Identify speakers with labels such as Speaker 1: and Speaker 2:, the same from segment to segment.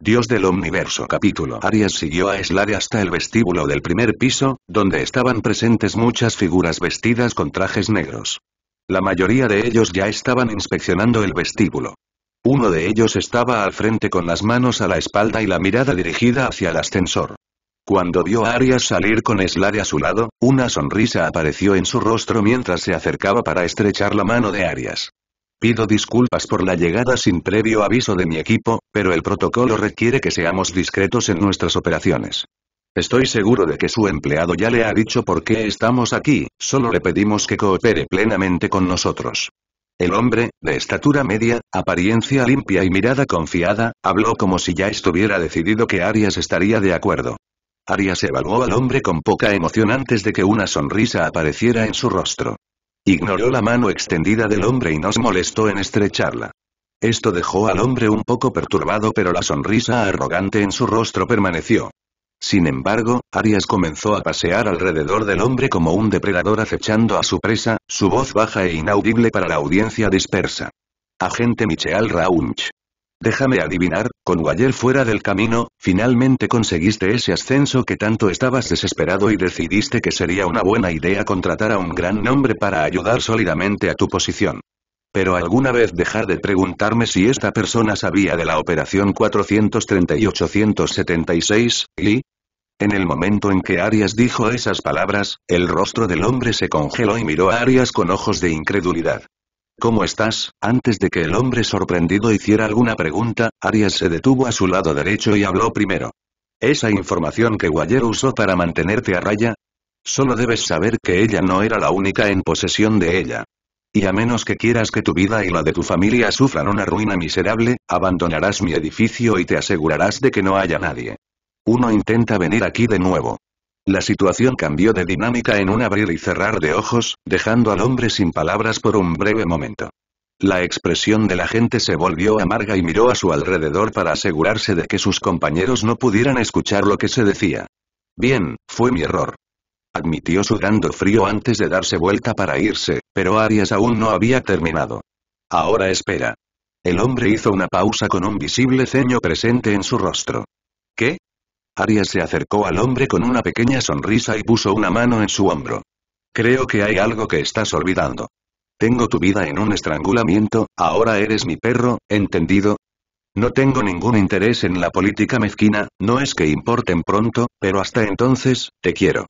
Speaker 1: Dios del Omniverso capítulo Arias siguió a Slade hasta el vestíbulo del primer piso, donde estaban presentes muchas figuras vestidas con trajes negros. La mayoría de ellos ya estaban inspeccionando el vestíbulo. Uno de ellos estaba al frente con las manos a la espalda y la mirada dirigida hacia el ascensor. Cuando vio a Arias salir con Slade a su lado, una sonrisa apareció en su rostro mientras se acercaba para estrechar la mano de Arias. Pido disculpas por la llegada sin previo aviso de mi equipo, pero el protocolo requiere que seamos discretos en nuestras operaciones. Estoy seguro de que su empleado ya le ha dicho por qué estamos aquí, solo le pedimos que coopere plenamente con nosotros. El hombre, de estatura media, apariencia limpia y mirada confiada, habló como si ya estuviera decidido que Arias estaría de acuerdo. Arias evaluó al hombre con poca emoción antes de que una sonrisa apareciera en su rostro. Ignoró la mano extendida del hombre y no se molestó en estrecharla. Esto dejó al hombre un poco perturbado pero la sonrisa arrogante en su rostro permaneció. Sin embargo, Arias comenzó a pasear alrededor del hombre como un depredador acechando a su presa, su voz baja e inaudible para la audiencia dispersa. Agente Michel Raunch. Déjame adivinar, con Guayel fuera del camino, finalmente conseguiste ese ascenso que tanto estabas desesperado y decidiste que sería una buena idea contratar a un gran nombre para ayudar sólidamente a tu posición. Pero alguna vez dejar de preguntarme si esta persona sabía de la operación 43876. y... En el momento en que Arias dijo esas palabras, el rostro del hombre se congeló y miró a Arias con ojos de incredulidad. ¿Cómo estás? Antes de que el hombre sorprendido hiciera alguna pregunta, Arias se detuvo a su lado derecho y habló primero. ¿Esa información que Guayer usó para mantenerte a raya? Solo debes saber que ella no era la única en posesión de ella. Y a menos que quieras que tu vida y la de tu familia sufran una ruina miserable, abandonarás mi edificio y te asegurarás de que no haya nadie. Uno intenta venir aquí de nuevo. La situación cambió de dinámica en un abrir y cerrar de ojos, dejando al hombre sin palabras por un breve momento. La expresión de la gente se volvió amarga y miró a su alrededor para asegurarse de que sus compañeros no pudieran escuchar lo que se decía. Bien, fue mi error. Admitió sudando frío antes de darse vuelta para irse, pero Arias aún no había terminado. Ahora espera. El hombre hizo una pausa con un visible ceño presente en su rostro. ¿Qué? Arias se acercó al hombre con una pequeña sonrisa y puso una mano en su hombro. Creo que hay algo que estás olvidando. Tengo tu vida en un estrangulamiento, ahora eres mi perro, ¿entendido? No tengo ningún interés en la política mezquina, no es que importen pronto, pero hasta entonces, te quiero.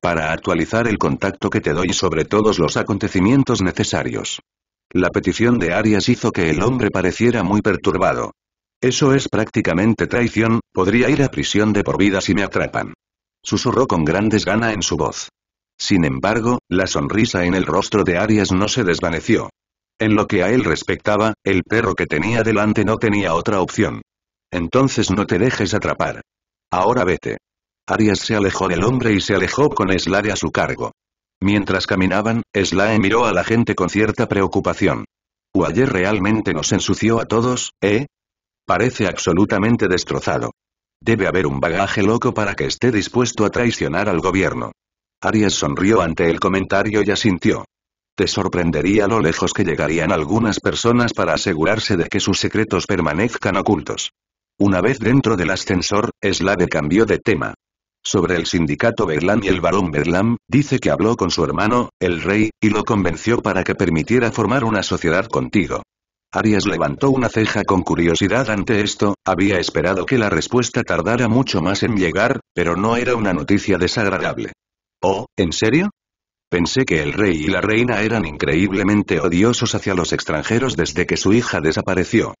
Speaker 1: Para actualizar el contacto que te doy sobre todos los acontecimientos necesarios. La petición de Arias hizo que el hombre pareciera muy perturbado. Eso es prácticamente traición, podría ir a prisión de por vida si me atrapan. Susurró con grandes ganas en su voz. Sin embargo, la sonrisa en el rostro de Arias no se desvaneció. En lo que a él respectaba, el perro que tenía delante no tenía otra opción. Entonces no te dejes atrapar. Ahora vete. Arias se alejó del hombre y se alejó con Slade a su cargo. Mientras caminaban, Slade miró a la gente con cierta preocupación. ¿O ayer realmente nos ensució a todos, eh? Parece absolutamente destrozado. Debe haber un bagaje loco para que esté dispuesto a traicionar al gobierno. Arias sonrió ante el comentario y asintió. Te sorprendería lo lejos que llegarían algunas personas para asegurarse de que sus secretos permanezcan ocultos. Una vez dentro del ascensor, Slade cambió de tema. Sobre el sindicato Berlam y el barón Berlam, dice que habló con su hermano, el rey, y lo convenció para que permitiera formar una sociedad contigo. Arias levantó una ceja con curiosidad ante esto, había esperado que la respuesta tardara mucho más en llegar, pero no era una noticia desagradable. Oh, ¿en serio? Pensé que el rey y la reina eran increíblemente odiosos hacia los extranjeros desde que su hija desapareció.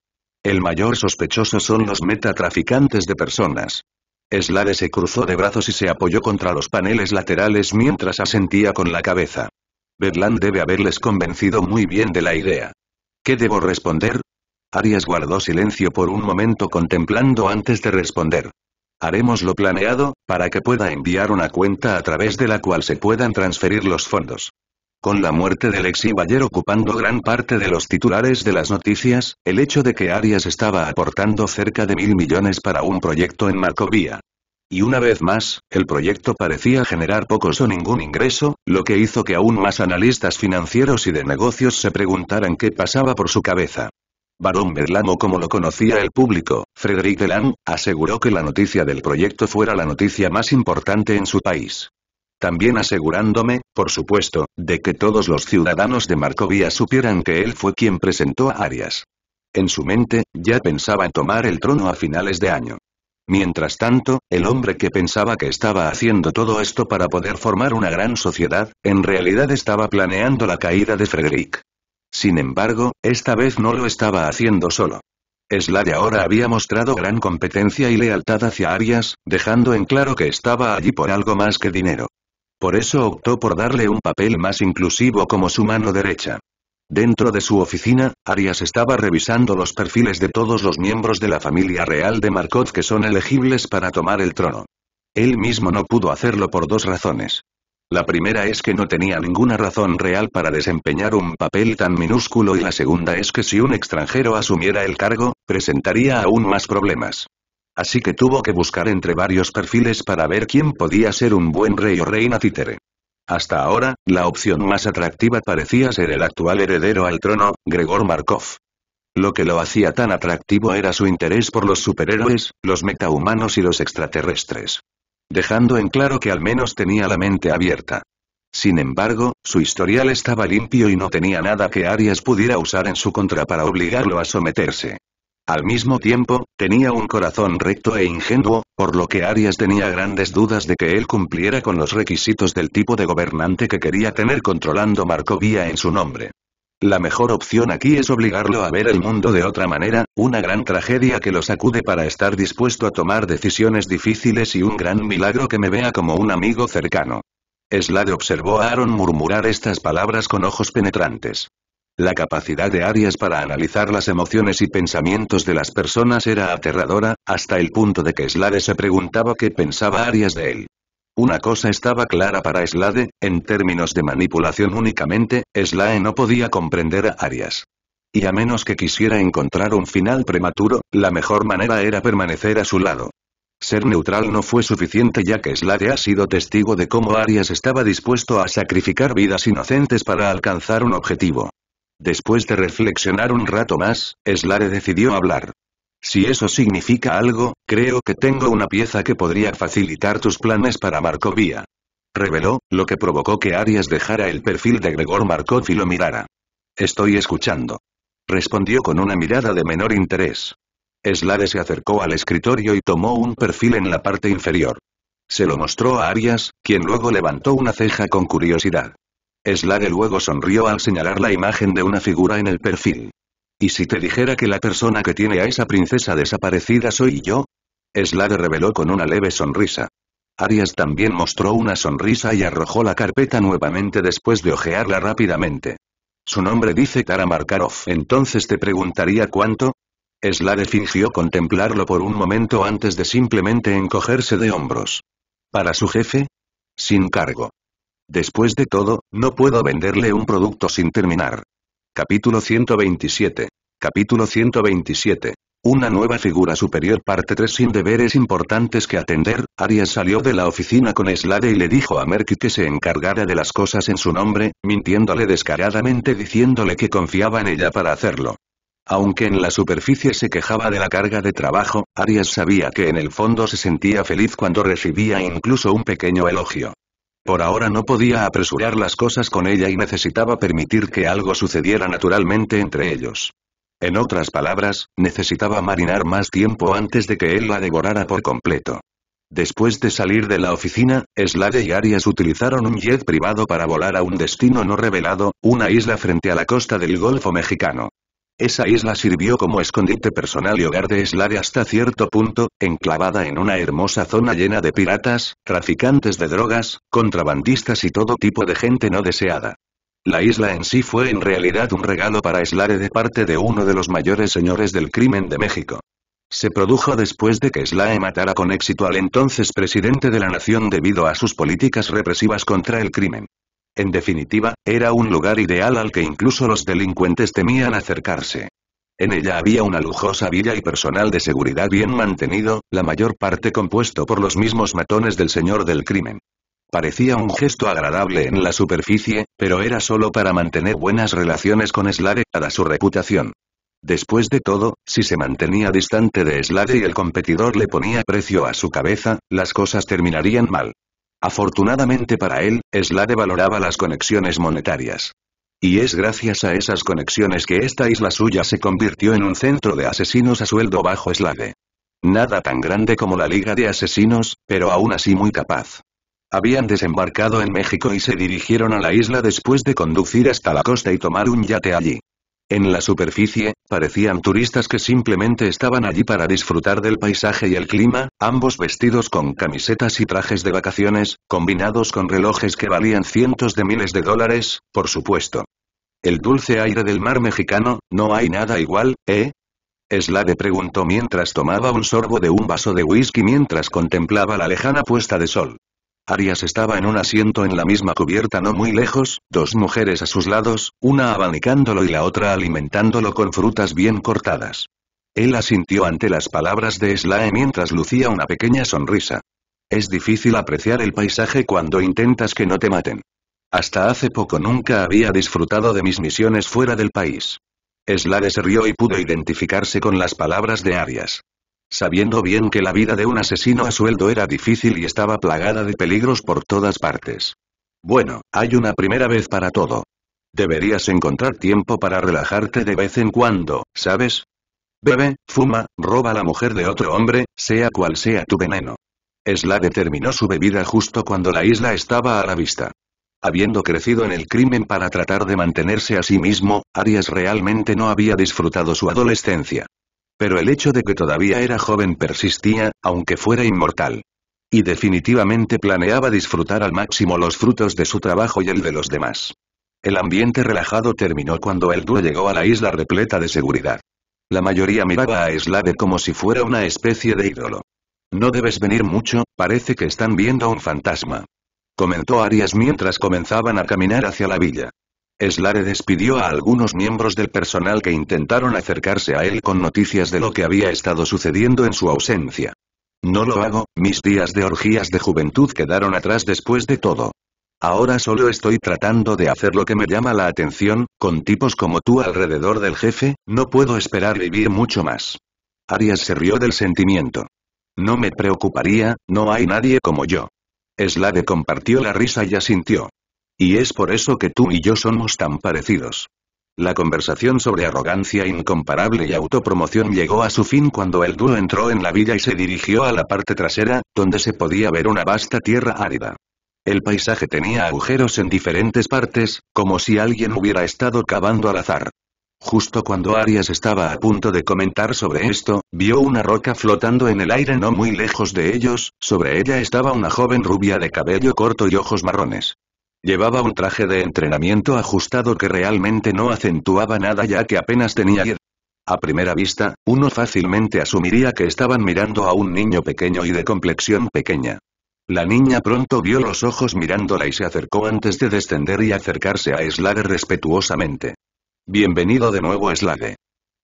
Speaker 1: El mayor sospechoso son los metatraficantes de personas. Slade se cruzó de brazos y se apoyó contra los paneles laterales mientras asentía con la cabeza. Bedland debe haberles convencido muy bien de la idea. ¿Qué debo responder? Arias guardó silencio por un momento contemplando antes de responder. Haremos lo planeado, para que pueda enviar una cuenta a través de la cual se puedan transferir los fondos. Con la muerte de Lexi Bayer ocupando gran parte de los titulares de las noticias, el hecho de que Arias estaba aportando cerca de mil millones para un proyecto en Marcovía, y una vez más, el proyecto parecía generar pocos o ningún ingreso, lo que hizo que aún más analistas financieros y de negocios se preguntaran qué pasaba por su cabeza. Barón Berlamo como lo conocía el público, Frederick Delan, aseguró que la noticia del proyecto fuera la noticia más importante en su país. También asegurándome, por supuesto, de que todos los ciudadanos de Marcovía supieran que él fue quien presentó a Arias. En su mente, ya pensaba en tomar el trono a finales de año. Mientras tanto, el hombre que pensaba que estaba haciendo todo esto para poder formar una gran sociedad, en realidad estaba planeando la caída de Frederick. Sin embargo, esta vez no lo estaba haciendo solo. Slade ahora había mostrado gran competencia y lealtad hacia Arias, dejando en claro que estaba allí por algo más que dinero. Por eso optó por darle un papel más inclusivo como su mano derecha. Dentro de su oficina, Arias estaba revisando los perfiles de todos los miembros de la familia real de Markov que son elegibles para tomar el trono. Él mismo no pudo hacerlo por dos razones. La primera es que no tenía ninguna razón real para desempeñar un papel tan minúsculo y la segunda es que si un extranjero asumiera el cargo, presentaría aún más problemas. Así que tuvo que buscar entre varios perfiles para ver quién podía ser un buen rey o reina títere. Hasta ahora, la opción más atractiva parecía ser el actual heredero al trono, Gregor Markov. Lo que lo hacía tan atractivo era su interés por los superhéroes, los metahumanos y los extraterrestres. Dejando en claro que al menos tenía la mente abierta. Sin embargo, su historial estaba limpio y no tenía nada que Arias pudiera usar en su contra para obligarlo a someterse. Al mismo tiempo, tenía un corazón recto e ingenuo, por lo que Arias tenía grandes dudas de que él cumpliera con los requisitos del tipo de gobernante que quería tener controlando Marcovia en su nombre. La mejor opción aquí es obligarlo a ver el mundo de otra manera, una gran tragedia que lo sacude para estar dispuesto a tomar decisiones difíciles y un gran milagro que me vea como un amigo cercano. Slade observó a Aaron murmurar estas palabras con ojos penetrantes. La capacidad de Arias para analizar las emociones y pensamientos de las personas era aterradora, hasta el punto de que Slade se preguntaba qué pensaba Arias de él. Una cosa estaba clara para Slade, en términos de manipulación únicamente, Slade no podía comprender a Arias. Y a menos que quisiera encontrar un final prematuro, la mejor manera era permanecer a su lado. Ser neutral no fue suficiente ya que Slade ha sido testigo de cómo Arias estaba dispuesto a sacrificar vidas inocentes para alcanzar un objetivo. Después de reflexionar un rato más, Slade decidió hablar. Si eso significa algo, creo que tengo una pieza que podría facilitar tus planes para Markovia. Reveló, lo que provocó que Arias dejara el perfil de Gregor Markov y lo mirara. Estoy escuchando. Respondió con una mirada de menor interés. Slade se acercó al escritorio y tomó un perfil en la parte inferior. Se lo mostró a Arias, quien luego levantó una ceja con curiosidad. Slade luego sonrió al señalar la imagen de una figura en el perfil. ¿Y si te dijera que la persona que tiene a esa princesa desaparecida soy yo? Slade reveló con una leve sonrisa. Arias también mostró una sonrisa y arrojó la carpeta nuevamente después de ojearla rápidamente. Su nombre dice Tara Markarov. Entonces te preguntaría cuánto. Slade fingió contemplarlo por un momento antes de simplemente encogerse de hombros. ¿Para su jefe? Sin cargo. Después de todo, no puedo venderle un producto sin terminar. Capítulo 127. Capítulo 127. Una nueva figura superior parte 3 sin deberes importantes que atender, Arias salió de la oficina con Slade y le dijo a Merck que se encargara de las cosas en su nombre, mintiéndole descaradamente diciéndole que confiaba en ella para hacerlo. Aunque en la superficie se quejaba de la carga de trabajo, Arias sabía que en el fondo se sentía feliz cuando recibía incluso un pequeño elogio. Por ahora no podía apresurar las cosas con ella y necesitaba permitir que algo sucediera naturalmente entre ellos. En otras palabras, necesitaba marinar más tiempo antes de que él la devorara por completo. Después de salir de la oficina, Slade y Arias utilizaron un jet privado para volar a un destino no revelado, una isla frente a la costa del Golfo Mexicano. Esa isla sirvió como escondite personal y hogar de Slade hasta cierto punto, enclavada en una hermosa zona llena de piratas, traficantes de drogas, contrabandistas y todo tipo de gente no deseada. La isla en sí fue en realidad un regalo para Slade de parte de uno de los mayores señores del crimen de México. Se produjo después de que Slade matara con éxito al entonces presidente de la nación debido a sus políticas represivas contra el crimen. En definitiva, era un lugar ideal al que incluso los delincuentes temían acercarse. En ella había una lujosa villa y personal de seguridad bien mantenido, la mayor parte compuesto por los mismos matones del señor del crimen. Parecía un gesto agradable en la superficie, pero era solo para mantener buenas relaciones con Slade, dada su reputación. Después de todo, si se mantenía distante de Slade y el competidor le ponía precio a su cabeza, las cosas terminarían mal. Afortunadamente para él, Slade valoraba las conexiones monetarias. Y es gracias a esas conexiones que esta isla suya se convirtió en un centro de asesinos a sueldo bajo Slade. Nada tan grande como la Liga de Asesinos, pero aún así muy capaz. Habían desembarcado en México y se dirigieron a la isla después de conducir hasta la costa y tomar un yate allí. En la superficie, parecían turistas que simplemente estaban allí para disfrutar del paisaje y el clima, ambos vestidos con camisetas y trajes de vacaciones, combinados con relojes que valían cientos de miles de dólares, por supuesto. El dulce aire del mar mexicano, no hay nada igual, ¿eh? de preguntó mientras tomaba un sorbo de un vaso de whisky mientras contemplaba la lejana puesta de sol. Arias estaba en un asiento en la misma cubierta no muy lejos, dos mujeres a sus lados, una abanicándolo y la otra alimentándolo con frutas bien cortadas. Él asintió ante las palabras de Slae mientras lucía una pequeña sonrisa. Es difícil apreciar el paisaje cuando intentas que no te maten. Hasta hace poco nunca había disfrutado de mis misiones fuera del país. Slae se rió y pudo identificarse con las palabras de Arias sabiendo bien que la vida de un asesino a sueldo era difícil y estaba plagada de peligros por todas partes. Bueno, hay una primera vez para todo. Deberías encontrar tiempo para relajarte de vez en cuando, ¿sabes? Bebe, fuma, roba a la mujer de otro hombre, sea cual sea tu veneno. Slade terminó su bebida justo cuando la isla estaba a la vista. Habiendo crecido en el crimen para tratar de mantenerse a sí mismo, Arias realmente no había disfrutado su adolescencia pero el hecho de que todavía era joven persistía, aunque fuera inmortal. Y definitivamente planeaba disfrutar al máximo los frutos de su trabajo y el de los demás. El ambiente relajado terminó cuando el dúo llegó a la isla repleta de seguridad. La mayoría miraba a Slade como si fuera una especie de ídolo. No debes venir mucho, parece que están viendo un fantasma. Comentó Arias mientras comenzaban a caminar hacia la villa. Slade despidió a algunos miembros del personal que intentaron acercarse a él con noticias de lo que había estado sucediendo en su ausencia. No lo hago, mis días de orgías de juventud quedaron atrás después de todo. Ahora solo estoy tratando de hacer lo que me llama la atención, con tipos como tú alrededor del jefe, no puedo esperar vivir mucho más. Arias se rió del sentimiento. No me preocuparía, no hay nadie como yo. Slade compartió la risa y asintió. Y es por eso que tú y yo somos tan parecidos. La conversación sobre arrogancia incomparable y autopromoción llegó a su fin cuando el dúo entró en la villa y se dirigió a la parte trasera, donde se podía ver una vasta tierra árida. El paisaje tenía agujeros en diferentes partes, como si alguien hubiera estado cavando al azar. Justo cuando Arias estaba a punto de comentar sobre esto, vio una roca flotando en el aire no muy lejos de ellos, sobre ella estaba una joven rubia de cabello corto y ojos marrones. Llevaba un traje de entrenamiento ajustado que realmente no acentuaba nada ya que apenas tenía hierro. A primera vista, uno fácilmente asumiría que estaban mirando a un niño pequeño y de complexión pequeña. La niña pronto vio los ojos mirándola y se acercó antes de descender y acercarse a Slade respetuosamente. Bienvenido de nuevo Slade.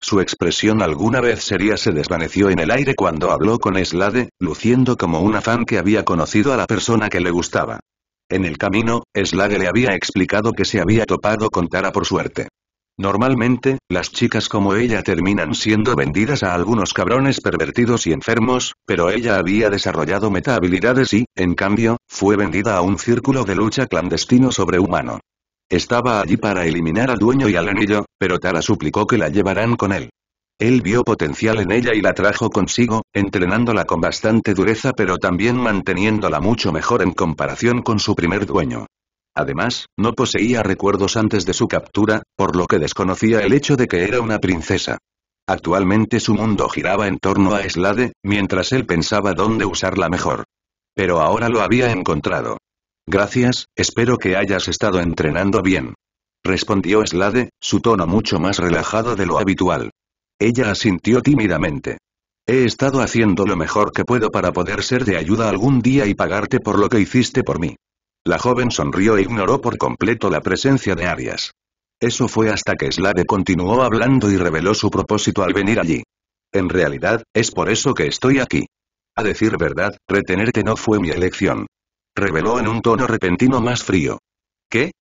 Speaker 1: Su expresión alguna vez seria se desvaneció en el aire cuando habló con Slade, luciendo como un afán que había conocido a la persona que le gustaba. En el camino, Slade le había explicado que se había topado con Tara por suerte. Normalmente, las chicas como ella terminan siendo vendidas a algunos cabrones pervertidos y enfermos, pero ella había desarrollado meta-habilidades y, en cambio, fue vendida a un círculo de lucha clandestino sobrehumano. Estaba allí para eliminar al dueño y al anillo, pero Tara suplicó que la llevaran con él. Él vio potencial en ella y la trajo consigo, entrenándola con bastante dureza pero también manteniéndola mucho mejor en comparación con su primer dueño. Además, no poseía recuerdos antes de su captura, por lo que desconocía el hecho de que era una princesa. Actualmente su mundo giraba en torno a Slade, mientras él pensaba dónde usarla mejor. Pero ahora lo había encontrado. Gracias, espero que hayas estado entrenando bien. Respondió Slade, su tono mucho más relajado de lo habitual. Ella asintió tímidamente. He estado haciendo lo mejor que puedo para poder ser de ayuda algún día y pagarte por lo que hiciste por mí. La joven sonrió e ignoró por completo la presencia de Arias. Eso fue hasta que Slade continuó hablando y reveló su propósito al venir allí. En realidad, es por eso que estoy aquí. A decir verdad, retenerte no fue mi elección. Reveló en un tono repentino más frío. ¿Qué?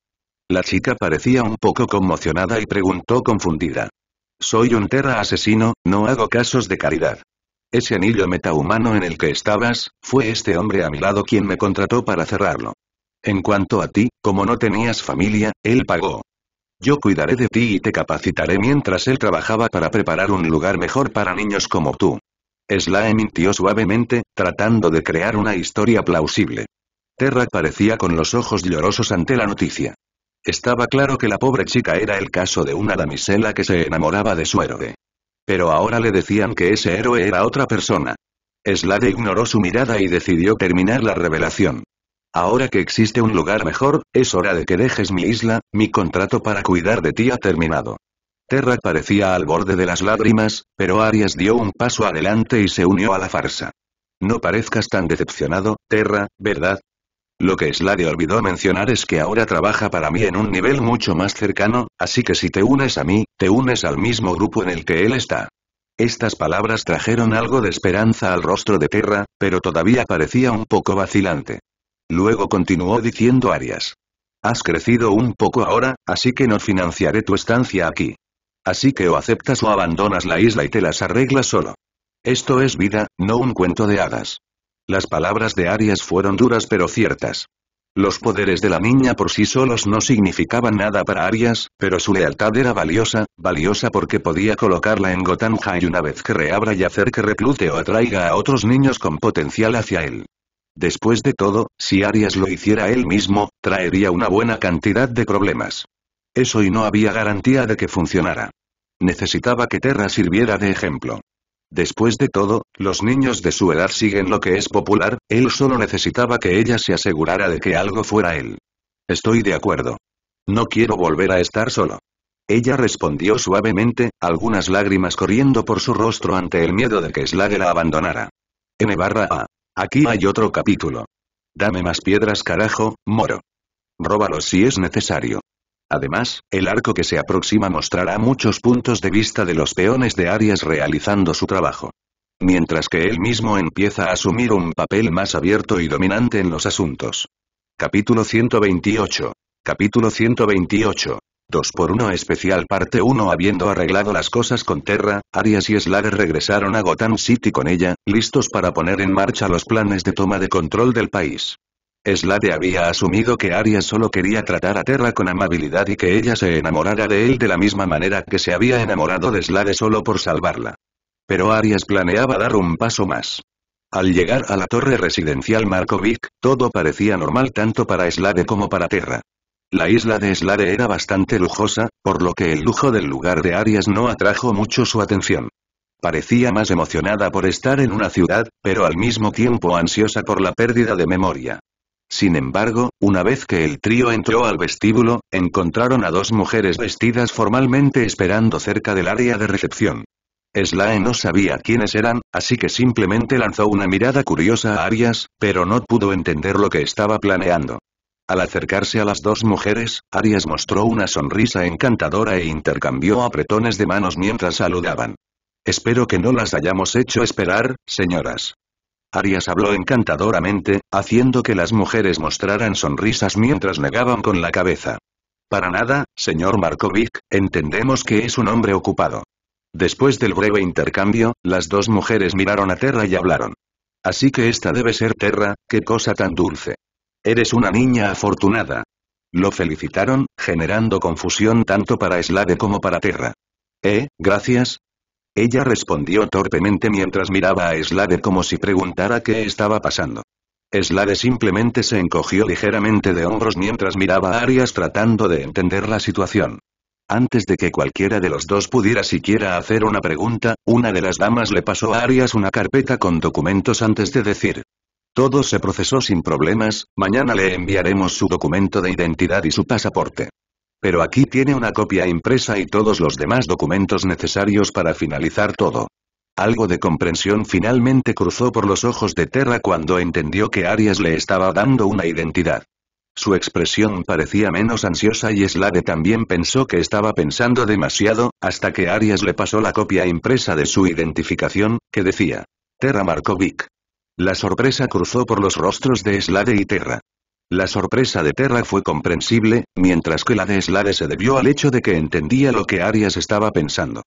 Speaker 1: La chica parecía un poco conmocionada y preguntó confundida. Soy un Terra asesino, no hago casos de caridad. Ese anillo metahumano en el que estabas, fue este hombre a mi lado quien me contrató para cerrarlo. En cuanto a ti, como no tenías familia, él pagó. Yo cuidaré de ti y te capacitaré mientras él trabajaba para preparar un lugar mejor para niños como tú. Slae mintió suavemente, tratando de crear una historia plausible. Terra parecía con los ojos llorosos ante la noticia. Estaba claro que la pobre chica era el caso de una damisela que se enamoraba de su héroe. Pero ahora le decían que ese héroe era otra persona. Slade ignoró su mirada y decidió terminar la revelación. Ahora que existe un lugar mejor, es hora de que dejes mi isla, mi contrato para cuidar de ti ha terminado. Terra parecía al borde de las lágrimas, pero Arias dio un paso adelante y se unió a la farsa. No parezcas tan decepcionado, Terra, ¿verdad? Lo que Slade olvidó mencionar es que ahora trabaja para mí en un nivel mucho más cercano, así que si te unes a mí, te unes al mismo grupo en el que él está. Estas palabras trajeron algo de esperanza al rostro de Terra, pero todavía parecía un poco vacilante. Luego continuó diciendo Arias. Has crecido un poco ahora, así que no financiaré tu estancia aquí. Así que o aceptas o abandonas la isla y te las arreglas solo. Esto es vida, no un cuento de hadas. Las palabras de Arias fueron duras pero ciertas. Los poderes de la niña por sí solos no significaban nada para Arias, pero su lealtad era valiosa, valiosa porque podía colocarla en Gotanja y una vez que reabra y hacer que reclute o atraiga a otros niños con potencial hacia él. Después de todo, si Arias lo hiciera él mismo, traería una buena cantidad de problemas. Eso y no había garantía de que funcionara. Necesitaba que Terra sirviera de ejemplo. Después de todo, los niños de su edad siguen lo que es popular, él solo necesitaba que ella se asegurara de que algo fuera él. Estoy de acuerdo. No quiero volver a estar solo. Ella respondió suavemente, algunas lágrimas corriendo por su rostro ante el miedo de que Slade la abandonara. N barra A. Aquí hay otro capítulo. Dame más piedras carajo, moro. Róbalos si es necesario. Además, el arco que se aproxima mostrará muchos puntos de vista de los peones de Arias realizando su trabajo. Mientras que él mismo empieza a asumir un papel más abierto y dominante en los asuntos. Capítulo 128. Capítulo 128. 2 por 1 especial parte 1 Habiendo arreglado las cosas con Terra, Arias y Slade regresaron a Gotham City con ella, listos para poner en marcha los planes de toma de control del país. Slade había asumido que Arias solo quería tratar a Terra con amabilidad y que ella se enamorara de él de la misma manera que se había enamorado de Slade solo por salvarla. Pero Arias planeaba dar un paso más. Al llegar a la torre residencial Markovic, todo parecía normal tanto para Slade como para Terra. La isla de Slade era bastante lujosa, por lo que el lujo del lugar de Arias no atrajo mucho su atención. Parecía más emocionada por estar en una ciudad, pero al mismo tiempo ansiosa por la pérdida de memoria. Sin embargo, una vez que el trío entró al vestíbulo, encontraron a dos mujeres vestidas formalmente esperando cerca del área de recepción. Slae no sabía quiénes eran, así que simplemente lanzó una mirada curiosa a Arias, pero no pudo entender lo que estaba planeando. Al acercarse a las dos mujeres, Arias mostró una sonrisa encantadora e intercambió apretones de manos mientras saludaban. Espero que no las hayamos hecho esperar, señoras. Arias habló encantadoramente, haciendo que las mujeres mostraran sonrisas mientras negaban con la cabeza. Para nada, señor Markovic, entendemos que es un hombre ocupado. Después del breve intercambio, las dos mujeres miraron a Terra y hablaron. Así que esta debe ser Terra, qué cosa tan dulce. Eres una niña afortunada. Lo felicitaron, generando confusión tanto para Slade como para Terra. Eh, gracias, ella respondió torpemente mientras miraba a Slade como si preguntara qué estaba pasando. Slade simplemente se encogió ligeramente de hombros mientras miraba a Arias tratando de entender la situación. Antes de que cualquiera de los dos pudiera siquiera hacer una pregunta, una de las damas le pasó a Arias una carpeta con documentos antes de decir. Todo se procesó sin problemas, mañana le enviaremos su documento de identidad y su pasaporte. Pero aquí tiene una copia impresa y todos los demás documentos necesarios para finalizar todo. Algo de comprensión finalmente cruzó por los ojos de Terra cuando entendió que Arias le estaba dando una identidad. Su expresión parecía menos ansiosa y Slade también pensó que estaba pensando demasiado, hasta que Arias le pasó la copia impresa de su identificación, que decía, Terra Markovic. La sorpresa cruzó por los rostros de Slade y Terra. La sorpresa de Terra fue comprensible, mientras que la de Slade se debió al hecho de que entendía lo que Arias estaba pensando.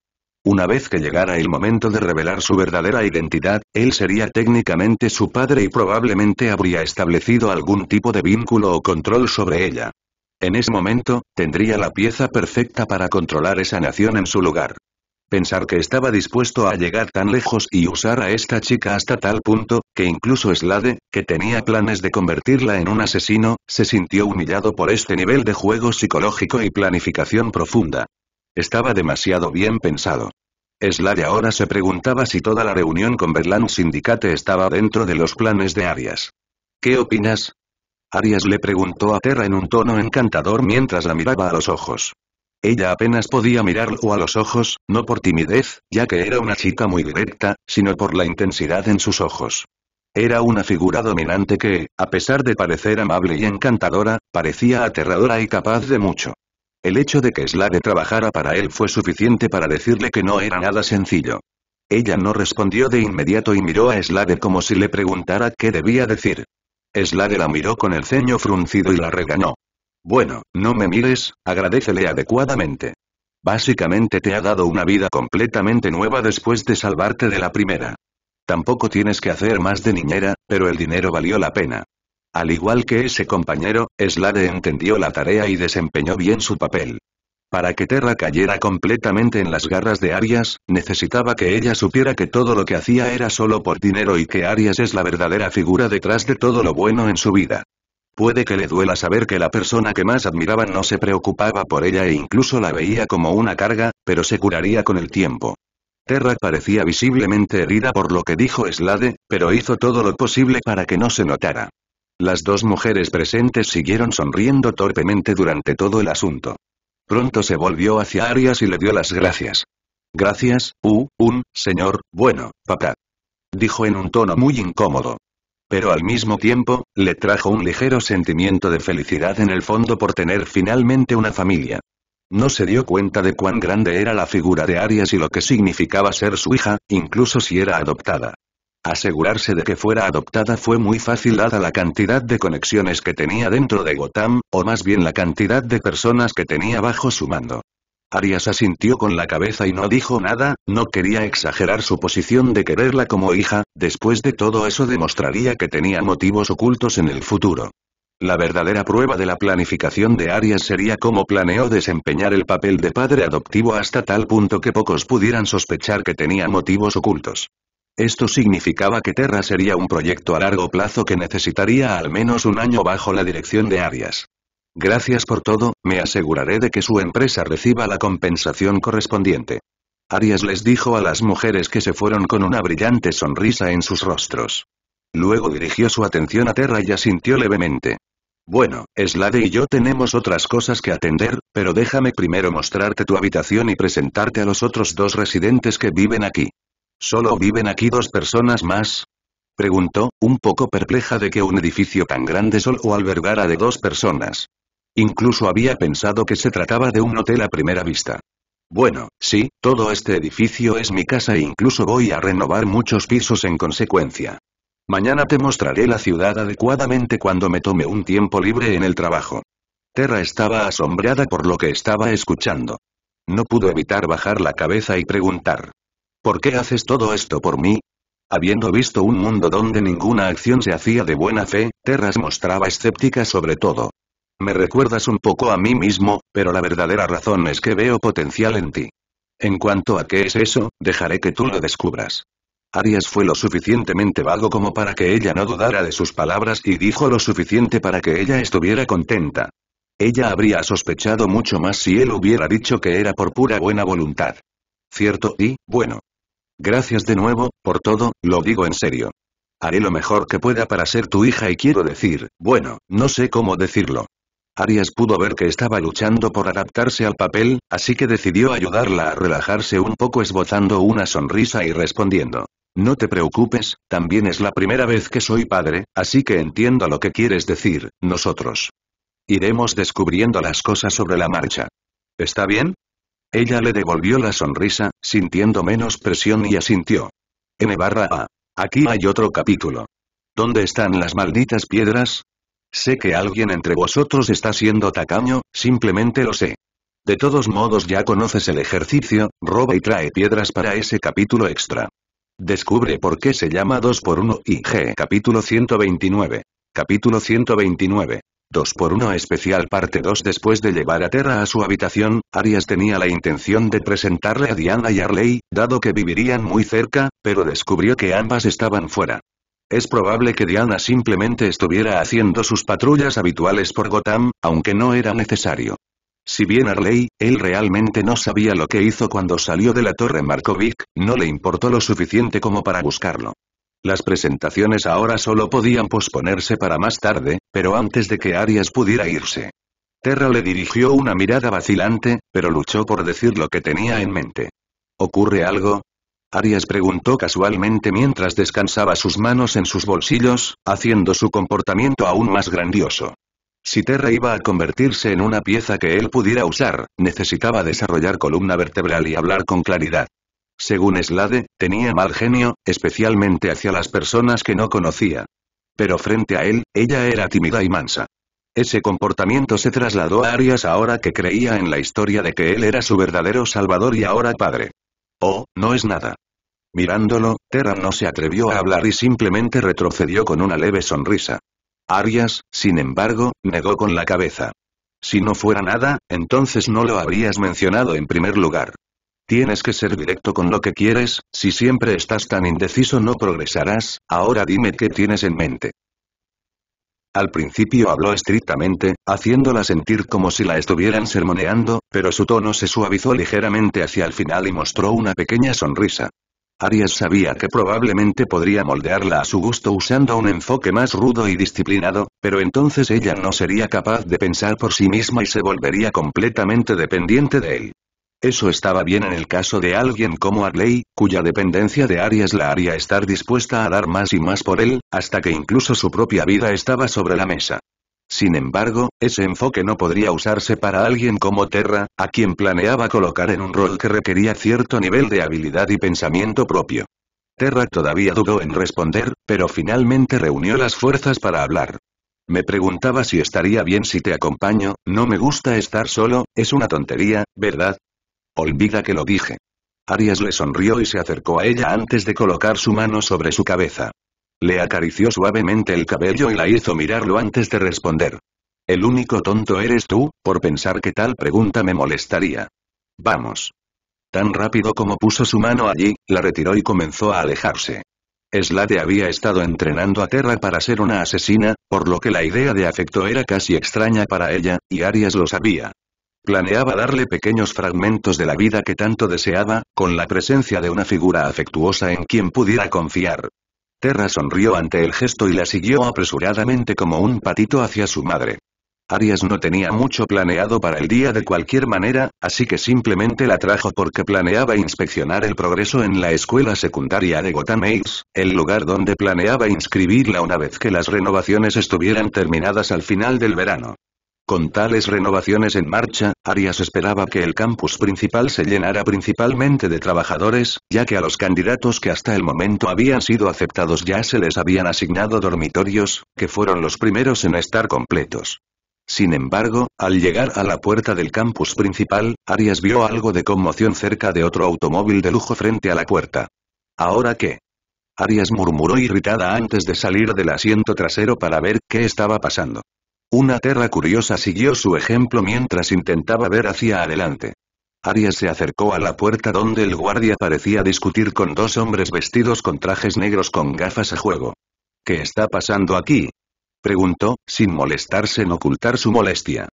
Speaker 1: Una vez que llegara el momento de revelar su verdadera identidad, él sería técnicamente su padre y probablemente habría establecido algún tipo de vínculo o control sobre ella. En ese momento, tendría la pieza perfecta para controlar esa nación en su lugar. Pensar que estaba dispuesto a llegar tan lejos y usar a esta chica hasta tal punto, que incluso Slade, que tenía planes de convertirla en un asesino, se sintió humillado por este nivel de juego psicológico y planificación profunda. Estaba demasiado bien pensado. Slade ahora se preguntaba si toda la reunión con Berlán Sindicate estaba dentro de los planes de Arias. ¿Qué opinas? Arias le preguntó a Terra en un tono encantador mientras la miraba a los ojos. Ella apenas podía mirarlo a los ojos, no por timidez, ya que era una chica muy directa, sino por la intensidad en sus ojos. Era una figura dominante que, a pesar de parecer amable y encantadora, parecía aterradora y capaz de mucho. El hecho de que Slade trabajara para él fue suficiente para decirle que no era nada sencillo. Ella no respondió de inmediato y miró a Slade como si le preguntara qué debía decir. Slade la miró con el ceño fruncido y la regañó. Bueno, no me mires, agradecele adecuadamente. Básicamente te ha dado una vida completamente nueva después de salvarte de la primera. Tampoco tienes que hacer más de niñera, pero el dinero valió la pena. Al igual que ese compañero, Slade entendió la tarea y desempeñó bien su papel. Para que Terra cayera completamente en las garras de Arias, necesitaba que ella supiera que todo lo que hacía era solo por dinero y que Arias es la verdadera figura detrás de todo lo bueno en su vida. Puede que le duela saber que la persona que más admiraba no se preocupaba por ella e incluso la veía como una carga, pero se curaría con el tiempo. Terra parecía visiblemente herida por lo que dijo Slade, pero hizo todo lo posible para que no se notara. Las dos mujeres presentes siguieron sonriendo torpemente durante todo el asunto. Pronto se volvió hacia Arias y le dio las gracias. Gracias, uh, un, señor, bueno, papá. Dijo en un tono muy incómodo pero al mismo tiempo, le trajo un ligero sentimiento de felicidad en el fondo por tener finalmente una familia. No se dio cuenta de cuán grande era la figura de Arias y lo que significaba ser su hija, incluso si era adoptada. Asegurarse de que fuera adoptada fue muy fácil dada la cantidad de conexiones que tenía dentro de Gotham, o más bien la cantidad de personas que tenía bajo su mando. Arias asintió con la cabeza y no dijo nada, no quería exagerar su posición de quererla como hija, después de todo eso demostraría que tenía motivos ocultos en el futuro. La verdadera prueba de la planificación de Arias sería cómo planeó desempeñar el papel de padre adoptivo hasta tal punto que pocos pudieran sospechar que tenía motivos ocultos. Esto significaba que Terra sería un proyecto a largo plazo que necesitaría al menos un año bajo la dirección de Arias. Gracias por todo, me aseguraré de que su empresa reciba la compensación correspondiente. Arias les dijo a las mujeres que se fueron con una brillante sonrisa en sus rostros. Luego dirigió su atención a Terra y asintió levemente. Bueno, Slade y yo tenemos otras cosas que atender, pero déjame primero mostrarte tu habitación y presentarte a los otros dos residentes que viven aquí. ¿Solo viven aquí dos personas más? Preguntó, un poco perpleja de que un edificio tan grande solo albergara de dos personas. Incluso había pensado que se trataba de un hotel a primera vista. Bueno, sí, todo este edificio es mi casa e incluso voy a renovar muchos pisos en consecuencia. Mañana te mostraré la ciudad adecuadamente cuando me tome un tiempo libre en el trabajo. Terra estaba asombrada por lo que estaba escuchando. No pudo evitar bajar la cabeza y preguntar. ¿Por qué haces todo esto por mí? Habiendo visto un mundo donde ninguna acción se hacía de buena fe, se mostraba escéptica sobre todo. Me recuerdas un poco a mí mismo, pero la verdadera razón es que veo potencial en ti. En cuanto a qué es eso, dejaré que tú lo descubras. Arias fue lo suficientemente vago como para que ella no dudara de sus palabras y dijo lo suficiente para que ella estuviera contenta. Ella habría sospechado mucho más si él hubiera dicho que era por pura buena voluntad. Cierto y, bueno. Gracias de nuevo, por todo, lo digo en serio. Haré lo mejor que pueda para ser tu hija y quiero decir, bueno, no sé cómo decirlo. Arias pudo ver que estaba luchando por adaptarse al papel, así que decidió ayudarla a relajarse un poco esbozando una sonrisa y respondiendo. No te preocupes, también es la primera vez que soy padre, así que entiendo lo que quieres decir, nosotros. Iremos descubriendo las cosas sobre la marcha. ¿Está bien? Ella le devolvió la sonrisa, sintiendo menos presión y asintió. N barra A. Aquí hay otro capítulo. ¿Dónde están las malditas piedras? Sé que alguien entre vosotros está siendo tacaño, simplemente lo sé. De todos modos ya conoces el ejercicio, roba y trae piedras para ese capítulo extra. Descubre por qué se llama 2x1 y G. Capítulo 129. Capítulo 129. 2x1 especial parte 2 Después de llevar a Terra a su habitación, Arias tenía la intención de presentarle a Diana y Arley, dado que vivirían muy cerca, pero descubrió que ambas estaban fuera. Es probable que Diana simplemente estuviera haciendo sus patrullas habituales por Gotham, aunque no era necesario. Si bien Arley, él realmente no sabía lo que hizo cuando salió de la torre Markovic, no le importó lo suficiente como para buscarlo. Las presentaciones ahora solo podían posponerse para más tarde, pero antes de que Arias pudiera irse. Terra le dirigió una mirada vacilante, pero luchó por decir lo que tenía en mente. ¿Ocurre algo? Arias preguntó casualmente mientras descansaba sus manos en sus bolsillos, haciendo su comportamiento aún más grandioso. Si Terra iba a convertirse en una pieza que él pudiera usar, necesitaba desarrollar columna vertebral y hablar con claridad. Según Slade, tenía mal genio, especialmente hacia las personas que no conocía. Pero frente a él, ella era tímida y mansa. Ese comportamiento se trasladó a Arias ahora que creía en la historia de que él era su verdadero salvador y ahora padre. Oh, no es nada. Mirándolo, Terra no se atrevió a hablar y simplemente retrocedió con una leve sonrisa. Arias, sin embargo, negó con la cabeza. Si no fuera nada, entonces no lo habrías mencionado en primer lugar. Tienes que ser directo con lo que quieres, si siempre estás tan indeciso no progresarás, ahora dime qué tienes en mente. Al principio habló estrictamente, haciéndola sentir como si la estuvieran sermoneando, pero su tono se suavizó ligeramente hacia el final y mostró una pequeña sonrisa. Arias sabía que probablemente podría moldearla a su gusto usando un enfoque más rudo y disciplinado, pero entonces ella no sería capaz de pensar por sí misma y se volvería completamente dependiente de él. Eso estaba bien en el caso de alguien como Adley, cuya dependencia de Arias la haría estar dispuesta a dar más y más por él, hasta que incluso su propia vida estaba sobre la mesa. Sin embargo, ese enfoque no podría usarse para alguien como Terra, a quien planeaba colocar en un rol que requería cierto nivel de habilidad y pensamiento propio. Terra todavía dudó en responder, pero finalmente reunió las fuerzas para hablar. Me preguntaba si estaría bien si te acompaño, no me gusta estar solo, es una tontería, ¿verdad? Olvida que lo dije. Arias le sonrió y se acercó a ella antes de colocar su mano sobre su cabeza. Le acarició suavemente el cabello y la hizo mirarlo antes de responder. El único tonto eres tú, por pensar que tal pregunta me molestaría. Vamos. Tan rápido como puso su mano allí, la retiró y comenzó a alejarse. Slade había estado entrenando a Terra para ser una asesina, por lo que la idea de afecto era casi extraña para ella, y Arias lo sabía. Planeaba darle pequeños fragmentos de la vida que tanto deseaba, con la presencia de una figura afectuosa en quien pudiera confiar. Terra sonrió ante el gesto y la siguió apresuradamente como un patito hacia su madre. Arias no tenía mucho planeado para el día de cualquier manera, así que simplemente la trajo porque planeaba inspeccionar el progreso en la escuela secundaria de Gotham el lugar donde planeaba inscribirla una vez que las renovaciones estuvieran terminadas al final del verano. Con tales renovaciones en marcha, Arias esperaba que el campus principal se llenara principalmente de trabajadores, ya que a los candidatos que hasta el momento habían sido aceptados ya se les habían asignado dormitorios, que fueron los primeros en estar completos. Sin embargo, al llegar a la puerta del campus principal, Arias vio algo de conmoción cerca de otro automóvil de lujo frente a la puerta. ¿Ahora qué? Arias murmuró irritada antes de salir del asiento trasero para ver qué estaba pasando. Una terra curiosa siguió su ejemplo mientras intentaba ver hacia adelante. Arias se acercó a la puerta donde el guardia parecía discutir con dos hombres vestidos con trajes negros con gafas a juego. ¿Qué está pasando aquí? preguntó, sin molestarse en ocultar su molestia.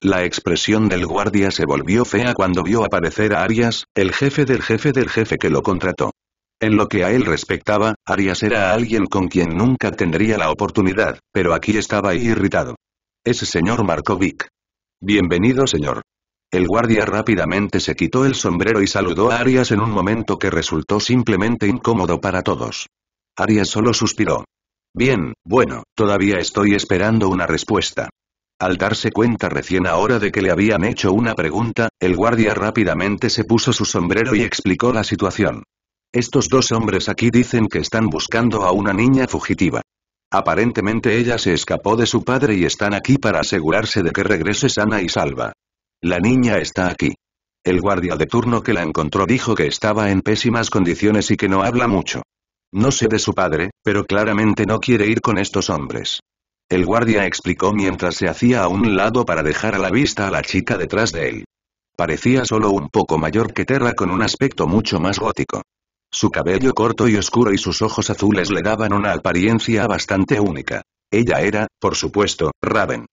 Speaker 1: La expresión del guardia se volvió fea cuando vio aparecer a Arias, el jefe del jefe del jefe que lo contrató. En lo que a él respectaba, Arias era alguien con quien nunca tendría la oportunidad, pero aquí estaba irritado. Es señor Markovic. Bienvenido señor. El guardia rápidamente se quitó el sombrero y saludó a Arias en un momento que resultó simplemente incómodo para todos. Arias solo suspiró. Bien, bueno, todavía estoy esperando una respuesta. Al darse cuenta recién ahora de que le habían hecho una pregunta, el guardia rápidamente se puso su sombrero y explicó la situación. Estos dos hombres aquí dicen que están buscando a una niña fugitiva. Aparentemente ella se escapó de su padre y están aquí para asegurarse de que regrese sana y salva. La niña está aquí. El guardia de turno que la encontró dijo que estaba en pésimas condiciones y que no habla mucho. No sé de su padre, pero claramente no quiere ir con estos hombres. El guardia explicó mientras se hacía a un lado para dejar a la vista a la chica detrás de él. Parecía solo un poco mayor que Terra con un aspecto mucho más gótico. Su cabello corto y oscuro y sus ojos azules le daban una apariencia bastante única. Ella era, por supuesto, Raven.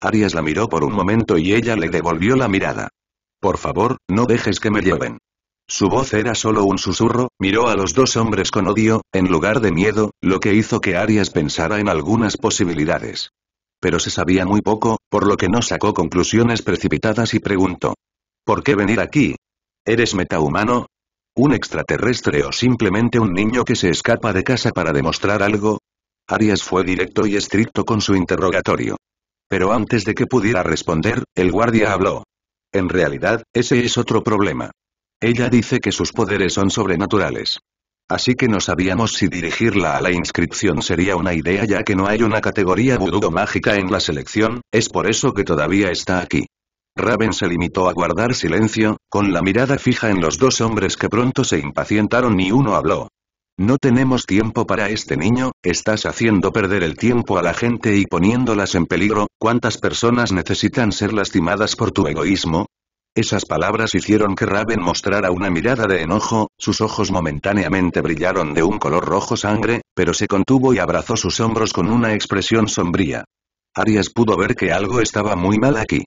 Speaker 1: Arias la miró por un momento y ella le devolvió la mirada. Por favor, no dejes que me lleven. Su voz era solo un susurro, miró a los dos hombres con odio, en lugar de miedo, lo que hizo que Arias pensara en algunas posibilidades. Pero se sabía muy poco, por lo que no sacó conclusiones precipitadas y preguntó. ¿Por qué venir aquí? ¿Eres metahumano? ¿Un extraterrestre o simplemente un niño que se escapa de casa para demostrar algo? Arias fue directo y estricto con su interrogatorio. Pero antes de que pudiera responder, el guardia habló. En realidad, ese es otro problema. Ella dice que sus poderes son sobrenaturales. Así que no sabíamos si dirigirla a la inscripción sería una idea ya que no hay una categoría vudú mágica en la selección, es por eso que todavía está aquí. Raven se limitó a guardar silencio, con la mirada fija en los dos hombres que pronto se impacientaron y uno habló. No tenemos tiempo para este niño, estás haciendo perder el tiempo a la gente y poniéndolas en peligro, ¿cuántas personas necesitan ser lastimadas por tu egoísmo? Esas palabras hicieron que Raven mostrara una mirada de enojo, sus ojos momentáneamente brillaron de un color rojo sangre, pero se contuvo y abrazó sus hombros con una expresión sombría. Arias pudo ver que algo estaba muy mal aquí.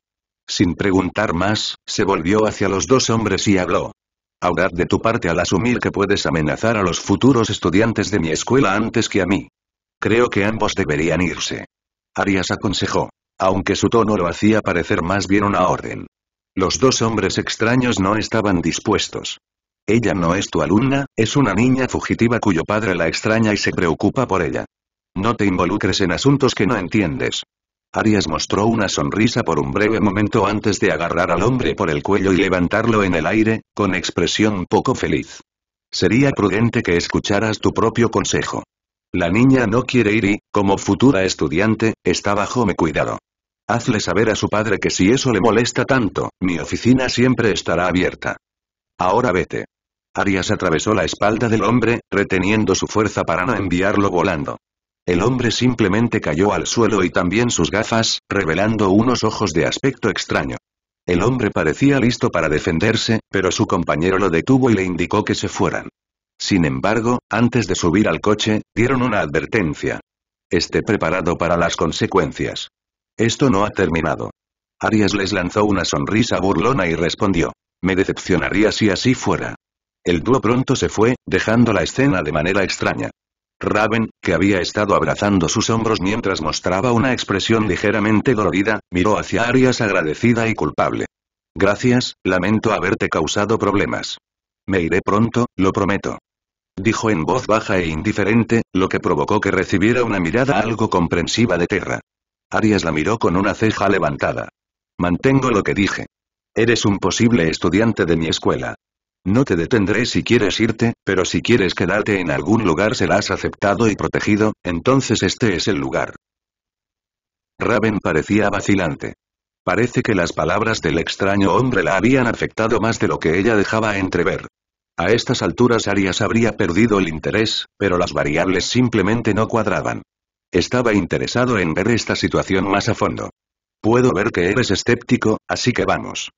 Speaker 1: Sin preguntar más, se volvió hacia los dos hombres y habló. Audaz de tu parte al asumir que puedes amenazar a los futuros estudiantes de mi escuela antes que a mí. Creo que ambos deberían irse. Arias aconsejó. Aunque su tono lo hacía parecer más bien una orden. Los dos hombres extraños no estaban dispuestos. Ella no es tu alumna, es una niña fugitiva cuyo padre la extraña y se preocupa por ella. No te involucres en asuntos que no entiendes. Arias mostró una sonrisa por un breve momento antes de agarrar al hombre por el cuello y levantarlo en el aire, con expresión poco feliz. Sería prudente que escucharas tu propio consejo. La niña no quiere ir y, como futura estudiante, está bajo mi cuidado. Hazle saber a su padre que si eso le molesta tanto, mi oficina siempre estará abierta. Ahora vete. Arias atravesó la espalda del hombre, reteniendo su fuerza para no enviarlo volando. El hombre simplemente cayó al suelo y también sus gafas, revelando unos ojos de aspecto extraño. El hombre parecía listo para defenderse, pero su compañero lo detuvo y le indicó que se fueran. Sin embargo, antes de subir al coche, dieron una advertencia. Esté preparado para las consecuencias. Esto no ha terminado. Arias les lanzó una sonrisa burlona y respondió. Me decepcionaría si así fuera. El dúo pronto se fue, dejando la escena de manera extraña. Raven, que había estado abrazando sus hombros mientras mostraba una expresión ligeramente dolorida, miró hacia Arias agradecida y culpable. Gracias, lamento haberte causado problemas. Me iré pronto, lo prometo. Dijo en voz baja e indiferente, lo que provocó que recibiera una mirada algo comprensiva de Terra. Arias la miró con una ceja levantada. Mantengo lo que dije. Eres un posible estudiante de mi escuela. No te detendré si quieres irte, pero si quieres quedarte en algún lugar serás aceptado y protegido, entonces este es el lugar. Raven parecía vacilante. Parece que las palabras del extraño hombre la habían afectado más de lo que ella dejaba entrever. A estas alturas Arias habría perdido el interés, pero las variables simplemente no cuadraban. Estaba interesado en ver esta situación más a fondo. Puedo ver que eres escéptico, así que vamos.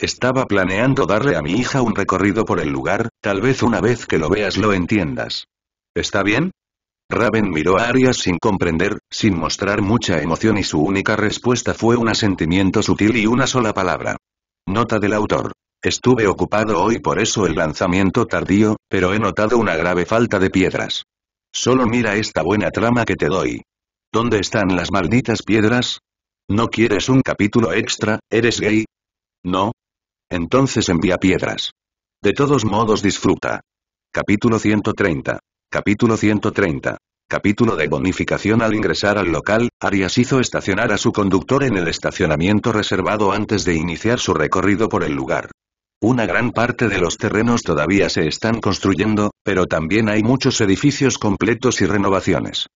Speaker 1: Estaba planeando darle a mi hija un recorrido por el lugar, tal vez una vez que lo veas lo entiendas. ¿Está bien? Raven miró a Arias sin comprender, sin mostrar mucha emoción y su única respuesta fue un asentimiento sutil y una sola palabra. Nota del autor. Estuve ocupado hoy por eso el lanzamiento tardío, pero he notado una grave falta de piedras. Solo mira esta buena trama que te doy. ¿Dónde están las malditas piedras? ¿No quieres un capítulo extra, eres gay? No, entonces envía piedras. De todos modos disfruta. Capítulo 130. Capítulo 130. Capítulo de bonificación Al ingresar al local, Arias hizo estacionar a su conductor en el estacionamiento reservado antes de iniciar su recorrido por el lugar. Una gran parte de los terrenos todavía se están construyendo, pero también hay muchos edificios completos y renovaciones.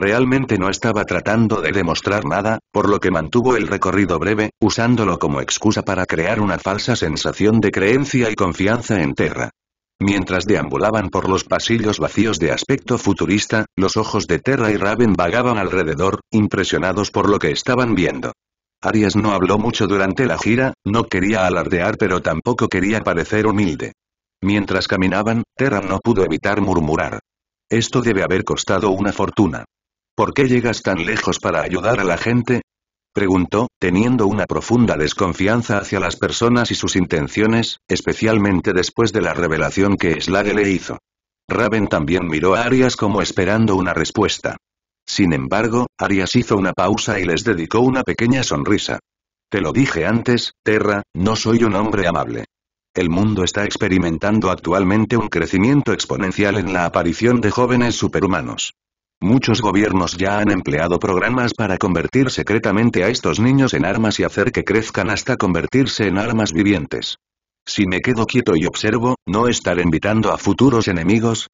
Speaker 1: Realmente no estaba tratando de demostrar nada, por lo que mantuvo el recorrido breve, usándolo como excusa para crear una falsa sensación de creencia y confianza en Terra. Mientras deambulaban por los pasillos vacíos de aspecto futurista, los ojos de Terra y Raven vagaban alrededor, impresionados por lo que estaban viendo. Arias no habló mucho durante la gira, no quería alardear pero tampoco quería parecer humilde. Mientras caminaban, Terra no pudo evitar murmurar. Esto debe haber costado una fortuna. ¿Por qué llegas tan lejos para ayudar a la gente? Preguntó, teniendo una profunda desconfianza hacia las personas y sus intenciones, especialmente después de la revelación que Slade le hizo. Raven también miró a Arias como esperando una respuesta. Sin embargo, Arias hizo una pausa y les dedicó una pequeña sonrisa. Te lo dije antes, Terra, no soy un hombre amable. El mundo está experimentando actualmente un crecimiento exponencial en la aparición de jóvenes superhumanos. Muchos gobiernos ya han empleado programas para convertir secretamente a estos niños en armas y hacer que crezcan hasta convertirse en armas vivientes. Si me quedo quieto y observo, ¿no estaré invitando a futuros enemigos?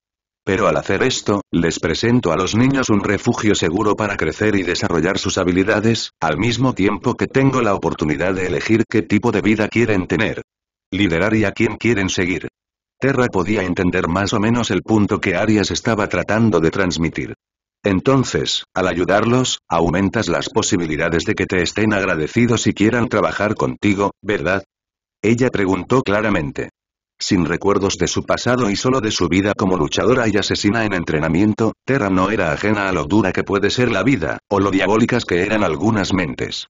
Speaker 1: Pero al hacer esto, les presento a los niños un refugio seguro para crecer y desarrollar sus habilidades, al mismo tiempo que tengo la oportunidad de elegir qué tipo de vida quieren tener. Liderar y a quién quieren seguir. Terra podía entender más o menos el punto que Arias estaba tratando de transmitir. Entonces, al ayudarlos, aumentas las posibilidades de que te estén agradecidos y quieran trabajar contigo, ¿verdad? Ella preguntó claramente. Sin recuerdos de su pasado y solo de su vida como luchadora y asesina en entrenamiento, Terra no era ajena a lo dura que puede ser la vida, o lo diabólicas que eran algunas mentes.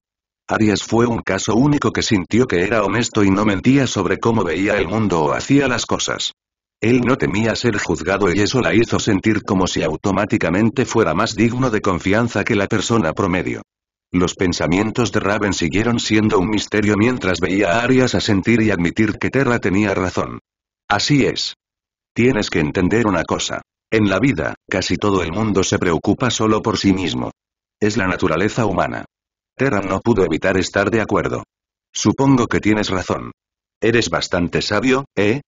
Speaker 1: Arias fue un caso único que sintió que era honesto y no mentía sobre cómo veía el mundo o hacía las cosas. Él no temía ser juzgado y eso la hizo sentir como si automáticamente fuera más digno de confianza que la persona promedio. Los pensamientos de Raven siguieron siendo un misterio mientras veía a Arias sentir y admitir que Terra tenía razón. Así es. Tienes que entender una cosa. En la vida, casi todo el mundo se preocupa solo por sí mismo. Es la naturaleza humana. Terra no pudo evitar estar de acuerdo. Supongo que tienes razón. Eres bastante sabio, ¿eh,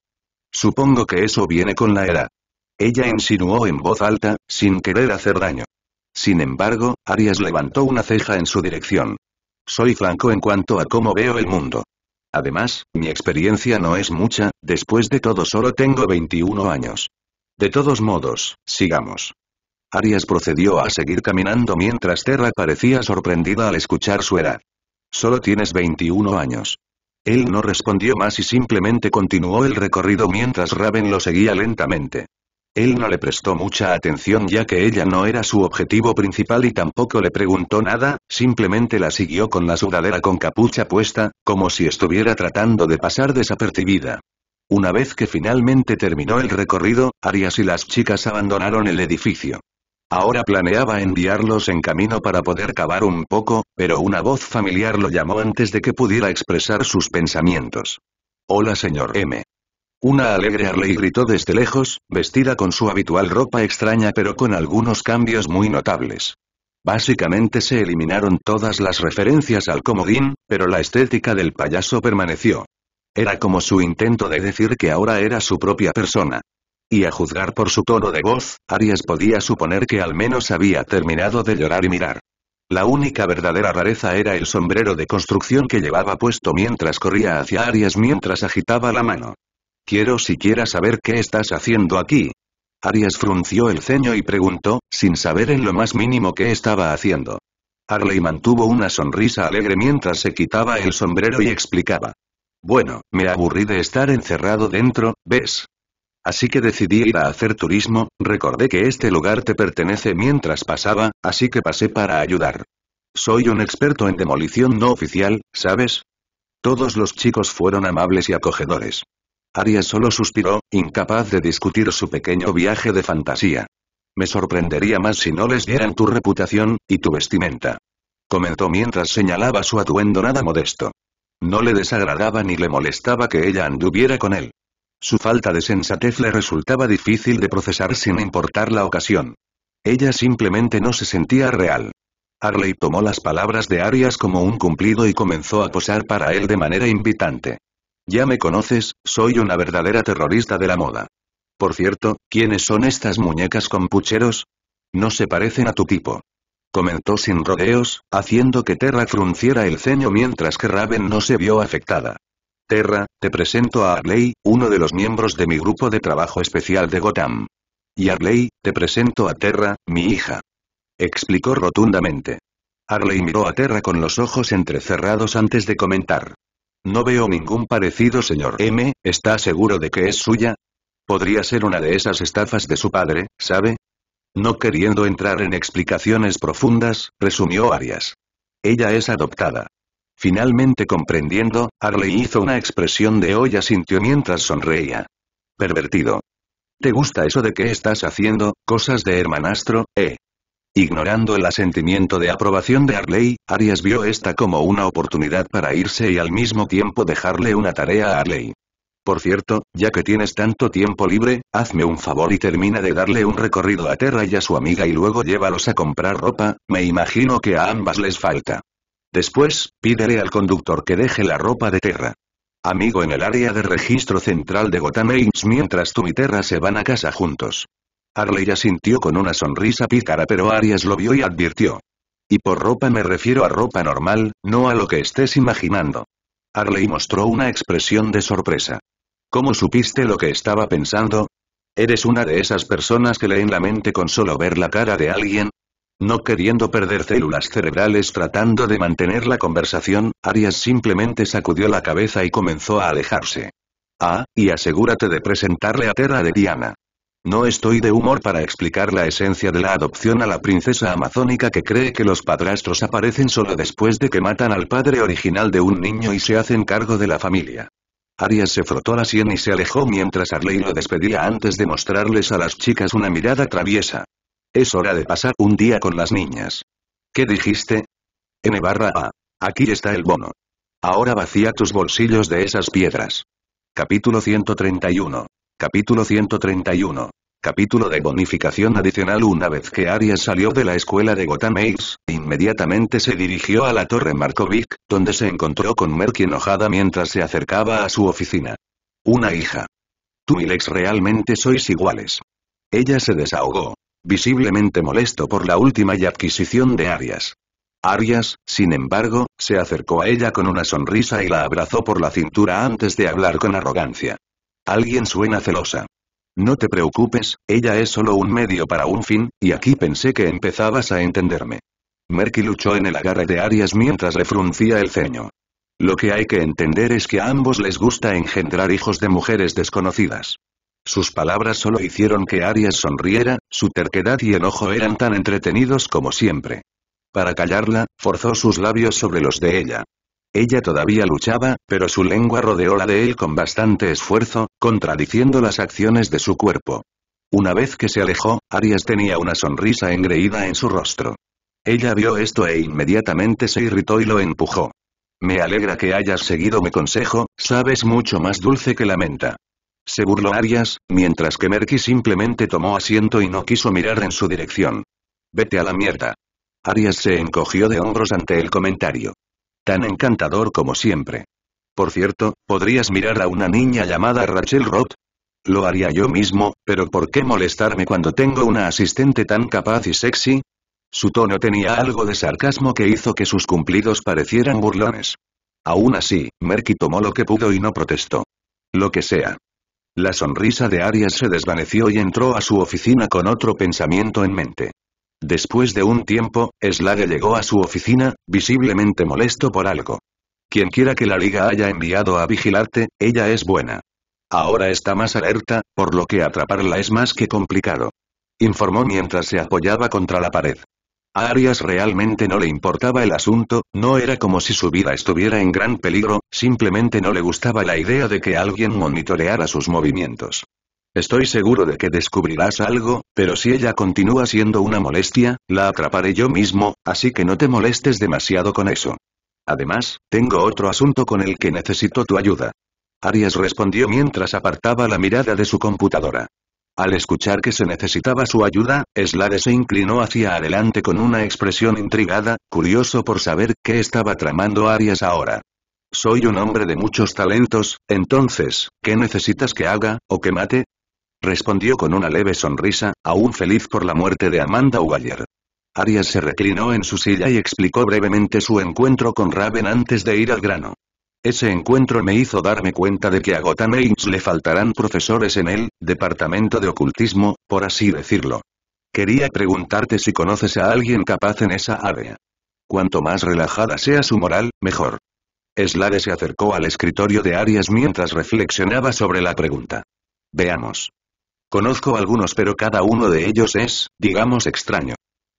Speaker 1: Supongo que eso viene con la edad. Ella insinuó en voz alta, sin querer hacer daño. Sin embargo, Arias levantó una ceja en su dirección. Soy franco en cuanto a cómo veo el mundo. Además, mi experiencia no es mucha, después de todo solo tengo 21 años. De todos modos, sigamos. Arias procedió a seguir caminando mientras Terra parecía sorprendida al escuchar su edad. Solo tienes 21 años. Él no respondió más y simplemente continuó el recorrido mientras Raven lo seguía lentamente. Él no le prestó mucha atención ya que ella no era su objetivo principal y tampoco le preguntó nada, simplemente la siguió con la sudadera con capucha puesta, como si estuviera tratando de pasar desapercibida. Una vez que finalmente terminó el recorrido, Arias y las chicas abandonaron el edificio. Ahora planeaba enviarlos en camino para poder cavar un poco, pero una voz familiar lo llamó antes de que pudiera expresar sus pensamientos. Hola señor M. Una alegre Harley gritó desde lejos, vestida con su habitual ropa extraña pero con algunos cambios muy notables. Básicamente se eliminaron todas las referencias al comodín, pero la estética del payaso permaneció. Era como su intento de decir que ahora era su propia persona. Y a juzgar por su tono de voz, Arias podía suponer que al menos había terminado de llorar y mirar. La única verdadera rareza era el sombrero de construcción que llevaba puesto mientras corría hacia Arias mientras agitaba la mano. Quiero siquiera saber qué estás haciendo aquí. Arias frunció el ceño y preguntó, sin saber en lo más mínimo qué estaba haciendo. Harley mantuvo una sonrisa alegre mientras se quitaba el sombrero y explicaba. Bueno, me aburrí de estar encerrado dentro, ¿ves? Así que decidí ir a hacer turismo, recordé que este lugar te pertenece mientras pasaba, así que pasé para ayudar. Soy un experto en demolición no oficial, ¿sabes? Todos los chicos fueron amables y acogedores. Arias solo suspiró, incapaz de discutir su pequeño viaje de fantasía. Me sorprendería más si no les dieran tu reputación, y tu vestimenta. Comentó mientras señalaba su atuendo nada modesto. No le desagradaba ni le molestaba que ella anduviera con él. Su falta de sensatez le resultaba difícil de procesar sin importar la ocasión. Ella simplemente no se sentía real. Harley tomó las palabras de Arias como un cumplido y comenzó a posar para él de manera invitante. Ya me conoces, soy una verdadera terrorista de la moda. Por cierto, ¿quiénes son estas muñecas con pucheros? No se parecen a tu tipo. Comentó sin rodeos, haciendo que Terra frunciera el ceño mientras que Raven no se vio afectada. Terra, te presento a Arley, uno de los miembros de mi grupo de trabajo especial de Gotham. Y Arley, te presento a Terra, mi hija. Explicó rotundamente. Arley miró a Terra con los ojos entrecerrados antes de comentar. No veo ningún parecido señor M, ¿está seguro de que es suya? Podría ser una de esas estafas de su padre, ¿sabe? No queriendo entrar en explicaciones profundas, resumió Arias. Ella es adoptada. Finalmente comprendiendo, Harley hizo una expresión de olla sintió mientras sonreía. Pervertido. ¿Te gusta eso de que estás haciendo, cosas de hermanastro, eh? Ignorando el asentimiento de aprobación de Harley, Arias vio esta como una oportunidad para irse y al mismo tiempo dejarle una tarea a Harley. Por cierto, ya que tienes tanto tiempo libre, hazme un favor y termina de darle un recorrido a Terra y a su amiga y luego llévalos a comprar ropa, me imagino que a ambas les falta. Después, pídele al conductor que deje la ropa de Terra. Amigo en el área de registro central de Gotham mientras tú y Terra se van a casa juntos. Arley asintió con una sonrisa pícara pero Arias lo vio y advirtió. Y por ropa me refiero a ropa normal, no a lo que estés imaginando. Arley mostró una expresión de sorpresa. ¿Cómo supiste lo que estaba pensando? ¿Eres una de esas personas que leen la mente con solo ver la cara de alguien? No queriendo perder células cerebrales tratando de mantener la conversación, Arias simplemente sacudió la cabeza y comenzó a alejarse. Ah, y asegúrate de presentarle a Tera de Diana. No estoy de humor para explicar la esencia de la adopción a la princesa amazónica que cree que los padrastros aparecen solo después de que matan al padre original de un niño y se hacen cargo de la familia. Arias se frotó la sien y se alejó mientras Arley lo despedía antes de mostrarles a las chicas una mirada traviesa. Es hora de pasar un día con las niñas. ¿Qué dijiste? N barra A. Aquí está el bono. Ahora vacía tus bolsillos de esas piedras. Capítulo 131. Capítulo 131. Capítulo de bonificación adicional Una vez que Arias salió de la escuela de Gotham Heights, inmediatamente se dirigió a la torre Markovic, donde se encontró con Merky enojada mientras se acercaba a su oficina. Una hija. Tú y Lex realmente sois iguales. Ella se desahogó, visiblemente molesto por la última y adquisición de Arias. Arias, sin embargo, se acercó a ella con una sonrisa y la abrazó por la cintura antes de hablar con arrogancia. Alguien suena celosa. No te preocupes, ella es solo un medio para un fin, y aquí pensé que empezabas a entenderme. Merky luchó en el agarre de Arias mientras le fruncía el ceño. Lo que hay que entender es que a ambos les gusta engendrar hijos de mujeres desconocidas. Sus palabras solo hicieron que Arias sonriera, su terquedad y enojo eran tan entretenidos como siempre. Para callarla, forzó sus labios sobre los de ella. Ella todavía luchaba, pero su lengua rodeó la de él con bastante esfuerzo, contradiciendo las acciones de su cuerpo. Una vez que se alejó, Arias tenía una sonrisa engreída en su rostro. Ella vio esto e inmediatamente se irritó y lo empujó. Me alegra que hayas seguido mi consejo, sabes mucho más dulce que la menta. Se burló Arias, mientras que Merky simplemente tomó asiento y no quiso mirar en su dirección. Vete a la mierda. Arias se encogió de hombros ante el comentario. Tan encantador como siempre. Por cierto, ¿podrías mirar a una niña llamada Rachel Roth? Lo haría yo mismo, pero ¿por qué molestarme cuando tengo una asistente tan capaz y sexy? Su tono tenía algo de sarcasmo que hizo que sus cumplidos parecieran burlones. Aún así, Merky tomó lo que pudo y no protestó. Lo que sea. La sonrisa de Arias se desvaneció y entró a su oficina con otro pensamiento en mente. Después de un tiempo, Slade llegó a su oficina, visiblemente molesto por algo. Quienquiera que la liga haya enviado a vigilarte, ella es buena. Ahora está más alerta, por lo que atraparla es más que complicado. Informó mientras se apoyaba contra la pared. A Arias realmente no le importaba el asunto, no era como si su vida estuviera en gran peligro, simplemente no le gustaba la idea de que alguien monitoreara sus movimientos. Estoy seguro de que descubrirás algo, pero si ella continúa siendo una molestia, la atraparé yo mismo, así que no te molestes demasiado con eso. Además, tengo otro asunto con el que necesito tu ayuda. Arias respondió mientras apartaba la mirada de su computadora. Al escuchar que se necesitaba su ayuda, Slade se inclinó hacia adelante con una expresión intrigada, curioso por saber qué estaba tramando Arias ahora. Soy un hombre de muchos talentos, entonces, ¿qué necesitas que haga, o que mate? Respondió con una leve sonrisa, aún feliz por la muerte de Amanda Waller. Arias se reclinó en su silla y explicó brevemente su encuentro con Raven antes de ir al grano. Ese encuentro me hizo darme cuenta de que a Gotham le faltarán profesores en el departamento de ocultismo, por así decirlo. Quería preguntarte si conoces a alguien capaz en esa área. Cuanto más relajada sea su moral, mejor. Slade se acercó al escritorio de Arias mientras reflexionaba sobre la pregunta. Veamos. Conozco algunos pero cada uno de ellos es, digamos extraño.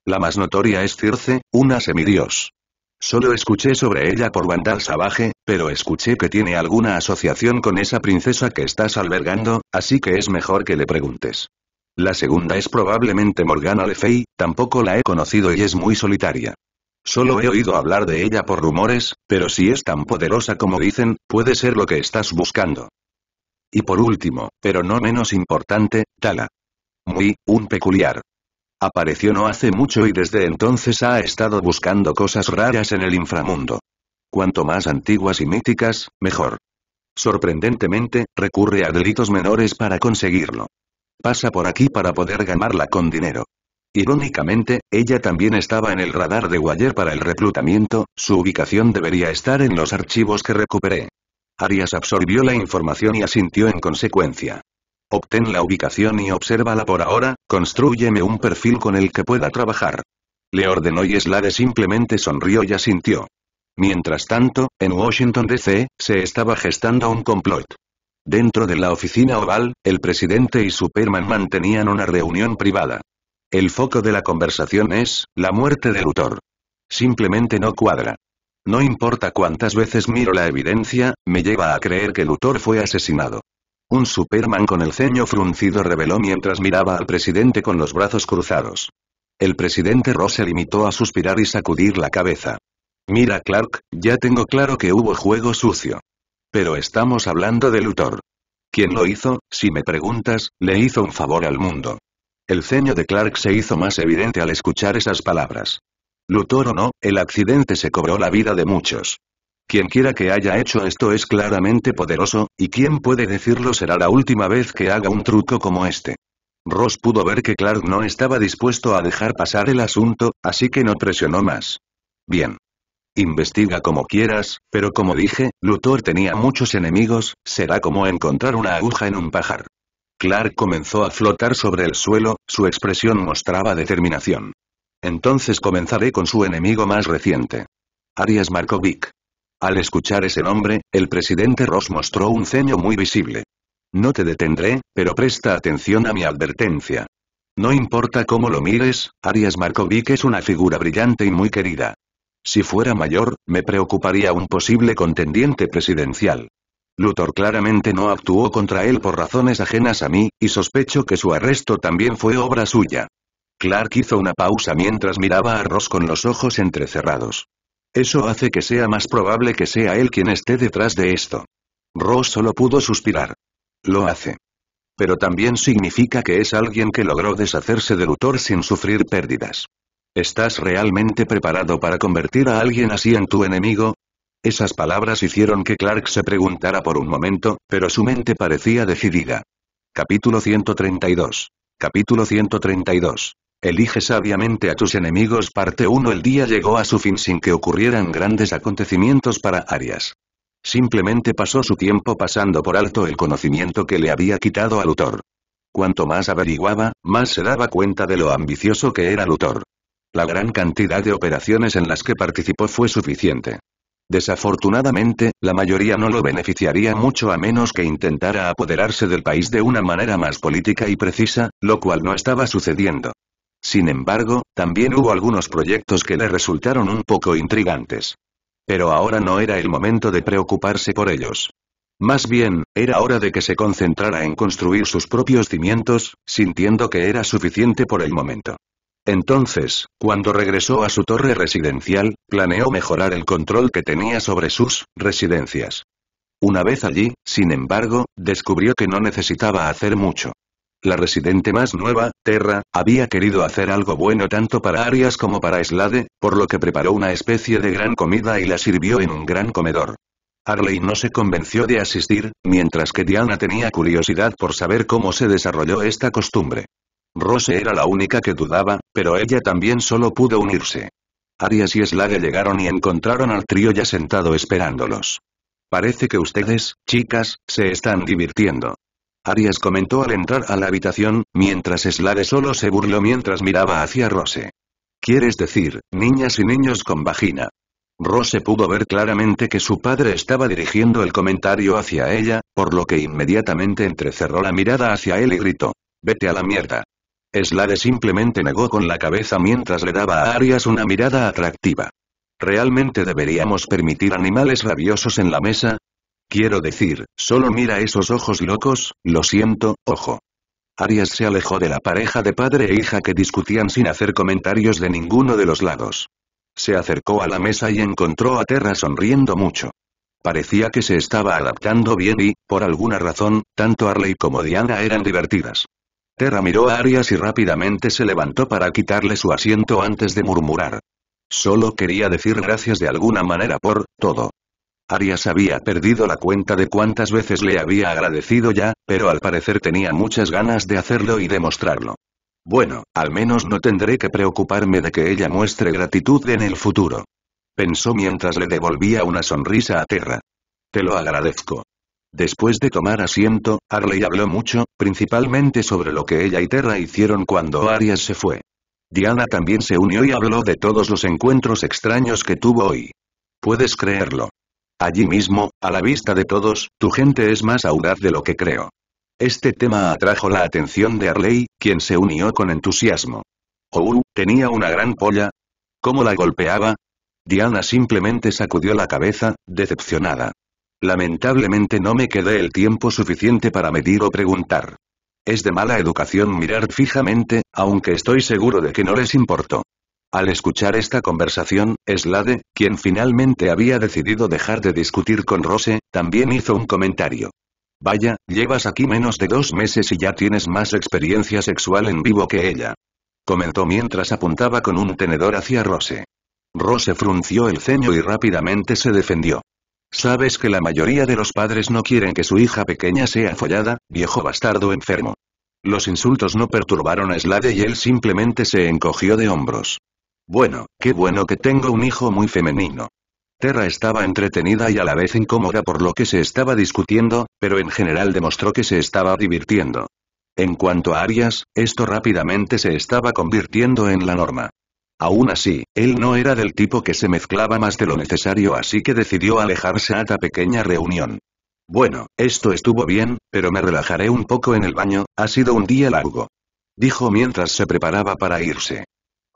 Speaker 1: La más notoria es Circe, una semidios. Solo escuché sobre ella por Vandal Salvaje, pero escuché que tiene alguna asociación con esa princesa que estás albergando, así que es mejor que le preguntes. La segunda es probablemente Morgana Le Fay, tampoco la he conocido y es muy solitaria. Solo he oído hablar de ella por rumores, pero si es tan poderosa como dicen, puede ser lo que estás buscando. Y por último, pero no menos importante, Tala. Muy, un peculiar. Apareció no hace mucho y desde entonces ha estado buscando cosas raras en el inframundo. Cuanto más antiguas y míticas, mejor. Sorprendentemente, recurre a delitos menores para conseguirlo. Pasa por aquí para poder ganarla con dinero. Irónicamente, ella también estaba en el radar de Waller para el reclutamiento, su ubicación debería estar en los archivos que recuperé. Arias absorbió la información y asintió en consecuencia. Obtén la ubicación y obsérvala por ahora, construyeme un perfil con el que pueda trabajar. Le ordenó y Slade simplemente sonrió y asintió. Mientras tanto, en Washington DC, se estaba gestando un complot. Dentro de la oficina oval, el presidente y Superman mantenían una reunión privada. El foco de la conversación es, la muerte de Luthor. Simplemente no cuadra. No importa cuántas veces miro la evidencia, me lleva a creer que Luthor fue asesinado. Un Superman con el ceño fruncido reveló mientras miraba al presidente con los brazos cruzados. El presidente Ross se limitó a suspirar y sacudir la cabeza. Mira Clark, ya tengo claro que hubo juego sucio. Pero estamos hablando de Luthor. Quien lo hizo, si me preguntas, le hizo un favor al mundo. El ceño de Clark se hizo más evidente al escuchar esas palabras. Luthor o no, el accidente se cobró la vida de muchos. Quien quiera que haya hecho esto es claramente poderoso, y quien puede decirlo será la última vez que haga un truco como este. Ross pudo ver que Clark no estaba dispuesto a dejar pasar el asunto, así que no presionó más. Bien. Investiga como quieras, pero como dije, Luthor tenía muchos enemigos, será como encontrar una aguja en un pajar. Clark comenzó a flotar sobre el suelo, su expresión mostraba determinación. Entonces comenzaré con su enemigo más reciente. Arias Markovic. Al escuchar ese nombre, el presidente Ross mostró un ceño muy visible. No te detendré, pero presta atención a mi advertencia. No importa cómo lo mires, Arias Markovic es una figura brillante y muy querida. Si fuera mayor, me preocuparía un posible contendiente presidencial. Luthor claramente no actuó contra él por razones ajenas a mí, y sospecho que su arresto también fue obra suya. Clark hizo una pausa mientras miraba a Ross con los ojos entrecerrados. Eso hace que sea más probable que sea él quien esté detrás de esto. Ross solo pudo suspirar. Lo hace. Pero también significa que es alguien que logró deshacerse del autor sin sufrir pérdidas. ¿Estás realmente preparado para convertir a alguien así en tu enemigo? Esas palabras hicieron que Clark se preguntara por un momento, pero su mente parecía decidida. Capítulo 132. Capítulo 132. Elige sabiamente a tus enemigos. Parte 1 El día llegó a su fin sin que ocurrieran grandes acontecimientos para Arias. Simplemente pasó su tiempo pasando por alto el conocimiento que le había quitado a Luthor. Cuanto más averiguaba, más se daba cuenta de lo ambicioso que era Luthor. La gran cantidad de operaciones en las que participó fue suficiente. Desafortunadamente, la mayoría no lo beneficiaría mucho a menos que intentara apoderarse del país de una manera más política y precisa, lo cual no estaba sucediendo. Sin embargo, también hubo algunos proyectos que le resultaron un poco intrigantes. Pero ahora no era el momento de preocuparse por ellos. Más bien, era hora de que se concentrara en construir sus propios cimientos, sintiendo que era suficiente por el momento. Entonces, cuando regresó a su torre residencial, planeó mejorar el control que tenía sobre sus residencias. Una vez allí, sin embargo, descubrió que no necesitaba hacer mucho. La residente más nueva, Terra, había querido hacer algo bueno tanto para Arias como para Slade, por lo que preparó una especie de gran comida y la sirvió en un gran comedor. Harley no se convenció de asistir, mientras que Diana tenía curiosidad por saber cómo se desarrolló esta costumbre. Rose era la única que dudaba, pero ella también solo pudo unirse. Arias y Slade llegaron y encontraron al trío ya sentado esperándolos. Parece que ustedes, chicas, se están divirtiendo. Arias comentó al entrar a la habitación, mientras Slade solo se burló mientras miraba hacia Rose. Quieres decir, niñas y niños con vagina. Rose pudo ver claramente que su padre estaba dirigiendo el comentario hacia ella, por lo que inmediatamente entrecerró la mirada hacia él y gritó. Vete a la mierda. Slade simplemente negó con la cabeza mientras le daba a Arias una mirada atractiva. ¿Realmente deberíamos permitir animales rabiosos en la mesa? Quiero decir, solo mira esos ojos locos, lo siento, ojo. Arias se alejó de la pareja de padre e hija que discutían sin hacer comentarios de ninguno de los lados. Se acercó a la mesa y encontró a Terra sonriendo mucho. Parecía que se estaba adaptando bien y, por alguna razón, tanto Arley como Diana eran divertidas. Terra miró a Arias y rápidamente se levantó para quitarle su asiento antes de murmurar. Solo quería decir gracias de alguna manera por todo. Arias había perdido la cuenta de cuántas veces le había agradecido ya, pero al parecer tenía muchas ganas de hacerlo y demostrarlo. Bueno, al menos no tendré que preocuparme de que ella muestre gratitud en el futuro. Pensó mientras le devolvía una sonrisa a Terra. Te lo agradezco. Después de tomar asiento, Arley habló mucho, principalmente sobre lo que ella y Terra hicieron cuando Arias se fue. Diana también se unió y habló de todos los encuentros extraños que tuvo hoy. Puedes creerlo. Allí mismo, a la vista de todos, tu gente es más audaz de lo que creo. Este tema atrajo la atención de Arley, quien se unió con entusiasmo. Oh, tenía una gran polla. ¿Cómo la golpeaba? Diana simplemente sacudió la cabeza, decepcionada. Lamentablemente no me quedé el tiempo suficiente para medir o preguntar. Es de mala educación mirar fijamente, aunque estoy seguro de que no les importó. Al escuchar esta conversación, Slade, quien finalmente había decidido dejar de discutir con Rose, también hizo un comentario. Vaya, llevas aquí menos de dos meses y ya tienes más experiencia sexual en vivo que ella. Comentó mientras apuntaba con un tenedor hacia Rose. Rose frunció el ceño y rápidamente se defendió. Sabes que la mayoría de los padres no quieren que su hija pequeña sea follada, viejo bastardo enfermo. Los insultos no perturbaron a Slade y él simplemente se encogió de hombros. Bueno, qué bueno que tengo un hijo muy femenino. Terra estaba entretenida y a la vez incómoda por lo que se estaba discutiendo, pero en general demostró que se estaba divirtiendo. En cuanto a Arias, esto rápidamente se estaba convirtiendo en la norma. Aún así, él no era del tipo que se mezclaba más de lo necesario así que decidió alejarse a la pequeña reunión. Bueno, esto estuvo bien, pero me relajaré un poco en el baño, ha sido un día largo. Dijo mientras se preparaba para irse.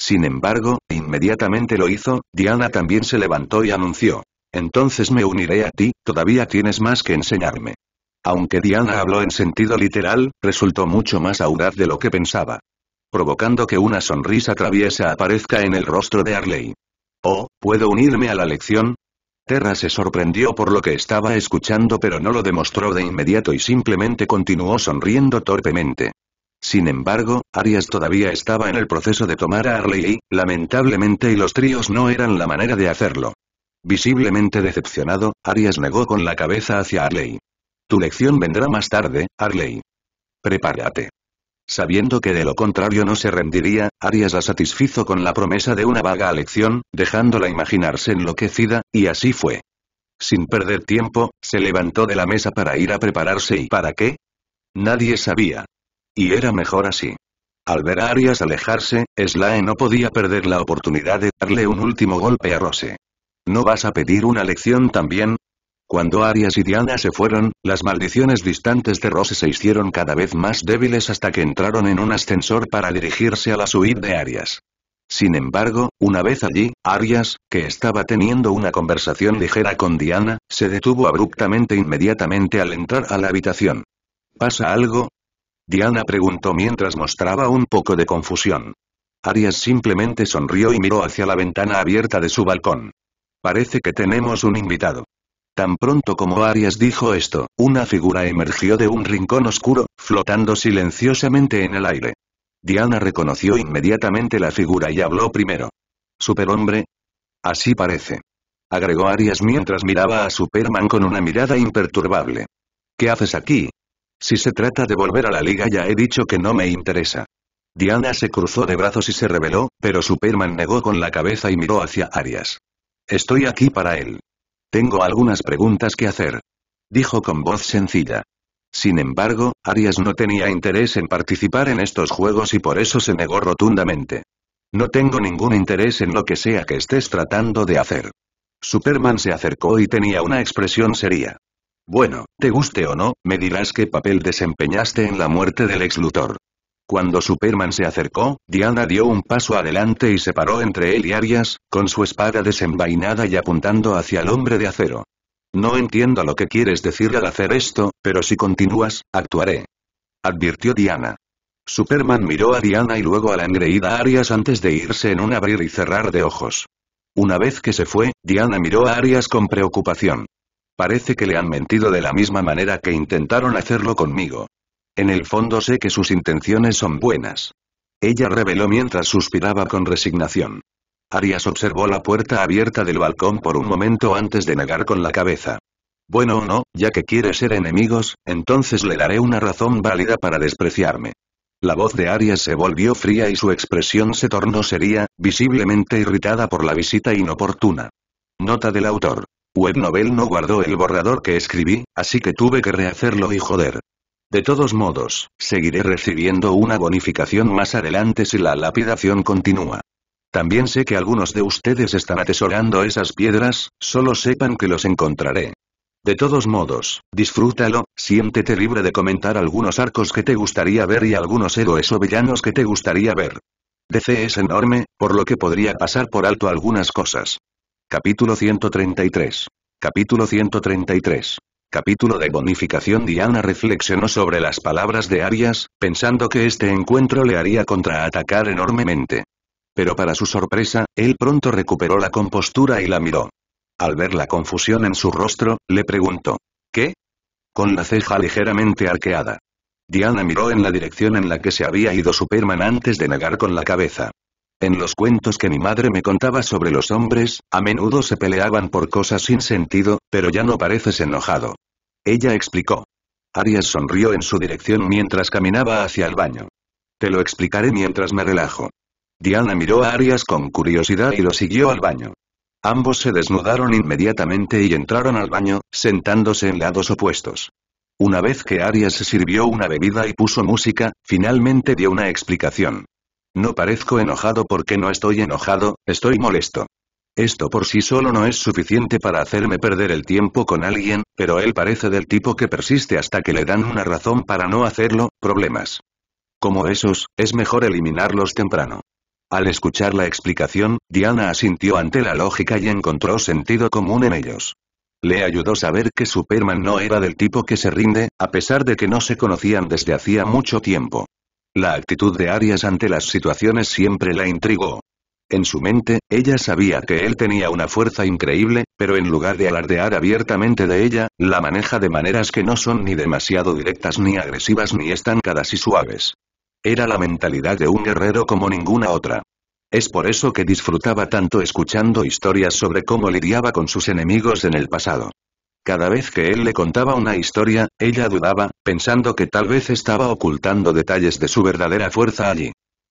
Speaker 1: Sin embargo, inmediatamente lo hizo, Diana también se levantó y anunció. Entonces me uniré a ti, todavía tienes más que enseñarme. Aunque Diana habló en sentido literal, resultó mucho más audaz de lo que pensaba. Provocando que una sonrisa traviesa aparezca en el rostro de Arley. Oh, ¿puedo unirme a la lección? Terra se sorprendió por lo que estaba escuchando pero no lo demostró de inmediato y simplemente continuó sonriendo torpemente. Sin embargo, Arias todavía estaba en el proceso de tomar a Arley y, lamentablemente y los tríos no eran la manera de hacerlo. Visiblemente decepcionado, Arias negó con la cabeza hacia Arley. Tu lección vendrá más tarde, Arley. Prepárate. Sabiendo que de lo contrario no se rendiría, Arias la satisfizo con la promesa de una vaga lección, dejándola imaginarse enloquecida, y así fue. Sin perder tiempo, se levantó de la mesa para ir a prepararse y ¿para qué? Nadie sabía. Y era mejor así. Al ver a Arias alejarse, Slae no podía perder la oportunidad de darle un último golpe a Rose. ¿No vas a pedir una lección también? Cuando Arias y Diana se fueron, las maldiciones distantes de Rose se hicieron cada vez más débiles hasta que entraron en un ascensor para dirigirse a la suite de Arias. Sin embargo, una vez allí, Arias, que estaba teniendo una conversación ligera con Diana, se detuvo abruptamente inmediatamente al entrar a la habitación. ¿Pasa algo? Diana preguntó mientras mostraba un poco de confusión. Arias simplemente sonrió y miró hacia la ventana abierta de su balcón. Parece que tenemos un invitado. Tan pronto como Arias dijo esto, una figura emergió de un rincón oscuro, flotando silenciosamente en el aire. Diana reconoció inmediatamente la figura y habló primero. ¿Superhombre? Así parece. Agregó Arias mientras miraba a Superman con una mirada imperturbable. ¿Qué haces aquí, si se trata de volver a la liga ya he dicho que no me interesa. Diana se cruzó de brazos y se rebeló, pero Superman negó con la cabeza y miró hacia Arias. Estoy aquí para él. Tengo algunas preguntas que hacer. Dijo con voz sencilla. Sin embargo, Arias no tenía interés en participar en estos juegos y por eso se negó rotundamente. No tengo ningún interés en lo que sea que estés tratando de hacer. Superman se acercó y tenía una expresión seria. Bueno, te guste o no, me dirás qué papel desempeñaste en la muerte del exlutor. Cuando Superman se acercó, Diana dio un paso adelante y se paró entre él y Arias, con su espada desenvainada y apuntando hacia el hombre de acero. No entiendo lo que quieres decir al hacer esto, pero si continúas, actuaré. Advirtió Diana. Superman miró a Diana y luego a la engreída Arias antes de irse en un abrir y cerrar de ojos. Una vez que se fue, Diana miró a Arias con preocupación. Parece que le han mentido de la misma manera que intentaron hacerlo conmigo. En el fondo sé que sus intenciones son buenas. Ella reveló mientras suspiraba con resignación. Arias observó la puerta abierta del balcón por un momento antes de negar con la cabeza. Bueno o no, ya que quiere ser enemigos, entonces le daré una razón válida para despreciarme. La voz de Arias se volvió fría y su expresión se tornó seria, visiblemente irritada por la visita inoportuna. Nota del autor. Webnovel no guardó el borrador que escribí, así que tuve que rehacerlo y joder. De todos modos, seguiré recibiendo una bonificación más adelante si la lapidación continúa. También sé que algunos de ustedes están atesorando esas piedras, solo sepan que los encontraré. De todos modos, disfrútalo, siéntete libre de comentar algunos arcos que te gustaría ver y algunos héroes o villanos que te gustaría ver. DC es enorme, por lo que podría pasar por alto algunas cosas. Capítulo 133. Capítulo 133. Capítulo de bonificación Diana reflexionó sobre las palabras de Arias, pensando que este encuentro le haría contraatacar enormemente. Pero para su sorpresa, él pronto recuperó la compostura y la miró. Al ver la confusión en su rostro, le preguntó. ¿Qué? Con la ceja ligeramente arqueada. Diana miró en la dirección en la que se había ido Superman antes de negar con la cabeza. En los cuentos que mi madre me contaba sobre los hombres, a menudo se peleaban por cosas sin sentido, pero ya no pareces enojado. Ella explicó. Arias sonrió en su dirección mientras caminaba hacia el baño. Te lo explicaré mientras me relajo. Diana miró a Arias con curiosidad y lo siguió al baño. Ambos se desnudaron inmediatamente y entraron al baño, sentándose en lados opuestos. Una vez que Arias sirvió una bebida y puso música, finalmente dio una explicación. No parezco enojado porque no estoy enojado, estoy molesto. Esto por sí solo no es suficiente para hacerme perder el tiempo con alguien, pero él parece del tipo que persiste hasta que le dan una razón para no hacerlo, problemas. Como esos, es mejor eliminarlos temprano. Al escuchar la explicación, Diana asintió ante la lógica y encontró sentido común en ellos. Le ayudó a saber que Superman no era del tipo que se rinde, a pesar de que no se conocían desde hacía mucho tiempo. La actitud de Arias ante las situaciones siempre la intrigó. En su mente, ella sabía que él tenía una fuerza increíble, pero en lugar de alardear abiertamente de ella, la maneja de maneras que no son ni demasiado directas ni agresivas ni estancadas y suaves. Era la mentalidad de un guerrero como ninguna otra. Es por eso que disfrutaba tanto escuchando historias sobre cómo lidiaba con sus enemigos en el pasado. Cada vez que él le contaba una historia, ella dudaba, pensando que tal vez estaba ocultando detalles de su verdadera fuerza allí.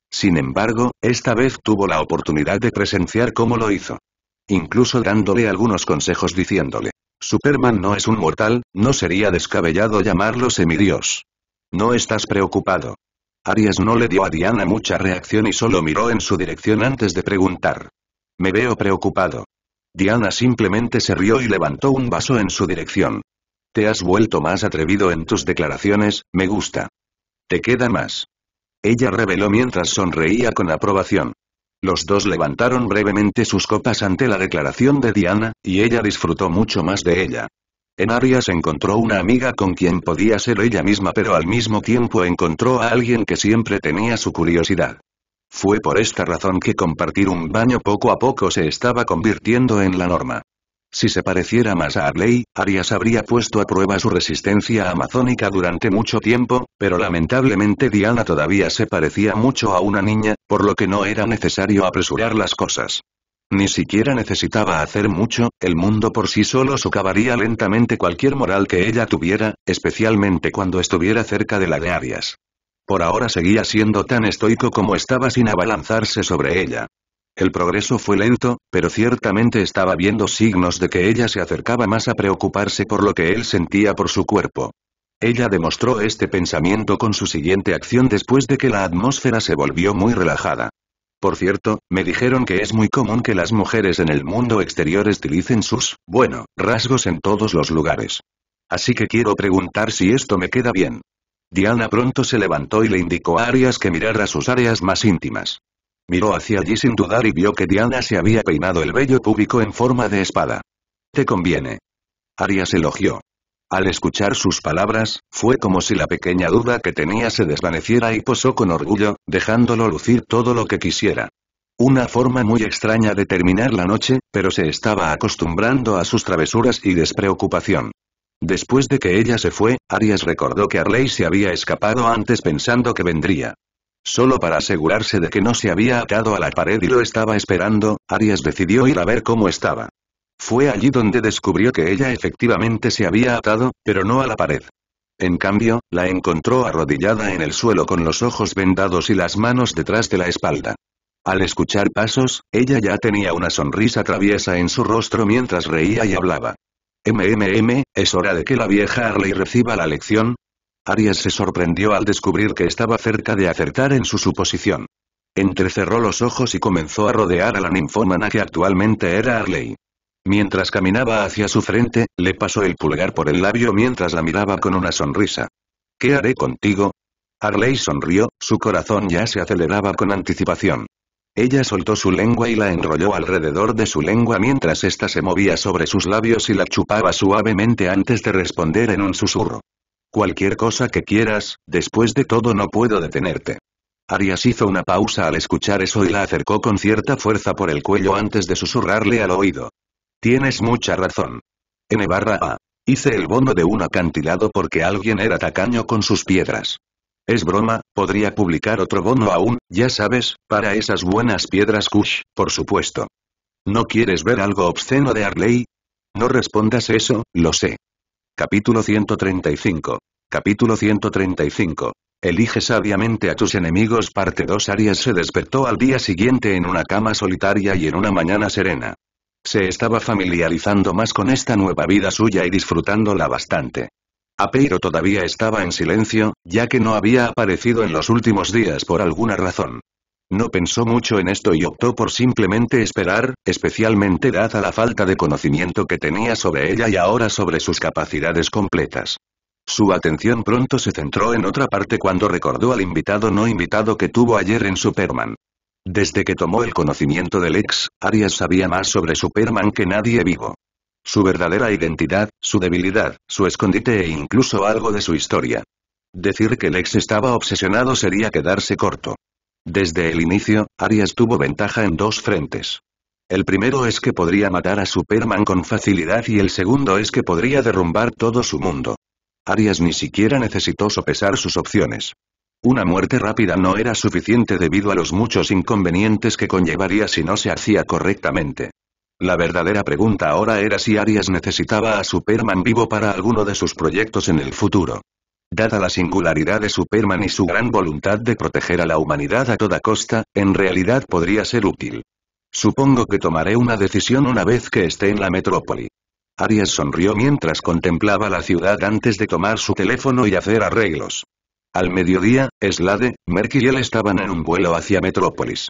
Speaker 1: Sin embargo, esta vez tuvo la oportunidad de presenciar cómo lo hizo. Incluso dándole algunos consejos diciéndole, Superman no es un mortal, no sería descabellado llamarlo semidios. No estás preocupado. Arias no le dio a Diana mucha reacción y solo miró en su dirección antes de preguntar. Me veo preocupado. Diana simplemente se rió y levantó un vaso en su dirección. Te has vuelto más atrevido en tus declaraciones, me gusta. Te queda más. Ella reveló mientras sonreía con aprobación. Los dos levantaron brevemente sus copas ante la declaración de Diana, y ella disfrutó mucho más de ella. En Arias encontró una amiga con quien podía ser ella misma pero al mismo tiempo encontró a alguien que siempre tenía su curiosidad. Fue por esta razón que compartir un baño poco a poco se estaba convirtiendo en la norma. Si se pareciera más a Arley, Arias habría puesto a prueba su resistencia amazónica durante mucho tiempo, pero lamentablemente Diana todavía se parecía mucho a una niña, por lo que no era necesario apresurar las cosas. Ni siquiera necesitaba hacer mucho, el mundo por sí solo socavaría lentamente cualquier moral que ella tuviera, especialmente cuando estuviera cerca de la de Arias. Por ahora seguía siendo tan estoico como estaba sin abalanzarse sobre ella. El progreso fue lento, pero ciertamente estaba viendo signos de que ella se acercaba más a preocuparse por lo que él sentía por su cuerpo. Ella demostró este pensamiento con su siguiente acción después de que la atmósfera se volvió muy relajada. Por cierto, me dijeron que es muy común que las mujeres en el mundo exterior estilicen sus, bueno, rasgos en todos los lugares. Así que quiero preguntar si esto me queda bien. Diana pronto se levantó y le indicó a Arias que mirara sus áreas más íntimas. Miró hacia allí sin dudar y vio que Diana se había peinado el vello púbico en forma de espada. Te conviene. Arias elogió. Al escuchar sus palabras, fue como si la pequeña duda que tenía se desvaneciera y posó con orgullo, dejándolo lucir todo lo que quisiera. Una forma muy extraña de terminar la noche, pero se estaba acostumbrando a sus travesuras y despreocupación. Después de que ella se fue, Arias recordó que Arley se había escapado antes pensando que vendría. Solo para asegurarse de que no se había atado a la pared y lo estaba esperando, Arias decidió ir a ver cómo estaba. Fue allí donde descubrió que ella efectivamente se había atado, pero no a la pared. En cambio, la encontró arrodillada en el suelo con los ojos vendados y las manos detrás de la espalda. Al escuchar pasos, ella ya tenía una sonrisa traviesa en su rostro mientras reía y hablaba. MMM, es hora de que la vieja Harley reciba la lección. Arias se sorprendió al descubrir que estaba cerca de acertar en su suposición. Entrecerró los ojos y comenzó a rodear a la ninfómana que actualmente era Harley. Mientras caminaba hacia su frente, le pasó el pulgar por el labio mientras la miraba con una sonrisa. ¿Qué haré contigo? Harley sonrió, su corazón ya se aceleraba con anticipación. Ella soltó su lengua y la enrolló alrededor de su lengua mientras ésta se movía sobre sus labios y la chupaba suavemente antes de responder en un susurro. Cualquier cosa que quieras, después de todo no puedo detenerte. Arias hizo una pausa al escuchar eso y la acercó con cierta fuerza por el cuello antes de susurrarle al oído. Tienes mucha razón. N barra A. Hice el bono de un acantilado porque alguien era tacaño con sus piedras. Es broma, Podría publicar otro bono aún, ya sabes, para esas buenas piedras Kush, por supuesto. ¿No quieres ver algo obsceno de Arley? No respondas eso, lo sé. Capítulo 135. Capítulo 135. Elige sabiamente a tus enemigos. Parte 2 Arias se despertó al día siguiente en una cama solitaria y en una mañana serena. Se estaba familiarizando más con esta nueva vida suya y disfrutándola bastante. Apeiro todavía estaba en silencio, ya que no había aparecido en los últimos días por alguna razón. No pensó mucho en esto y optó por simplemente esperar, especialmente dada la falta de conocimiento que tenía sobre ella y ahora sobre sus capacidades completas. Su atención pronto se centró en otra parte cuando recordó al invitado no invitado que tuvo ayer en Superman. Desde que tomó el conocimiento del ex, Arias sabía más sobre Superman que nadie vivo. Su verdadera identidad, su debilidad, su escondite e incluso algo de su historia. Decir que Lex estaba obsesionado sería quedarse corto. Desde el inicio, Arias tuvo ventaja en dos frentes. El primero es que podría matar a Superman con facilidad y el segundo es que podría derrumbar todo su mundo. Arias ni siquiera necesitó sopesar sus opciones. Una muerte rápida no era suficiente debido a los muchos inconvenientes que conllevaría si no se hacía correctamente. La verdadera pregunta ahora era si Arias necesitaba a Superman vivo para alguno de sus proyectos en el futuro. Dada la singularidad de Superman y su gran voluntad de proteger a la humanidad a toda costa, en realidad podría ser útil. Supongo que tomaré una decisión una vez que esté en la metrópoli. Arias sonrió mientras contemplaba la ciudad antes de tomar su teléfono y hacer arreglos. Al mediodía, Slade, Merck y él estaban en un vuelo hacia Metrópolis.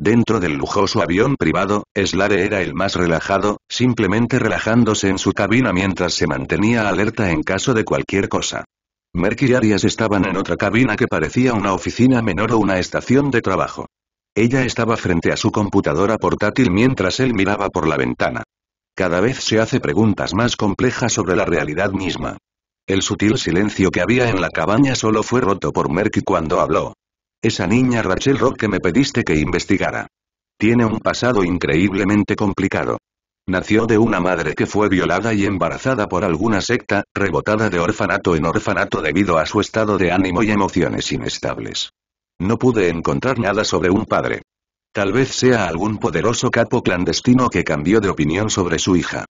Speaker 1: Dentro del lujoso avión privado, Slade era el más relajado, simplemente relajándose en su cabina mientras se mantenía alerta en caso de cualquier cosa. Merck y Arias estaban en otra cabina que parecía una oficina menor o una estación de trabajo. Ella estaba frente a su computadora portátil mientras él miraba por la ventana. Cada vez se hace preguntas más complejas sobre la realidad misma. El sutil silencio que había en la cabaña solo fue roto por Merck cuando habló. Esa niña Rachel Rock que me pediste que investigara. Tiene un pasado increíblemente complicado. Nació de una madre que fue violada y embarazada por alguna secta, rebotada de orfanato en orfanato debido a su estado de ánimo y emociones inestables. No pude encontrar nada sobre un padre. Tal vez sea algún poderoso capo clandestino que cambió de opinión sobre su hija.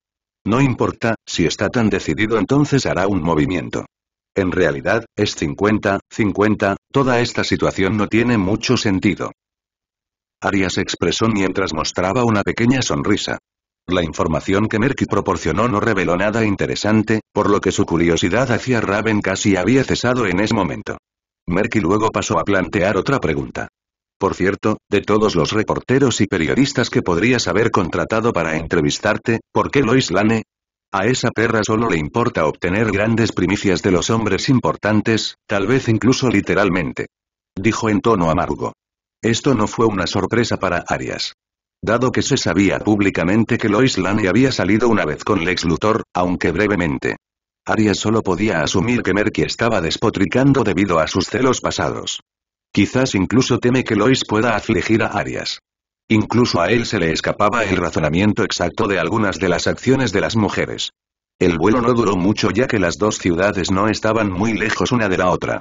Speaker 1: No importa, si está tan decidido entonces hará un movimiento. En realidad, es 50-50, toda esta situación no tiene mucho sentido. Arias expresó mientras mostraba una pequeña sonrisa. La información que Merky proporcionó no reveló nada interesante, por lo que su curiosidad hacia Raven casi había cesado en ese momento. Merky luego pasó a plantear otra pregunta. Por cierto, de todos los reporteros y periodistas que podrías haber contratado para entrevistarte, ¿por qué Lois Lane? A esa perra solo le importa obtener grandes primicias de los hombres importantes, tal vez incluso literalmente. Dijo en tono amargo. Esto no fue una sorpresa para Arias. Dado que se sabía públicamente que Lois Lane había salido una vez con Lex Luthor, aunque brevemente. Arias solo podía asumir que Merky estaba despotricando debido a sus celos pasados. Quizás incluso teme que Lois pueda afligir a Arias. Incluso a él se le escapaba el razonamiento exacto de algunas de las acciones de las mujeres. El vuelo no duró mucho ya que las dos ciudades no estaban muy lejos una de la otra.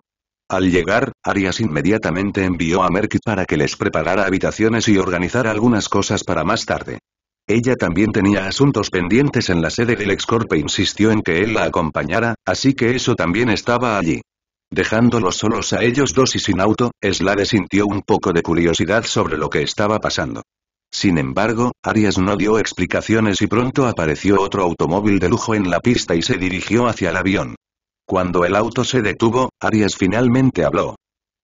Speaker 1: Al llegar, Arias inmediatamente envió a Merck para que les preparara habitaciones y organizara algunas cosas para más tarde. Ella también tenía asuntos pendientes en la sede del Excorp e insistió en que él la acompañara, así que eso también estaba allí. Dejándolos solos a ellos dos y sin auto, Slade sintió un poco de curiosidad sobre lo que estaba pasando. Sin embargo, Arias no dio explicaciones y pronto apareció otro automóvil de lujo en la pista y se dirigió hacia el avión. Cuando el auto se detuvo, Arias finalmente habló.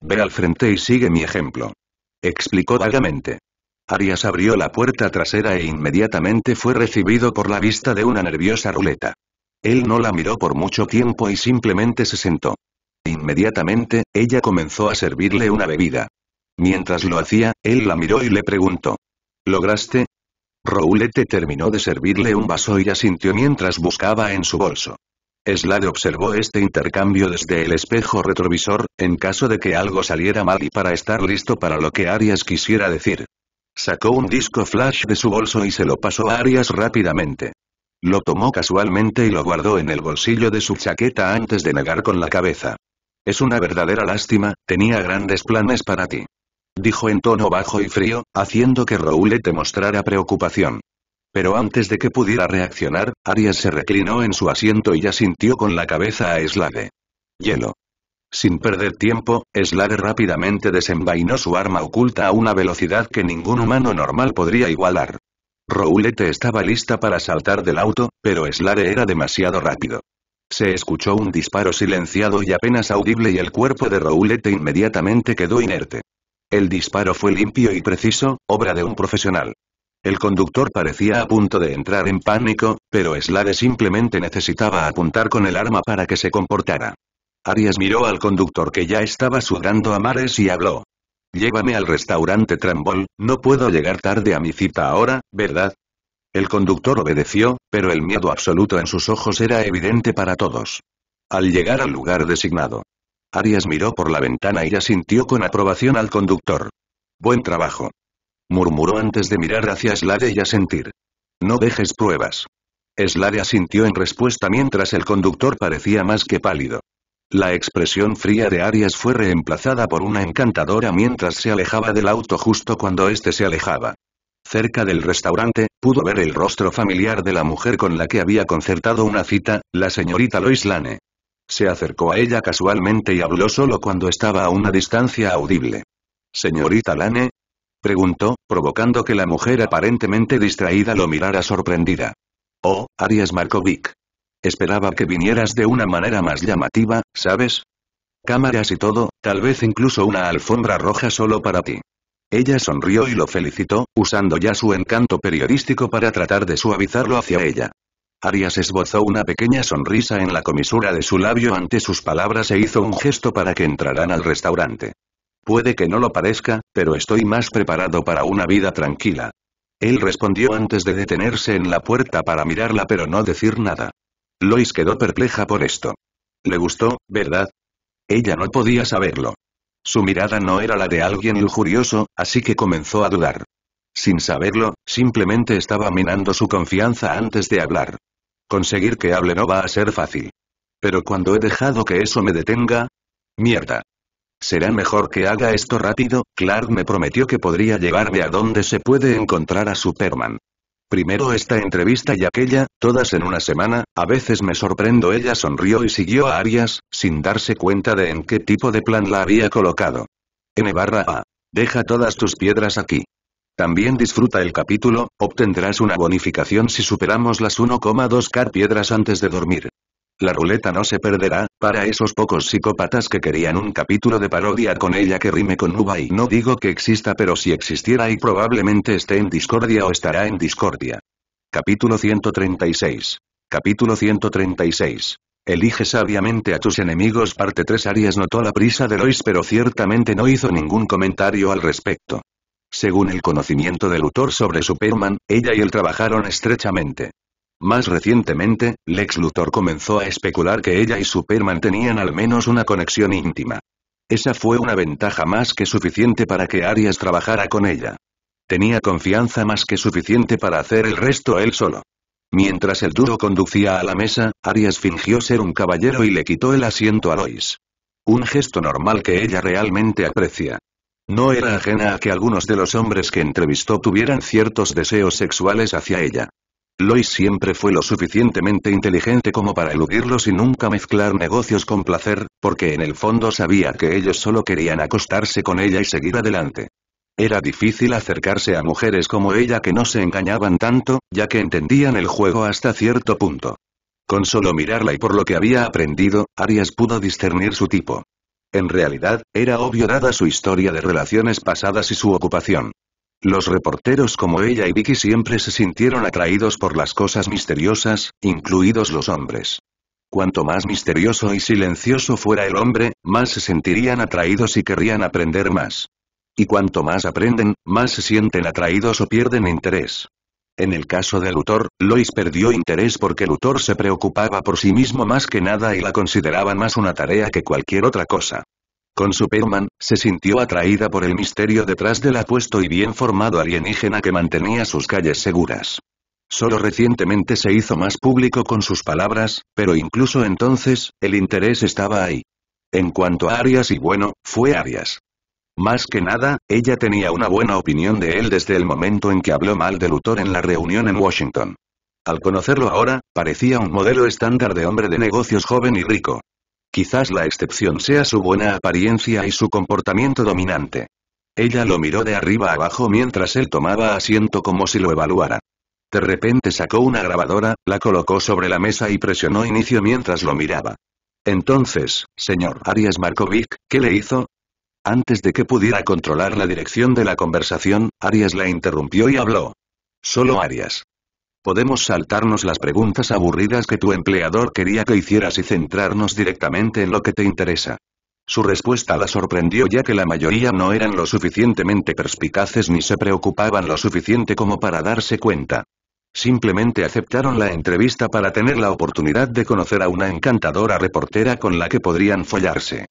Speaker 1: Ve al frente y sigue mi ejemplo. Explicó vagamente. Arias abrió la puerta trasera e inmediatamente fue recibido por la vista de una nerviosa ruleta. Él no la miró por mucho tiempo y simplemente se sentó. Inmediatamente, ella comenzó a servirle una bebida. Mientras lo hacía, él la miró y le preguntó. ¿Lograste? Roulette terminó de servirle un vaso y asintió mientras buscaba en su bolso. Slade observó este intercambio desde el espejo retrovisor, en caso de que algo saliera mal y para estar listo para lo que Arias quisiera decir. Sacó un disco flash de su bolso y se lo pasó a Arias rápidamente. Lo tomó casualmente y lo guardó en el bolsillo de su chaqueta antes de negar con la cabeza. Es una verdadera lástima, tenía grandes planes para ti. Dijo en tono bajo y frío, haciendo que Roulette mostrara preocupación. Pero antes de que pudiera reaccionar, Arias se reclinó en su asiento y ya sintió con la cabeza a Slade. Hielo. Sin perder tiempo, Slade rápidamente desenvainó su arma oculta a una velocidad que ningún humano normal podría igualar. Roulette estaba lista para saltar del auto, pero Slade era demasiado rápido. Se escuchó un disparo silenciado y apenas audible y el cuerpo de Roulette inmediatamente quedó inerte. El disparo fue limpio y preciso, obra de un profesional. El conductor parecía a punto de entrar en pánico, pero Slade simplemente necesitaba apuntar con el arma para que se comportara. Arias miró al conductor que ya estaba sudando a mares y habló. Llévame al restaurante Trambol, no puedo llegar tarde a mi cita ahora, ¿verdad? El conductor obedeció, pero el miedo absoluto en sus ojos era evidente para todos. Al llegar al lugar designado, Arias miró por la ventana y asintió con aprobación al conductor. Buen trabajo. Murmuró antes de mirar hacia Slade y asentir. No dejes pruebas. Slade asintió en respuesta mientras el conductor parecía más que pálido. La expresión fría de Arias fue reemplazada por una encantadora mientras se alejaba del auto justo cuando éste se alejaba. Cerca del restaurante, pudo ver el rostro familiar de la mujer con la que había concertado una cita, la señorita Lois Lane. Se acercó a ella casualmente y habló solo cuando estaba a una distancia audible. «¿Señorita Lane?» preguntó, provocando que la mujer aparentemente distraída lo mirara sorprendida. «Oh, Arias Markovic. Esperaba que vinieras de una manera más llamativa, ¿sabes? Cámaras y todo, tal vez incluso una alfombra roja solo para ti. Ella sonrió y lo felicitó, usando ya su encanto periodístico para tratar de suavizarlo hacia ella. Arias esbozó una pequeña sonrisa en la comisura de su labio ante sus palabras e hizo un gesto para que entraran al restaurante. Puede que no lo parezca, pero estoy más preparado para una vida tranquila. Él respondió antes de detenerse en la puerta para mirarla pero no decir nada. Lois quedó perpleja por esto. Le gustó, ¿verdad? Ella no podía saberlo. Su mirada no era la de alguien lujurioso, así que comenzó a dudar. Sin saberlo, simplemente estaba minando su confianza antes de hablar. Conseguir que hable no va a ser fácil. Pero cuando he dejado que eso me detenga... Mierda. Será mejor que haga esto rápido, Clark me prometió que podría llevarme a donde se puede encontrar a Superman. Primero esta entrevista y aquella, todas en una semana, a veces me sorprendo. Ella sonrió y siguió a Arias, sin darse cuenta de en qué tipo de plan la había colocado. N barra A. Deja todas tus piedras aquí. También disfruta el capítulo, obtendrás una bonificación si superamos las 1,2k piedras antes de dormir. La ruleta no se perderá, para esos pocos psicópatas que querían un capítulo de parodia con ella que rime con Uba y no digo que exista pero si existiera y probablemente esté en discordia o estará en discordia. Capítulo 136. Capítulo 136. Elige sabiamente a tus enemigos parte 3 Arias notó la prisa de Lois pero ciertamente no hizo ningún comentario al respecto. Según el conocimiento del autor sobre Superman, ella y él trabajaron estrechamente. Más recientemente, Lex Luthor comenzó a especular que ella y Superman tenían al menos una conexión íntima. Esa fue una ventaja más que suficiente para que Arias trabajara con ella. Tenía confianza más que suficiente para hacer el resto él solo. Mientras el duro conducía a la mesa, Arias fingió ser un caballero y le quitó el asiento a Lois. Un gesto normal que ella realmente aprecia. No era ajena a que algunos de los hombres que entrevistó tuvieran ciertos deseos sexuales hacia ella. Lois siempre fue lo suficientemente inteligente como para eludirlos y nunca mezclar negocios con placer, porque en el fondo sabía que ellos solo querían acostarse con ella y seguir adelante. Era difícil acercarse a mujeres como ella que no se engañaban tanto, ya que entendían el juego hasta cierto punto. Con solo mirarla y por lo que había aprendido, Arias pudo discernir su tipo. En realidad, era obvio dada su historia de relaciones pasadas y su ocupación. Los reporteros como ella y Vicky siempre se sintieron atraídos por las cosas misteriosas, incluidos los hombres. Cuanto más misterioso y silencioso fuera el hombre, más se sentirían atraídos y querrían aprender más. Y cuanto más aprenden, más se sienten atraídos o pierden interés. En el caso de Luthor, Lois perdió interés porque Luthor se preocupaba por sí mismo más que nada y la consideraba más una tarea que cualquier otra cosa. Con Superman, se sintió atraída por el misterio detrás del apuesto y bien formado alienígena que mantenía sus calles seguras. Solo recientemente se hizo más público con sus palabras, pero incluso entonces, el interés estaba ahí. En cuanto a Arias y bueno, fue Arias. Más que nada, ella tenía una buena opinión de él desde el momento en que habló mal de Luthor en la reunión en Washington. Al conocerlo ahora, parecía un modelo estándar de hombre de negocios joven y rico. Quizás la excepción sea su buena apariencia y su comportamiento dominante. Ella lo miró de arriba abajo mientras él tomaba asiento como si lo evaluara. De repente sacó una grabadora, la colocó sobre la mesa y presionó inicio mientras lo miraba. Entonces, señor Arias Markovic, ¿qué le hizo? Antes de que pudiera controlar la dirección de la conversación, Arias la interrumpió y habló. Solo Arias. Podemos saltarnos las preguntas aburridas que tu empleador quería que hicieras y centrarnos directamente en lo que te interesa. Su respuesta la sorprendió ya que la mayoría no eran lo suficientemente perspicaces ni se preocupaban lo suficiente como para darse cuenta. Simplemente aceptaron la entrevista para tener la oportunidad de conocer a una encantadora reportera con la que podrían follarse.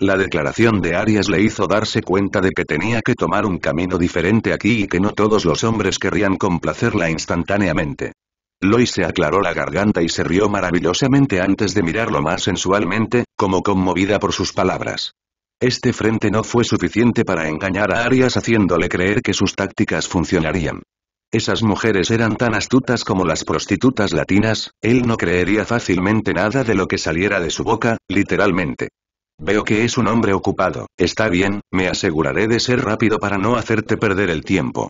Speaker 1: La declaración de Arias le hizo darse cuenta de que tenía que tomar un camino diferente aquí y que no todos los hombres querrían complacerla instantáneamente. Lois se aclaró la garganta y se rió maravillosamente antes de mirarlo más sensualmente, como conmovida por sus palabras. Este frente no fue suficiente para engañar a Arias haciéndole creer que sus tácticas funcionarían. Esas mujeres eran tan astutas como las prostitutas latinas, él no creería fácilmente nada de lo que saliera de su boca, literalmente. Veo que es un hombre ocupado. Está bien, me aseguraré de ser rápido para no hacerte perder el tiempo.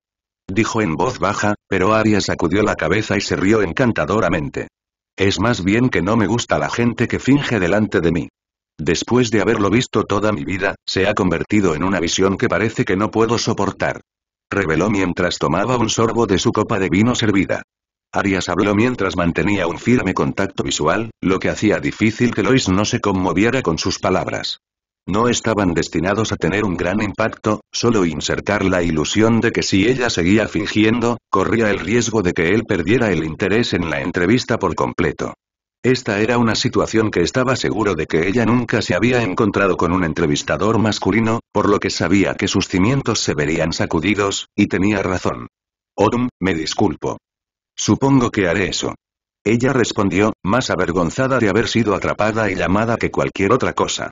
Speaker 1: Dijo en voz baja, pero Arias sacudió la cabeza y se rió encantadoramente. Es más bien que no me gusta la gente que finge delante de mí. Después de haberlo visto toda mi vida, se ha convertido en una visión que parece que no puedo soportar. Reveló mientras tomaba un sorbo de su copa de vino servida. Arias habló mientras mantenía un firme contacto visual, lo que hacía difícil que Lois no se conmoviera con sus palabras. No estaban destinados a tener un gran impacto, solo insertar la ilusión de que si ella seguía fingiendo, corría el riesgo de que él perdiera el interés en la entrevista por completo. Esta era una situación que estaba seguro de que ella nunca se había encontrado con un entrevistador masculino, por lo que sabía que sus cimientos se verían sacudidos, y tenía razón. Odum, me disculpo. Supongo que haré eso. Ella respondió, más avergonzada de haber sido atrapada y llamada que cualquier otra cosa.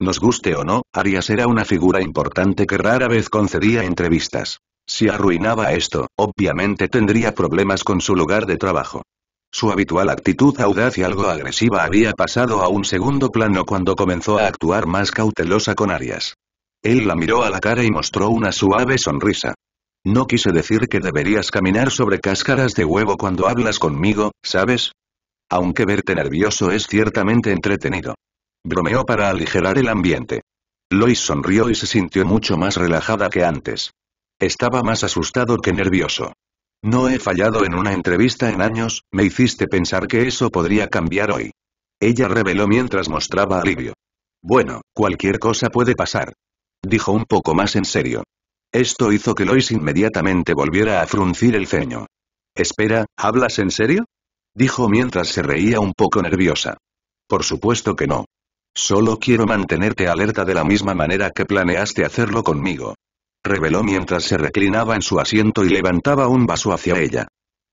Speaker 1: Nos guste o no, Arias era una figura importante que rara vez concedía entrevistas. Si arruinaba esto, obviamente tendría problemas con su lugar de trabajo. Su habitual actitud audaz y algo agresiva había pasado a un segundo plano cuando comenzó a actuar más cautelosa con Arias. Él la miró a la cara y mostró una suave sonrisa. No quise decir que deberías caminar sobre cáscaras de huevo cuando hablas conmigo, ¿sabes? Aunque verte nervioso es ciertamente entretenido. Bromeó para aligerar el ambiente. Lois sonrió y se sintió mucho más relajada que antes. Estaba más asustado que nervioso. No he fallado en una entrevista en años, me hiciste pensar que eso podría cambiar hoy. Ella reveló mientras mostraba alivio. Bueno, cualquier cosa puede pasar. Dijo un poco más en serio. Esto hizo que Lois inmediatamente volviera a fruncir el ceño. Espera, ¿hablas en serio? Dijo mientras se reía un poco nerviosa. Por supuesto que no. Solo quiero mantenerte alerta de la misma manera que planeaste hacerlo conmigo. Reveló mientras se reclinaba en su asiento y levantaba un vaso hacia ella.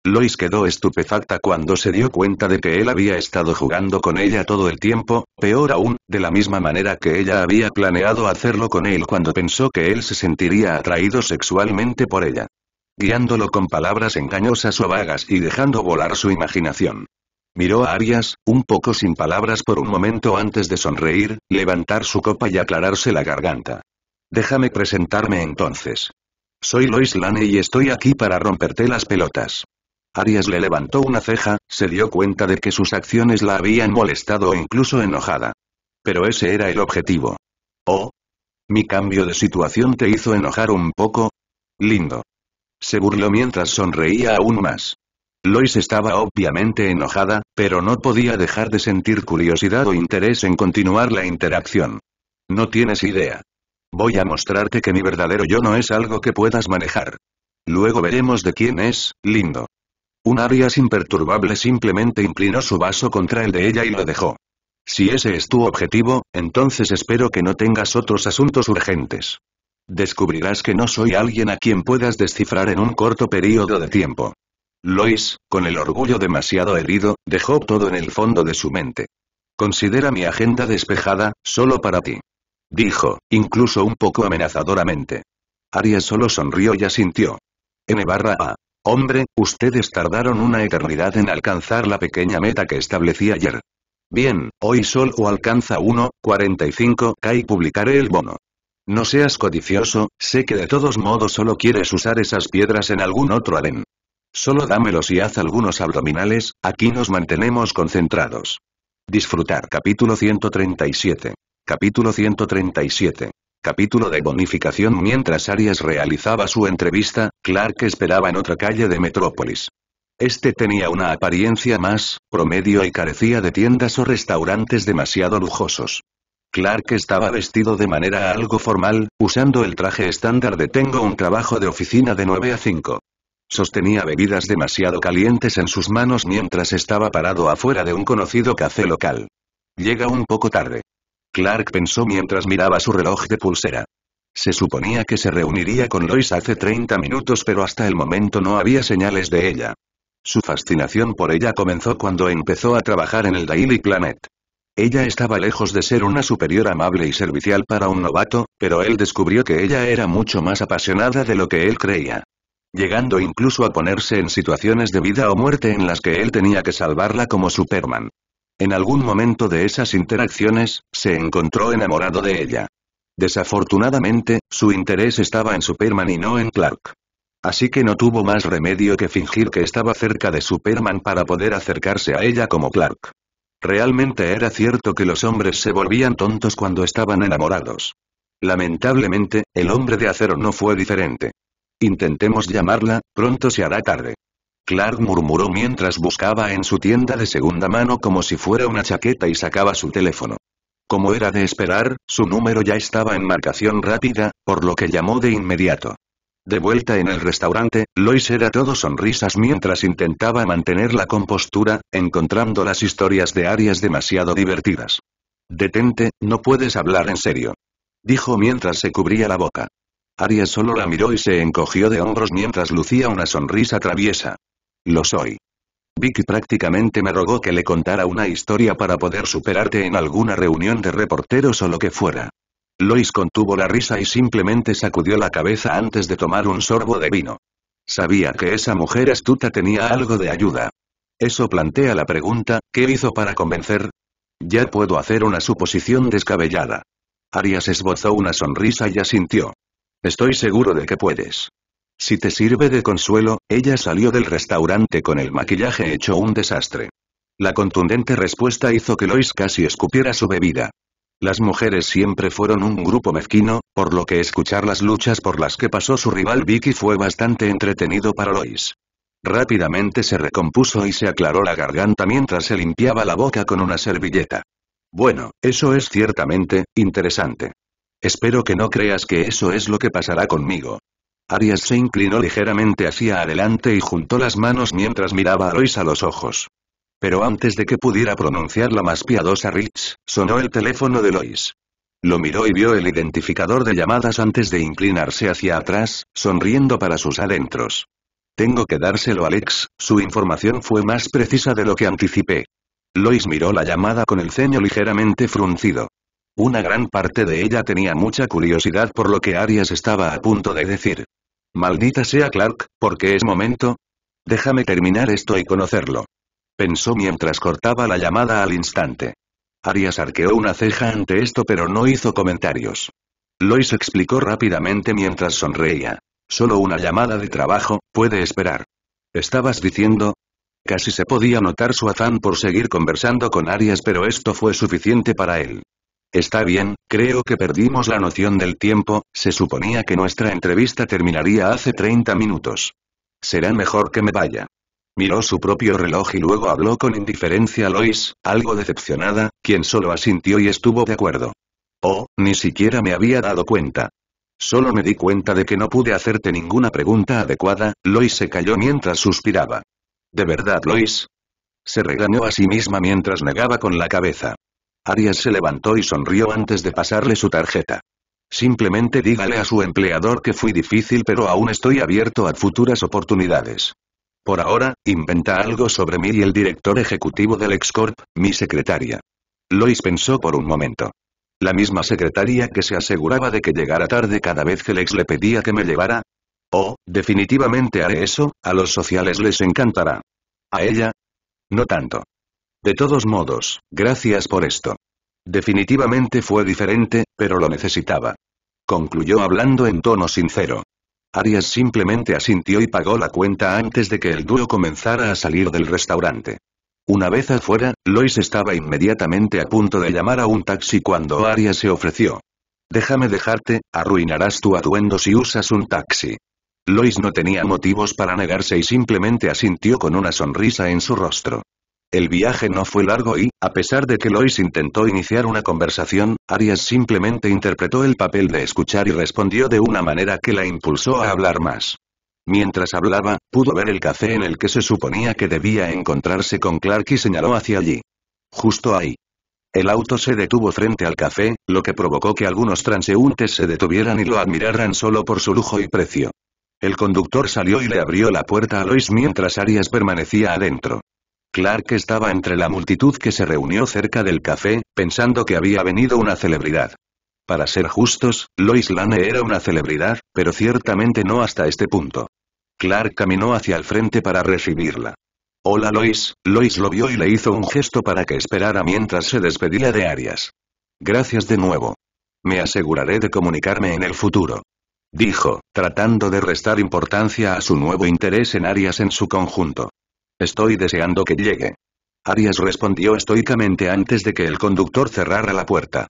Speaker 1: Lois quedó estupefacta cuando se dio cuenta de que él había estado jugando con ella todo el tiempo, peor aún, de la misma manera que ella había planeado hacerlo con él cuando pensó que él se sentiría atraído sexualmente por ella. Guiándolo con palabras engañosas o vagas y dejando volar su imaginación. Miró a Arias, un poco sin palabras por un momento antes de sonreír, levantar su copa y aclararse la garganta. Déjame presentarme entonces. Soy Lois Lane y estoy aquí para romperte las pelotas. Arias le levantó una ceja, se dio cuenta de que sus acciones la habían molestado o e incluso enojada. Pero ese era el objetivo. Oh. Mi cambio de situación te hizo enojar un poco. Lindo. Se burló mientras sonreía aún más. Lois estaba obviamente enojada, pero no podía dejar de sentir curiosidad o interés en continuar la interacción. No tienes idea. Voy a mostrarte que mi verdadero yo no es algo que puedas manejar. Luego veremos de quién es, lindo. Un Arias imperturbable simplemente inclinó su vaso contra el de ella y lo dejó. Si ese es tu objetivo, entonces espero que no tengas otros asuntos urgentes. Descubrirás que no soy alguien a quien puedas descifrar en un corto periodo de tiempo. Lois, con el orgullo demasiado herido, dejó todo en el fondo de su mente. Considera mi agenda despejada, solo para ti. Dijo, incluso un poco amenazadoramente. Arias solo sonrió y asintió. N barra A. Hombre, ustedes tardaron una eternidad en alcanzar la pequeña meta que establecí ayer. Bien, hoy solo alcanza 1.45k y publicaré el bono. No seas codicioso, sé que de todos modos solo quieres usar esas piedras en algún otro arén. Solo dámelos y haz algunos abdominales, aquí nos mantenemos concentrados. Disfrutar capítulo 137. Capítulo 137. Capítulo de bonificación Mientras Arias realizaba su entrevista, Clark esperaba en otra calle de Metrópolis. Este tenía una apariencia más, promedio y carecía de tiendas o restaurantes demasiado lujosos. Clark estaba vestido de manera algo formal, usando el traje estándar de tengo un trabajo de oficina de 9 a 5. Sostenía bebidas demasiado calientes en sus manos mientras estaba parado afuera de un conocido café local. Llega un poco tarde. Clark pensó mientras miraba su reloj de pulsera. Se suponía que se reuniría con Lois hace 30 minutos pero hasta el momento no había señales de ella. Su fascinación por ella comenzó cuando empezó a trabajar en el Daily Planet. Ella estaba lejos de ser una superior amable y servicial para un novato, pero él descubrió que ella era mucho más apasionada de lo que él creía. Llegando incluso a ponerse en situaciones de vida o muerte en las que él tenía que salvarla como Superman. En algún momento de esas interacciones, se encontró enamorado de ella. Desafortunadamente, su interés estaba en Superman y no en Clark. Así que no tuvo más remedio que fingir que estaba cerca de Superman para poder acercarse a ella como Clark. Realmente era cierto que los hombres se volvían tontos cuando estaban enamorados. Lamentablemente, el hombre de acero no fue diferente. Intentemos llamarla, pronto se hará tarde. Clark murmuró mientras buscaba en su tienda de segunda mano como si fuera una chaqueta y sacaba su teléfono. Como era de esperar, su número ya estaba en marcación rápida, por lo que llamó de inmediato. De vuelta en el restaurante, Lois era todo sonrisas mientras intentaba mantener la compostura, encontrando las historias de Arias demasiado divertidas. Detente, no puedes hablar en serio. Dijo mientras se cubría la boca. Arias solo la miró y se encogió de hombros mientras lucía una sonrisa traviesa. Lo soy. Vicky prácticamente me rogó que le contara una historia para poder superarte en alguna reunión de reporteros o lo que fuera. Lois contuvo la risa y simplemente sacudió la cabeza antes de tomar un sorbo de vino. Sabía que esa mujer astuta tenía algo de ayuda. Eso plantea la pregunta, ¿qué hizo para convencer? Ya puedo hacer una suposición descabellada. Arias esbozó una sonrisa y asintió. Estoy seguro de que puedes. Si te sirve de consuelo, ella salió del restaurante con el maquillaje hecho un desastre. La contundente respuesta hizo que Lois casi escupiera su bebida. Las mujeres siempre fueron un grupo mezquino, por lo que escuchar las luchas por las que pasó su rival Vicky fue bastante entretenido para Lois. Rápidamente se recompuso y se aclaró la garganta mientras se limpiaba la boca con una servilleta. Bueno, eso es ciertamente, interesante. Espero que no creas que eso es lo que pasará conmigo, Arias se inclinó ligeramente hacia adelante y juntó las manos mientras miraba a Lois a los ojos. Pero antes de que pudiera pronunciar la más piadosa Rich, sonó el teléfono de Lois. Lo miró y vio el identificador de llamadas antes de inclinarse hacia atrás, sonriendo para sus adentros. Tengo que dárselo a Alex, su información fue más precisa de lo que anticipé. Lois miró la llamada con el ceño ligeramente fruncido. Una gran parte de ella tenía mucha curiosidad por lo que Arias estaba a punto de decir. Maldita sea Clark, porque es momento. Déjame terminar esto y conocerlo. Pensó mientras cortaba la llamada al instante. Arias arqueó una ceja ante esto pero no hizo comentarios. Lois explicó rápidamente mientras sonreía. Solo una llamada de trabajo, puede esperar. ¿Estabas diciendo? Casi se podía notar su afán por seguir conversando con Arias pero esto fue suficiente para él. Está bien, creo que perdimos la noción del tiempo, se suponía que nuestra entrevista terminaría hace 30 minutos. Será mejor que me vaya. Miró su propio reloj y luego habló con indiferencia a Lois, algo decepcionada, quien solo asintió y estuvo de acuerdo. Oh, ni siquiera me había dado cuenta. Solo me di cuenta de que no pude hacerte ninguna pregunta adecuada, Lois se calló mientras suspiraba. ¿De verdad, Lois? Se regañó a sí misma mientras negaba con la cabeza. Arias se levantó y sonrió antes de pasarle su tarjeta. Simplemente dígale a su empleador que fui difícil pero aún estoy abierto a futuras oportunidades. Por ahora, inventa algo sobre mí y el director ejecutivo del Excorp, mi secretaria. Lois pensó por un momento. La misma secretaria que se aseguraba de que llegara tarde cada vez que Lex le pedía que me llevara. Oh, definitivamente haré eso, a los sociales les encantará. ¿A ella? No tanto. De todos modos, gracias por esto. Definitivamente fue diferente, pero lo necesitaba. Concluyó hablando en tono sincero. Arias simplemente asintió y pagó la cuenta antes de que el dúo comenzara a salir del restaurante. Una vez afuera, Lois estaba inmediatamente a punto de llamar a un taxi cuando Arias se ofreció. Déjame dejarte, arruinarás tu atuendo si usas un taxi. Lois no tenía motivos para negarse y simplemente asintió con una sonrisa en su rostro el viaje no fue largo y, a pesar de que Lois intentó iniciar una conversación, Arias simplemente interpretó el papel de escuchar y respondió de una manera que la impulsó a hablar más. Mientras hablaba, pudo ver el café en el que se suponía que debía encontrarse con Clark y señaló hacia allí. Justo ahí. El auto se detuvo frente al café, lo que provocó que algunos transeúntes se detuvieran y lo admiraran solo por su lujo y precio. El conductor salió y le abrió la puerta a Lois mientras Arias permanecía adentro. Clark estaba entre la multitud que se reunió cerca del café, pensando que había venido una celebridad. Para ser justos, Lois Lane era una celebridad, pero ciertamente no hasta este punto. Clark caminó hacia el frente para recibirla. Hola Lois, Lois lo vio y le hizo un gesto para que esperara mientras se despedía de Arias. Gracias de nuevo. Me aseguraré de comunicarme en el futuro. Dijo, tratando de restar importancia a su nuevo interés en Arias en su conjunto. Estoy deseando que llegue. Arias respondió estoicamente antes de que el conductor cerrara la puerta.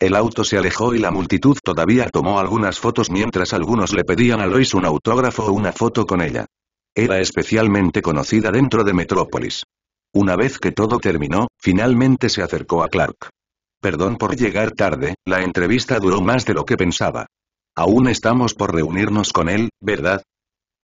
Speaker 1: El auto se alejó y la multitud todavía tomó algunas fotos mientras algunos le pedían a Lois un autógrafo o una foto con ella. Era especialmente conocida dentro de Metrópolis. Una vez que todo terminó, finalmente se acercó a Clark. Perdón por llegar tarde, la entrevista duró más de lo que pensaba. Aún estamos por reunirnos con él, ¿verdad?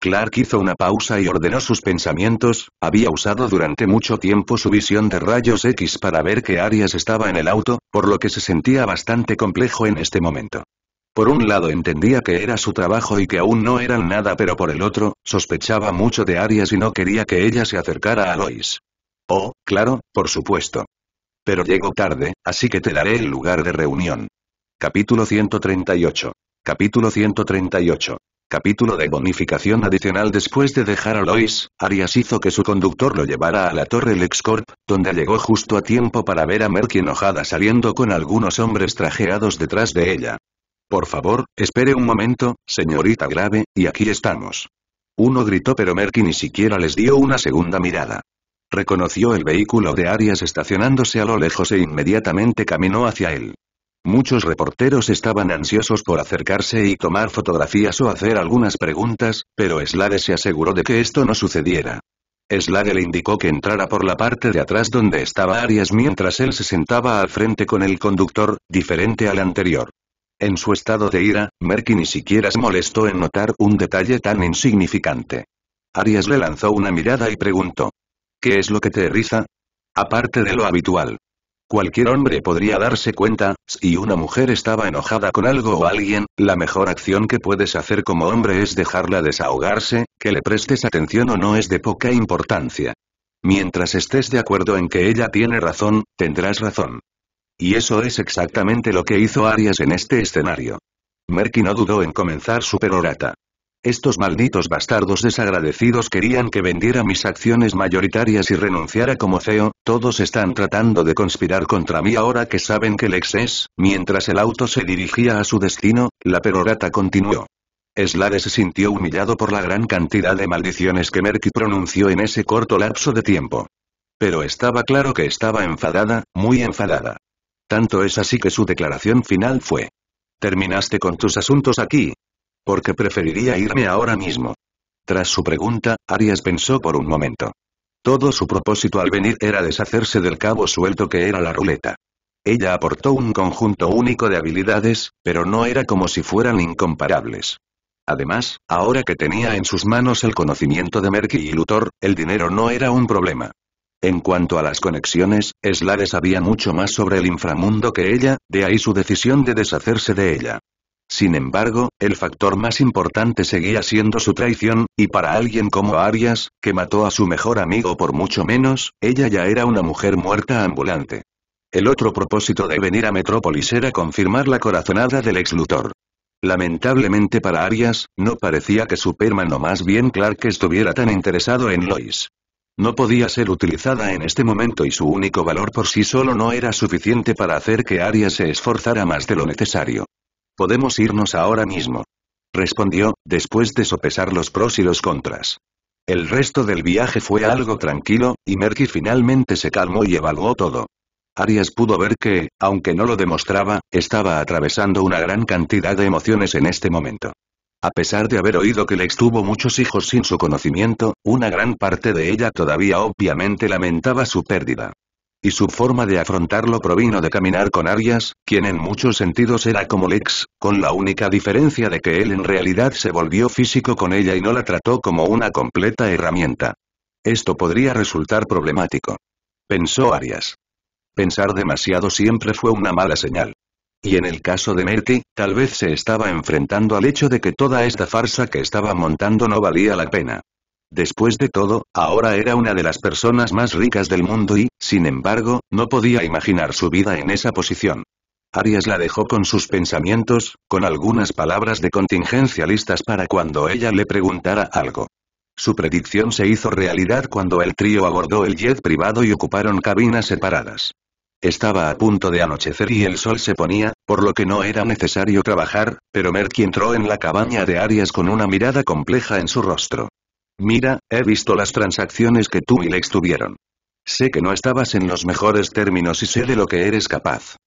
Speaker 1: Clark hizo una pausa y ordenó sus pensamientos, había usado durante mucho tiempo su visión de rayos X para ver que Arias estaba en el auto, por lo que se sentía bastante complejo en este momento. Por un lado entendía que era su trabajo y que aún no eran nada pero por el otro, sospechaba mucho de Arias y no quería que ella se acercara a Lois. Oh, claro, por supuesto. Pero llego tarde, así que te daré el lugar de reunión. Capítulo 138. Capítulo 138. Capítulo de bonificación adicional Después de dejar a Lois, Arias hizo que su conductor lo llevara a la torre LexCorp, donde llegó justo a tiempo para ver a Merky enojada saliendo con algunos hombres trajeados detrás de ella. Por favor, espere un momento, señorita grave, y aquí estamos. Uno gritó pero Merky ni siquiera les dio una segunda mirada. Reconoció el vehículo de Arias estacionándose a lo lejos e inmediatamente caminó hacia él. Muchos reporteros estaban ansiosos por acercarse y tomar fotografías o hacer algunas preguntas, pero Slade se aseguró de que esto no sucediera. Slade le indicó que entrara por la parte de atrás donde estaba Arias mientras él se sentaba al frente con el conductor, diferente al anterior. En su estado de ira, Merky ni siquiera se molestó en notar un detalle tan insignificante. Arias le lanzó una mirada y preguntó. ¿Qué es lo que te eriza? Aparte de lo habitual. Cualquier hombre podría darse cuenta, si una mujer estaba enojada con algo o alguien, la mejor acción que puedes hacer como hombre es dejarla desahogarse, que le prestes atención o no es de poca importancia. Mientras estés de acuerdo en que ella tiene razón, tendrás razón. Y eso es exactamente lo que hizo Arias en este escenario. Merky no dudó en comenzar su perorata. Estos malditos bastardos desagradecidos querían que vendiera mis acciones mayoritarias y renunciara como CEO, todos están tratando de conspirar contra mí ahora que saben que Lex es, mientras el auto se dirigía a su destino, la perorata continuó. Slade se sintió humillado por la gran cantidad de maldiciones que Merky pronunció en ese corto lapso de tiempo. Pero estaba claro que estaba enfadada, muy enfadada. Tanto es así que su declaración final fue. Terminaste con tus asuntos aquí, porque preferiría irme ahora mismo. Tras su pregunta, Arias pensó por un momento. Todo su propósito al venir era deshacerse del cabo suelto que era la ruleta. Ella aportó un conjunto único de habilidades, pero no era como si fueran incomparables. Además, ahora que tenía en sus manos el conocimiento de Merky y Luthor, el dinero no era un problema. En cuanto a las conexiones, Slade sabía mucho más sobre el inframundo que ella, de ahí su decisión de deshacerse de ella. Sin embargo, el factor más importante seguía siendo su traición, y para alguien como Arias, que mató a su mejor amigo por mucho menos, ella ya era una mujer muerta ambulante. El otro propósito de venir a Metrópolis era confirmar la corazonada del ex Lamentablemente para Arias, no parecía que Superman o más bien Clark estuviera tan interesado en Lois. No podía ser utilizada en este momento y su único valor por sí solo no era suficiente para hacer que Arias se esforzara más de lo necesario. Podemos irnos ahora mismo. Respondió, después de sopesar los pros y los contras. El resto del viaje fue algo tranquilo, y Merky finalmente se calmó y evaluó todo. Arias pudo ver que, aunque no lo demostraba, estaba atravesando una gran cantidad de emociones en este momento. A pesar de haber oído que Lex tuvo muchos hijos sin su conocimiento, una gran parte de ella todavía obviamente lamentaba su pérdida y su forma de afrontarlo provino de caminar con Arias, quien en muchos sentidos era como Lex, con la única diferencia de que él en realidad se volvió físico con ella y no la trató como una completa herramienta. Esto podría resultar problemático. Pensó Arias. Pensar demasiado siempre fue una mala señal. Y en el caso de Merti, tal vez se estaba enfrentando al hecho de que toda esta farsa que estaba montando no valía la pena. Después de todo, ahora era una de las personas más ricas del mundo y, sin embargo, no podía imaginar su vida en esa posición. Arias la dejó con sus pensamientos, con algunas palabras de contingencia listas para cuando ella le preguntara algo. Su predicción se hizo realidad cuando el trío abordó el jet privado y ocuparon cabinas separadas. Estaba a punto de anochecer y el sol se ponía, por lo que no era necesario trabajar, pero Merky entró en la cabaña de Arias con una mirada compleja en su rostro. Mira, he visto las transacciones que tú y Lex tuvieron. Sé que no estabas en los mejores términos y sé de lo que eres capaz.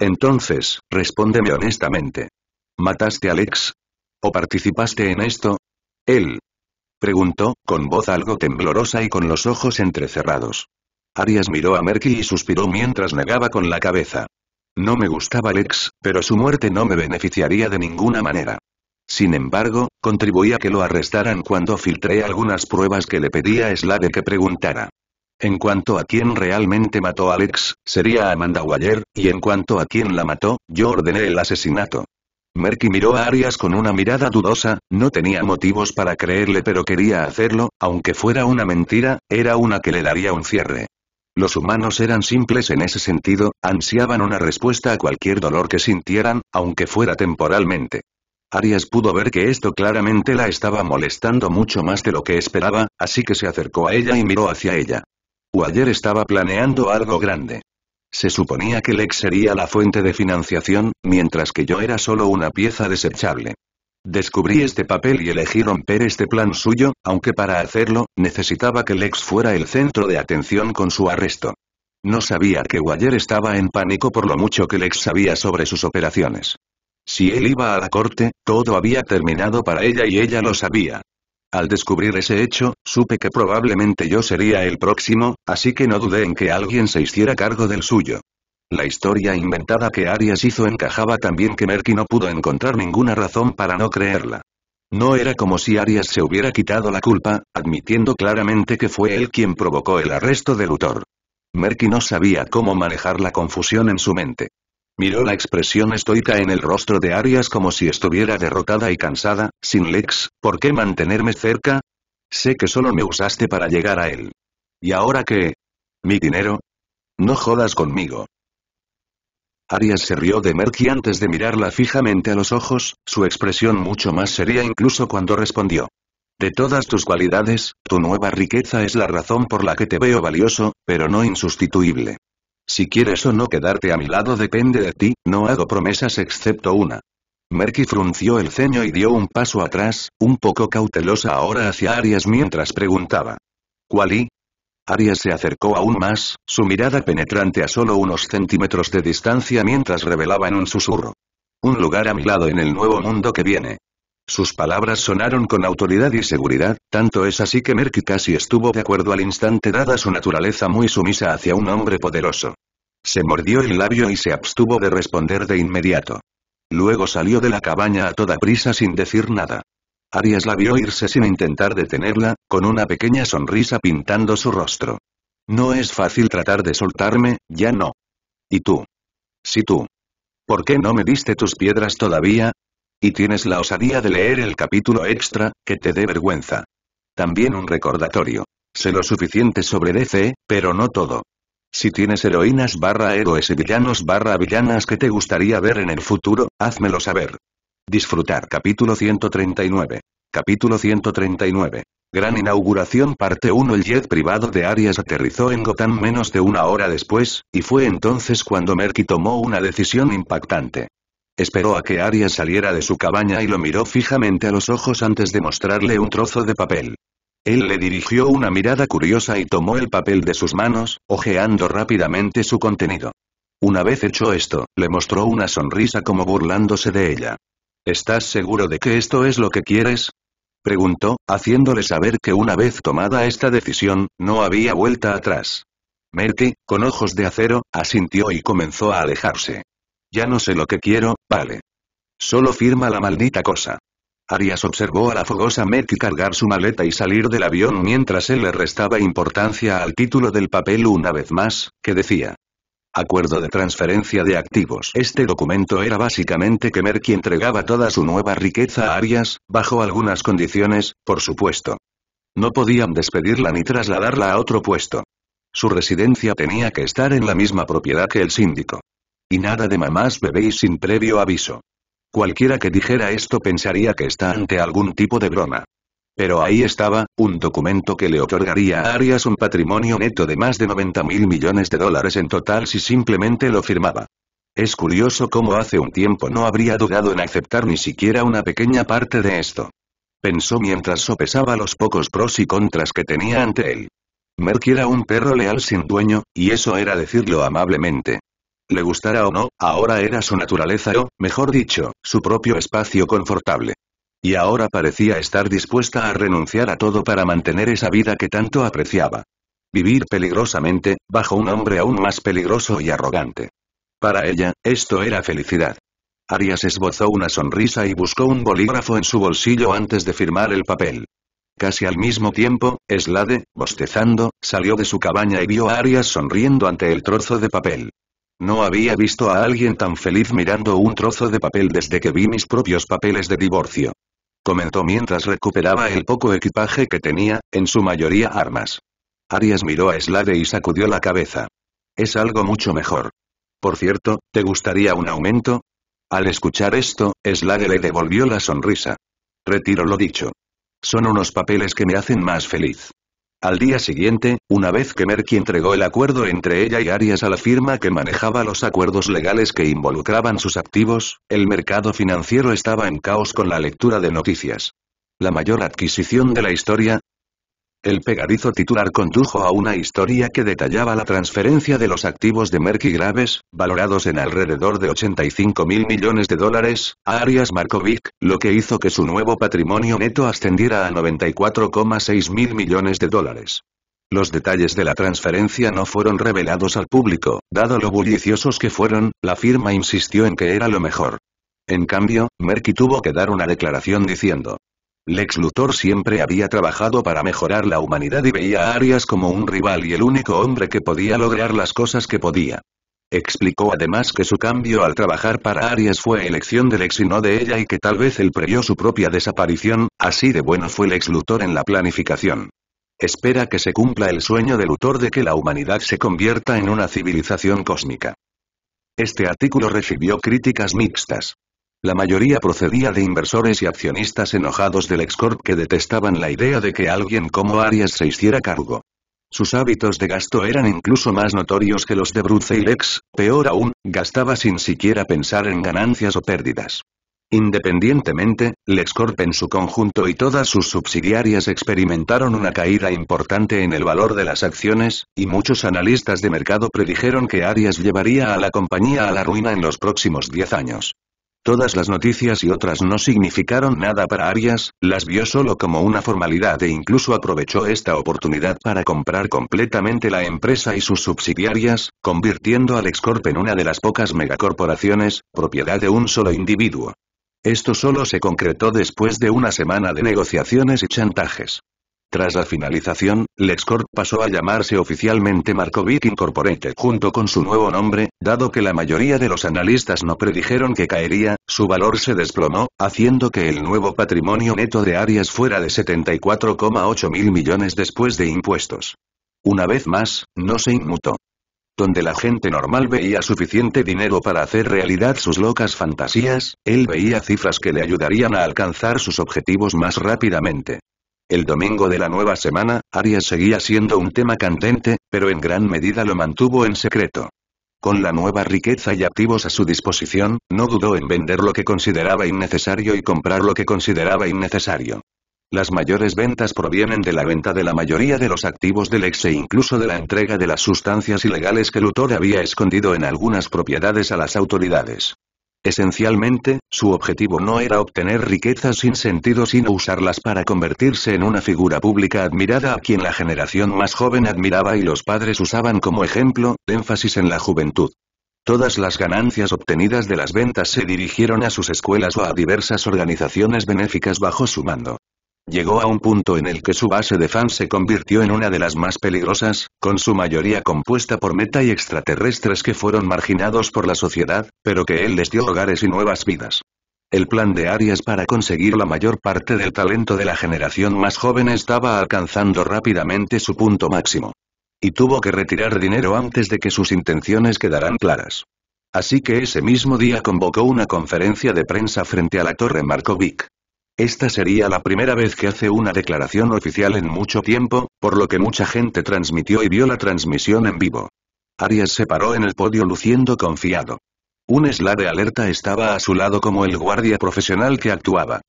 Speaker 1: Entonces, respóndeme honestamente. ¿Mataste a Lex? ¿O participaste en esto? Él. Preguntó, con voz algo temblorosa y con los ojos entrecerrados. Arias miró a Merky y suspiró mientras negaba con la cabeza. No me gustaba Lex, pero su muerte no me beneficiaría de ninguna manera. Sin embargo, contribuía a que lo arrestaran cuando filtré algunas pruebas que le pedía a Slade que preguntara. En cuanto a quién realmente mató a Alex, sería Amanda Waller, y en cuanto a quién la mató, yo ordené el asesinato. Merky miró a Arias con una mirada dudosa, no tenía motivos para creerle pero quería hacerlo, aunque fuera una mentira, era una que le daría un cierre. Los humanos eran simples en ese sentido, ansiaban una respuesta a cualquier dolor que sintieran, aunque fuera temporalmente. Arias pudo ver que esto claramente la estaba molestando mucho más de lo que esperaba, así que se acercó a ella y miró hacia ella. Waller estaba planeando algo grande. Se suponía que Lex sería la fuente de financiación, mientras que yo era solo una pieza desechable. Descubrí este papel y elegí romper este plan suyo, aunque para hacerlo, necesitaba que Lex fuera el centro de atención con su arresto. No sabía que Waller estaba en pánico por lo mucho que Lex sabía sobre sus operaciones. Si él iba a la corte, todo había terminado para ella y ella lo sabía. Al descubrir ese hecho, supe que probablemente yo sería el próximo, así que no dudé en que alguien se hiciera cargo del suyo. La historia inventada que Arias hizo encajaba también que Merky no pudo encontrar ninguna razón para no creerla. No era como si Arias se hubiera quitado la culpa, admitiendo claramente que fue él quien provocó el arresto de Luthor. Merky no sabía cómo manejar la confusión en su mente. Miró la expresión estoica en el rostro de Arias como si estuviera derrotada y cansada, sin Lex, ¿por qué mantenerme cerca? Sé que solo me usaste para llegar a él. ¿Y ahora qué? ¿Mi dinero? No jodas conmigo. Arias se rió de Merky antes de mirarla fijamente a los ojos, su expresión mucho más seria incluso cuando respondió. De todas tus cualidades, tu nueva riqueza es la razón por la que te veo valioso, pero no insustituible. Si quieres o no quedarte a mi lado depende de ti, no hago promesas excepto una. Merky frunció el ceño y dio un paso atrás, un poco cautelosa ahora hacia Arias mientras preguntaba. ¿Cuál y? Arias se acercó aún más, su mirada penetrante a solo unos centímetros de distancia mientras revelaba en un susurro. Un lugar a mi lado en el nuevo mundo que viene. Sus palabras sonaron con autoridad y seguridad, tanto es así que Merck casi estuvo de acuerdo al instante dada su naturaleza muy sumisa hacia un hombre poderoso. Se mordió el labio y se abstuvo de responder de inmediato. Luego salió de la cabaña a toda prisa sin decir nada. Arias la vio irse sin intentar detenerla, con una pequeña sonrisa pintando su rostro. No es fácil tratar de soltarme, ya no. ¿Y tú? Si tú. ¿Por qué no me diste tus piedras todavía? Y tienes la osadía de leer el capítulo extra, que te dé vergüenza. También un recordatorio. Sé lo suficiente sobre DC, pero no todo. Si tienes heroínas barra héroes y villanos barra villanas que te gustaría ver en el futuro, házmelo saber. Disfrutar capítulo 139. Capítulo 139. Gran inauguración parte 1 El jet privado de Arias aterrizó en Gotham menos de una hora después, y fue entonces cuando Merky tomó una decisión impactante. Esperó a que Aria saliera de su cabaña y lo miró fijamente a los ojos antes de mostrarle un trozo de papel. Él le dirigió una mirada curiosa y tomó el papel de sus manos, ojeando rápidamente su contenido. Una vez hecho esto, le mostró una sonrisa como burlándose de ella. ¿Estás seguro de que esto es lo que quieres? Preguntó, haciéndole saber que una vez tomada esta decisión, no había vuelta atrás. Merky, con ojos de acero, asintió y comenzó a alejarse. Ya no sé lo que quiero, vale. Solo firma la maldita cosa. Arias observó a la fogosa Merck cargar su maleta y salir del avión mientras él le restaba importancia al título del papel una vez más, que decía. Acuerdo de transferencia de activos. Este documento era básicamente que Merck entregaba toda su nueva riqueza a Arias, bajo algunas condiciones, por supuesto. No podían despedirla ni trasladarla a otro puesto. Su residencia tenía que estar en la misma propiedad que el síndico. Y nada de mamás bebéis sin previo aviso. Cualquiera que dijera esto pensaría que está ante algún tipo de broma. Pero ahí estaba, un documento que le otorgaría a Arias un patrimonio neto de más de 90 mil millones de dólares en total si simplemente lo firmaba. Es curioso cómo hace un tiempo no habría dudado en aceptar ni siquiera una pequeña parte de esto. Pensó mientras sopesaba los pocos pros y contras que tenía ante él. Merck era un perro leal sin dueño, y eso era decirlo amablemente, le gustara o no, ahora era su naturaleza o, mejor dicho, su propio espacio confortable. Y ahora parecía estar dispuesta a renunciar a todo para mantener esa vida que tanto apreciaba. Vivir peligrosamente, bajo un hombre aún más peligroso y arrogante. Para ella, esto era felicidad. Arias esbozó una sonrisa y buscó un bolígrafo en su bolsillo antes de firmar el papel. Casi al mismo tiempo, Slade, bostezando, salió de su cabaña y vio a Arias sonriendo ante el trozo de papel. No había visto a alguien tan feliz mirando un trozo de papel desde que vi mis propios papeles de divorcio. Comentó mientras recuperaba el poco equipaje que tenía, en su mayoría armas. Arias miró a Slade y sacudió la cabeza. Es algo mucho mejor. Por cierto, ¿te gustaría un aumento? Al escuchar esto, Slade le devolvió la sonrisa. Retiro lo dicho. Son unos papeles que me hacen más feliz. Al día siguiente, una vez que Merck entregó el acuerdo entre ella y Arias a la firma que manejaba los acuerdos legales que involucraban sus activos, el mercado financiero estaba en caos con la lectura de noticias. La mayor adquisición de la historia, el pegadizo titular condujo a una historia que detallaba la transferencia de los activos de Merck y Graves, valorados en alrededor de 85 mil millones de dólares, a Arias Markovic, lo que hizo que su nuevo patrimonio neto ascendiera a 94,6 mil millones de dólares. Los detalles de la transferencia no fueron revelados al público, dado lo bulliciosos que fueron, la firma insistió en que era lo mejor. En cambio, Merck tuvo que dar una declaración diciendo, Lex Luthor siempre había trabajado para mejorar la humanidad y veía a Arias como un rival y el único hombre que podía lograr las cosas que podía. Explicó además que su cambio al trabajar para Arias fue elección de Lex y no de ella y que tal vez él previó su propia desaparición, así de bueno fue Lex Luthor en la planificación. Espera que se cumpla el sueño de Luthor de que la humanidad se convierta en una civilización cósmica. Este artículo recibió críticas mixtas. La mayoría procedía de inversores y accionistas enojados del Excorp que detestaban la idea de que alguien como Arias se hiciera cargo. Sus hábitos de gasto eran incluso más notorios que los de Bruce y Lex, peor aún, gastaba sin siquiera pensar en ganancias o pérdidas. Independientemente, LexCorp en su conjunto y todas sus subsidiarias experimentaron una caída importante en el valor de las acciones, y muchos analistas de mercado predijeron que Arias llevaría a la compañía a la ruina en los próximos 10 años. Todas las noticias y otras no significaron nada para Arias, las vio solo como una formalidad e incluso aprovechó esta oportunidad para comprar completamente la empresa y sus subsidiarias, convirtiendo al Excorp en una de las pocas megacorporaciones, propiedad de un solo individuo. Esto solo se concretó después de una semana de negociaciones y chantajes. Tras la finalización, LexCorp pasó a llamarse oficialmente Markovic Incorporated junto con su nuevo nombre, dado que la mayoría de los analistas no predijeron que caería, su valor se desplomó, haciendo que el nuevo patrimonio neto de Arias fuera de 74,8 mil millones después de impuestos. Una vez más, no se inmutó. Donde la gente normal veía suficiente dinero para hacer realidad sus locas fantasías, él veía cifras que le ayudarían a alcanzar sus objetivos más rápidamente. El domingo de la nueva semana, Arias seguía siendo un tema candente, pero en gran medida lo mantuvo en secreto. Con la nueva riqueza y activos a su disposición, no dudó en vender lo que consideraba innecesario y comprar lo que consideraba innecesario. Las mayores ventas provienen de la venta de la mayoría de los activos del ex e incluso de la entrega de las sustancias ilegales que Luthor había escondido en algunas propiedades a las autoridades. Esencialmente, su objetivo no era obtener riquezas sin sentido sino usarlas para convertirse en una figura pública admirada a quien la generación más joven admiraba y los padres usaban como ejemplo, énfasis en la juventud. Todas las ganancias obtenidas de las ventas se dirigieron a sus escuelas o a diversas organizaciones benéficas bajo su mando. Llegó a un punto en el que su base de fans se convirtió en una de las más peligrosas, con su mayoría compuesta por meta y extraterrestres que fueron marginados por la sociedad, pero que él les dio hogares y nuevas vidas. El plan de Arias para conseguir la mayor parte del talento de la generación más joven estaba alcanzando rápidamente su punto máximo. Y tuvo que retirar dinero antes de que sus intenciones quedaran claras. Así que ese mismo día convocó una conferencia de prensa frente a la Torre Markovic. Esta sería la primera vez que hace una declaración oficial en mucho tiempo, por lo que mucha gente transmitió y vio la transmisión en vivo. Arias se paró en el podio luciendo confiado. Un esla de alerta estaba a su lado como el guardia profesional que actuaba.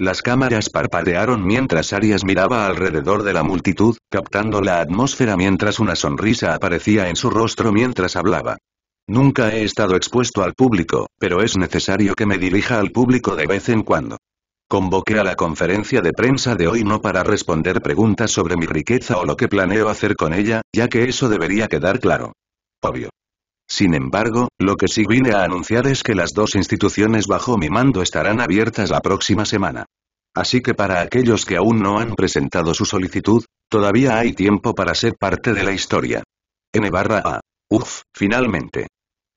Speaker 1: Las cámaras parpadearon mientras Arias miraba alrededor de la multitud, captando la atmósfera mientras una sonrisa aparecía en su rostro mientras hablaba. Nunca he estado expuesto al público, pero es necesario que me dirija al público de vez en cuando. Convoqué a la conferencia de prensa de hoy no para responder preguntas sobre mi riqueza o lo que planeo hacer con ella, ya que eso debería quedar claro. Obvio. Sin embargo, lo que sí vine a anunciar es que las dos instituciones bajo mi mando estarán abiertas la próxima semana. Así que para aquellos que aún no han presentado su solicitud, todavía hay tiempo para ser parte de la historia. N barra A. Uf, finalmente.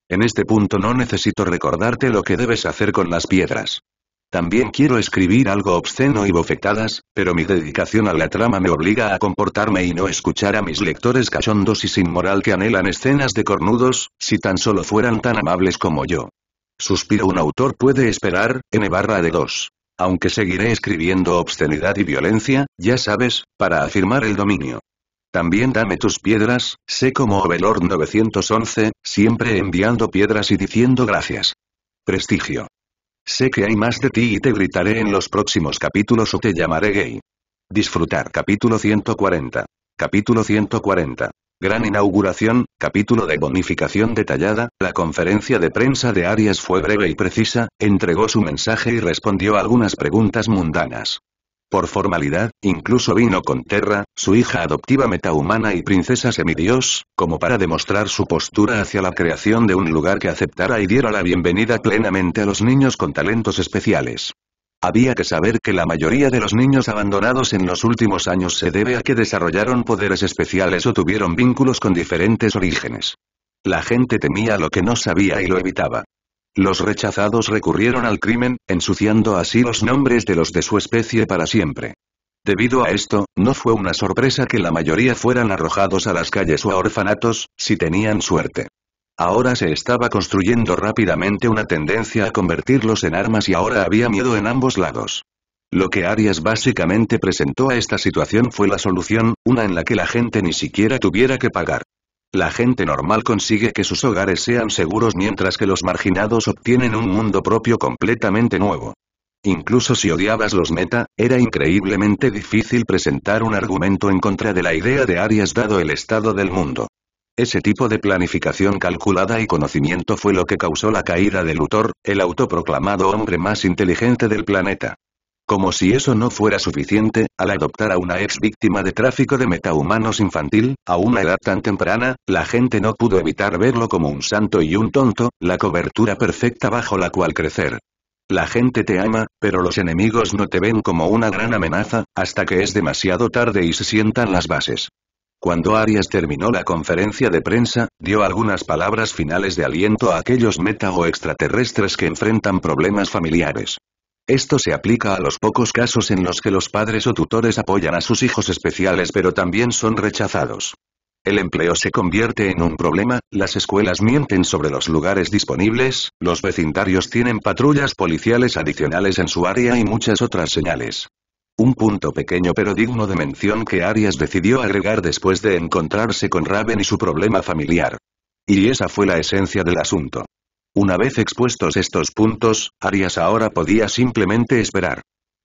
Speaker 1: En este punto no necesito recordarte lo que debes hacer con las piedras. También quiero escribir algo obsceno y bofetadas, pero mi dedicación a la trama me obliga a comportarme y no escuchar a mis lectores cachondos y sin moral que anhelan escenas de cornudos, si tan solo fueran tan amables como yo. Suspiro un autor puede esperar, n barra de 2. Aunque seguiré escribiendo obscenidad y violencia, ya sabes, para afirmar el dominio. También dame tus piedras, sé como Ovelor 911, siempre enviando piedras y diciendo gracias. Prestigio. Sé que hay más de ti y te gritaré en los próximos capítulos o te llamaré gay. Disfrutar capítulo 140. Capítulo 140. Gran inauguración, capítulo de bonificación detallada, la conferencia de prensa de Arias fue breve y precisa, entregó su mensaje y respondió algunas preguntas mundanas. Por formalidad, incluso vino con Terra, su hija adoptiva metahumana y princesa semidios, como para demostrar su postura hacia la creación de un lugar que aceptara y diera la bienvenida plenamente a los niños con talentos especiales. Había que saber que la mayoría de los niños abandonados en los últimos años se debe a que desarrollaron poderes especiales o tuvieron vínculos con diferentes orígenes. La gente temía lo que no sabía y lo evitaba. Los rechazados recurrieron al crimen, ensuciando así los nombres de los de su especie para siempre. Debido a esto, no fue una sorpresa que la mayoría fueran arrojados a las calles o a orfanatos, si tenían suerte. Ahora se estaba construyendo rápidamente una tendencia a convertirlos en armas y ahora había miedo en ambos lados. Lo que Arias básicamente presentó a esta situación fue la solución, una en la que la gente ni siquiera tuviera que pagar. La gente normal consigue que sus hogares sean seguros mientras que los marginados obtienen un mundo propio completamente nuevo. Incluso si odiabas los meta, era increíblemente difícil presentar un argumento en contra de la idea de Arias dado el estado del mundo. Ese tipo de planificación calculada y conocimiento fue lo que causó la caída de Luthor, el autoproclamado hombre más inteligente del planeta. Como si eso no fuera suficiente, al adoptar a una ex víctima de tráfico de metahumanos infantil, a una edad tan temprana, la gente no pudo evitar verlo como un santo y un tonto, la cobertura perfecta bajo la cual crecer. La gente te ama, pero los enemigos no te ven como una gran amenaza, hasta que es demasiado tarde y se sientan las bases. Cuando Arias terminó la conferencia de prensa, dio algunas palabras finales de aliento a aquellos meta o extraterrestres que enfrentan problemas familiares. Esto se aplica a los pocos casos en los que los padres o tutores apoyan a sus hijos especiales pero también son rechazados. El empleo se convierte en un problema, las escuelas mienten sobre los lugares disponibles, los vecindarios tienen patrullas policiales adicionales en su área y muchas otras señales. Un punto pequeño pero digno de mención que Arias decidió agregar después de encontrarse con Raven y su problema familiar. Y esa fue la esencia del asunto. Una vez expuestos estos puntos, Arias ahora podía simplemente esperar.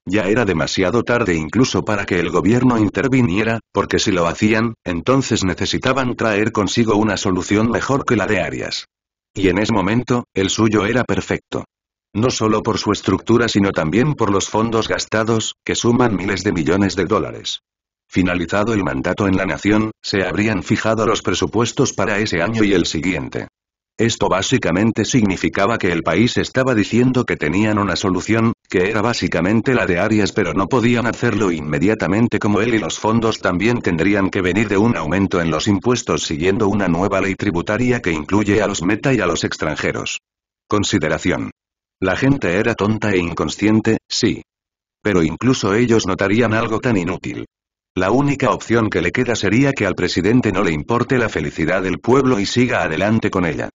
Speaker 1: Ya era demasiado tarde incluso para que el gobierno interviniera, porque si lo hacían, entonces necesitaban traer consigo una solución mejor que la de Arias. Y en ese momento, el suyo era perfecto. No solo por su estructura sino también por los fondos gastados, que suman miles de millones de dólares. Finalizado el mandato en la nación, se habrían fijado los presupuestos para ese año y el siguiente. Esto básicamente significaba que el país estaba diciendo que tenían una solución, que era básicamente la de Arias pero no podían hacerlo inmediatamente como él y los fondos también tendrían que venir de un aumento en los impuestos siguiendo una nueva ley tributaria que incluye a los meta y a los extranjeros. Consideración. La gente era tonta e inconsciente, sí. Pero incluso ellos notarían algo tan inútil. La única opción que le queda sería que al presidente no le importe la felicidad del pueblo y siga adelante con ella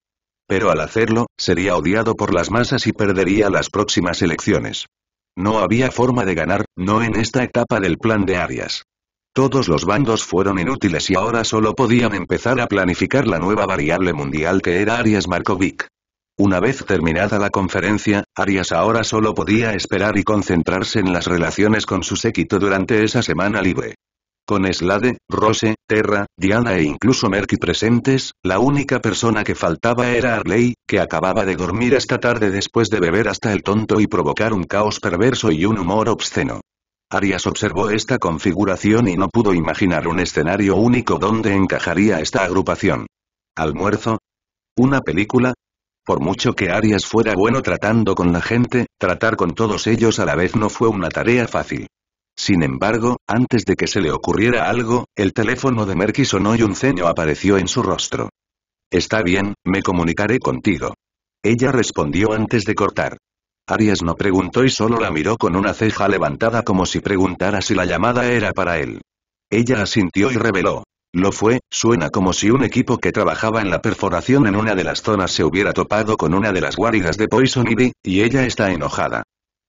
Speaker 1: pero al hacerlo, sería odiado por las masas y perdería las próximas elecciones. No había forma de ganar, no en esta etapa del plan de Arias. Todos los bandos fueron inútiles y ahora solo podían empezar a planificar la nueva variable mundial que era Arias Markovic. Una vez terminada la conferencia, Arias ahora solo podía esperar y concentrarse en las relaciones con su séquito durante esa semana libre. Con Slade, Rose, Terra, Diana e incluso Merky presentes, la única persona que faltaba era Arley, que acababa de dormir esta tarde después de beber hasta el tonto y provocar un caos perverso y un humor obsceno. Arias observó esta configuración y no pudo imaginar un escenario único donde encajaría esta agrupación. ¿Almuerzo? ¿Una película? Por mucho que Arias fuera bueno tratando con la gente, tratar con todos ellos a la vez no fue una tarea fácil. Sin embargo, antes de que se le ocurriera algo, el teléfono de Merky sonó y un ceño apareció en su rostro. Está bien, me comunicaré contigo. Ella respondió antes de cortar. Arias no preguntó y solo la miró con una ceja levantada como si preguntara si la llamada era para él. Ella asintió y reveló. Lo fue, suena como si un equipo que trabajaba en la perforación en una de las zonas se hubiera topado con una de las guaridas de Poison Ivy, y ella está enojada.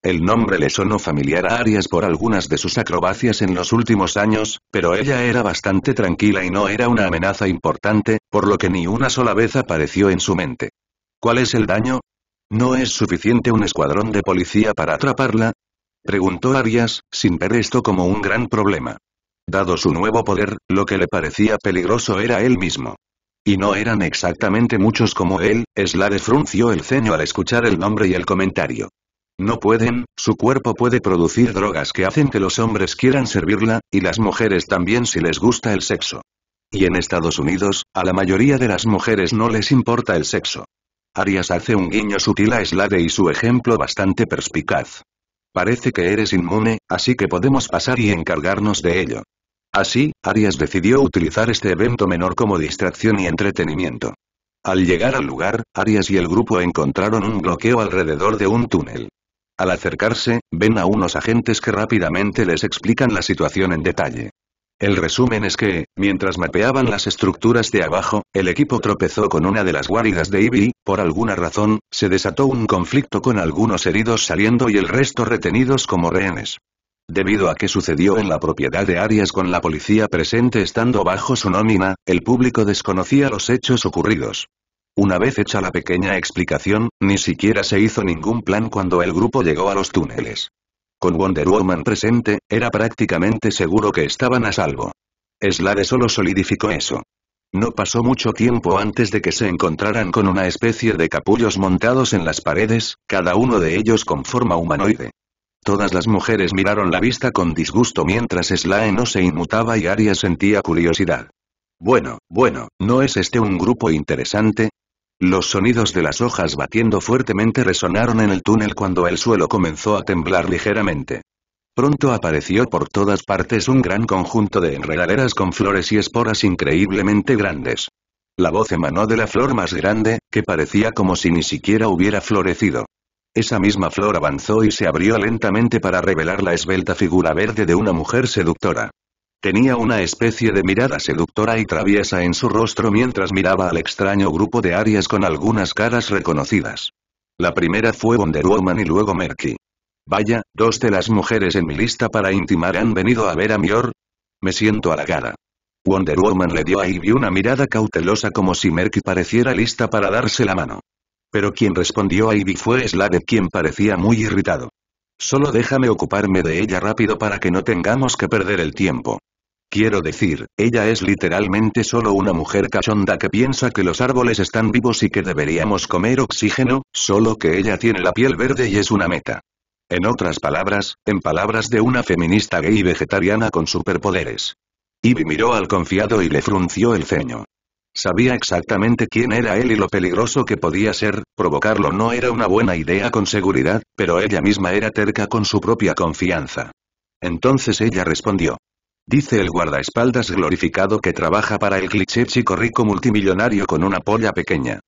Speaker 1: El nombre le sonó familiar a Arias por algunas de sus acrobacias en los últimos años, pero ella era bastante tranquila y no era una amenaza importante, por lo que ni una sola vez apareció en su mente. ¿Cuál es el daño? ¿No es suficiente un escuadrón de policía para atraparla? Preguntó Arias, sin ver esto como un gran problema. Dado su nuevo poder, lo que le parecía peligroso era él mismo. Y no eran exactamente muchos como él, Slade frunció el ceño al escuchar el nombre y el comentario. No pueden, su cuerpo puede producir drogas que hacen que los hombres quieran servirla, y las mujeres también si les gusta el sexo. Y en Estados Unidos, a la mayoría de las mujeres no les importa el sexo. Arias hace un guiño sutil a Slade y su ejemplo bastante perspicaz. Parece que eres inmune, así que podemos pasar y encargarnos de ello. Así, Arias decidió utilizar este evento menor como distracción y entretenimiento. Al llegar al lugar, Arias y el grupo encontraron un bloqueo alrededor de un túnel. Al acercarse, ven a unos agentes que rápidamente les explican la situación en detalle. El resumen es que, mientras mapeaban las estructuras de abajo, el equipo tropezó con una de las guaridas de Ivy, por alguna razón, se desató un conflicto con algunos heridos saliendo y el resto retenidos como rehenes. Debido a que sucedió en la propiedad de Arias con la policía presente estando bajo su nómina, el público desconocía los hechos ocurridos. Una vez hecha la pequeña explicación, ni siquiera se hizo ningún plan cuando el grupo llegó a los túneles. Con Wonder Woman presente, era prácticamente seguro que estaban a salvo. Slade solo solidificó eso. No pasó mucho tiempo antes de que se encontraran con una especie de capullos montados en las paredes, cada uno de ellos con forma humanoide. Todas las mujeres miraron la vista con disgusto mientras Slade no se inmutaba y Aria sentía curiosidad. Bueno, bueno, ¿no es este un grupo interesante? Los sonidos de las hojas batiendo fuertemente resonaron en el túnel cuando el suelo comenzó a temblar ligeramente. Pronto apareció por todas partes un gran conjunto de enredaderas con flores y esporas increíblemente grandes. La voz emanó de la flor más grande, que parecía como si ni siquiera hubiera florecido. Esa misma flor avanzó y se abrió lentamente para revelar la esbelta figura verde de una mujer seductora. Tenía una especie de mirada seductora y traviesa en su rostro mientras miraba al extraño grupo de Arias con algunas caras reconocidas. La primera fue Wonder Woman y luego Merky. Vaya, dos de las mujeres en mi lista para intimar han venido a ver a Mior. Me siento halagada. Wonder Woman le dio a Ivy una mirada cautelosa como si Merky pareciera lista para darse la mano. Pero quien respondió a Ivy fue Slade quien parecía muy irritado. Solo déjame ocuparme de ella rápido para que no tengamos que perder el tiempo. Quiero decir, ella es literalmente solo una mujer cachonda que piensa que los árboles están vivos y que deberíamos comer oxígeno, solo que ella tiene la piel verde y es una meta. En otras palabras, en palabras de una feminista gay vegetariana con superpoderes. Ivy miró al confiado y le frunció el ceño. Sabía exactamente quién era él y lo peligroso que podía ser, provocarlo no era una buena idea con seguridad, pero ella misma era terca con su propia confianza. Entonces ella respondió, Dice el guardaespaldas glorificado que trabaja para el cliché chico rico multimillonario con una polla pequeña.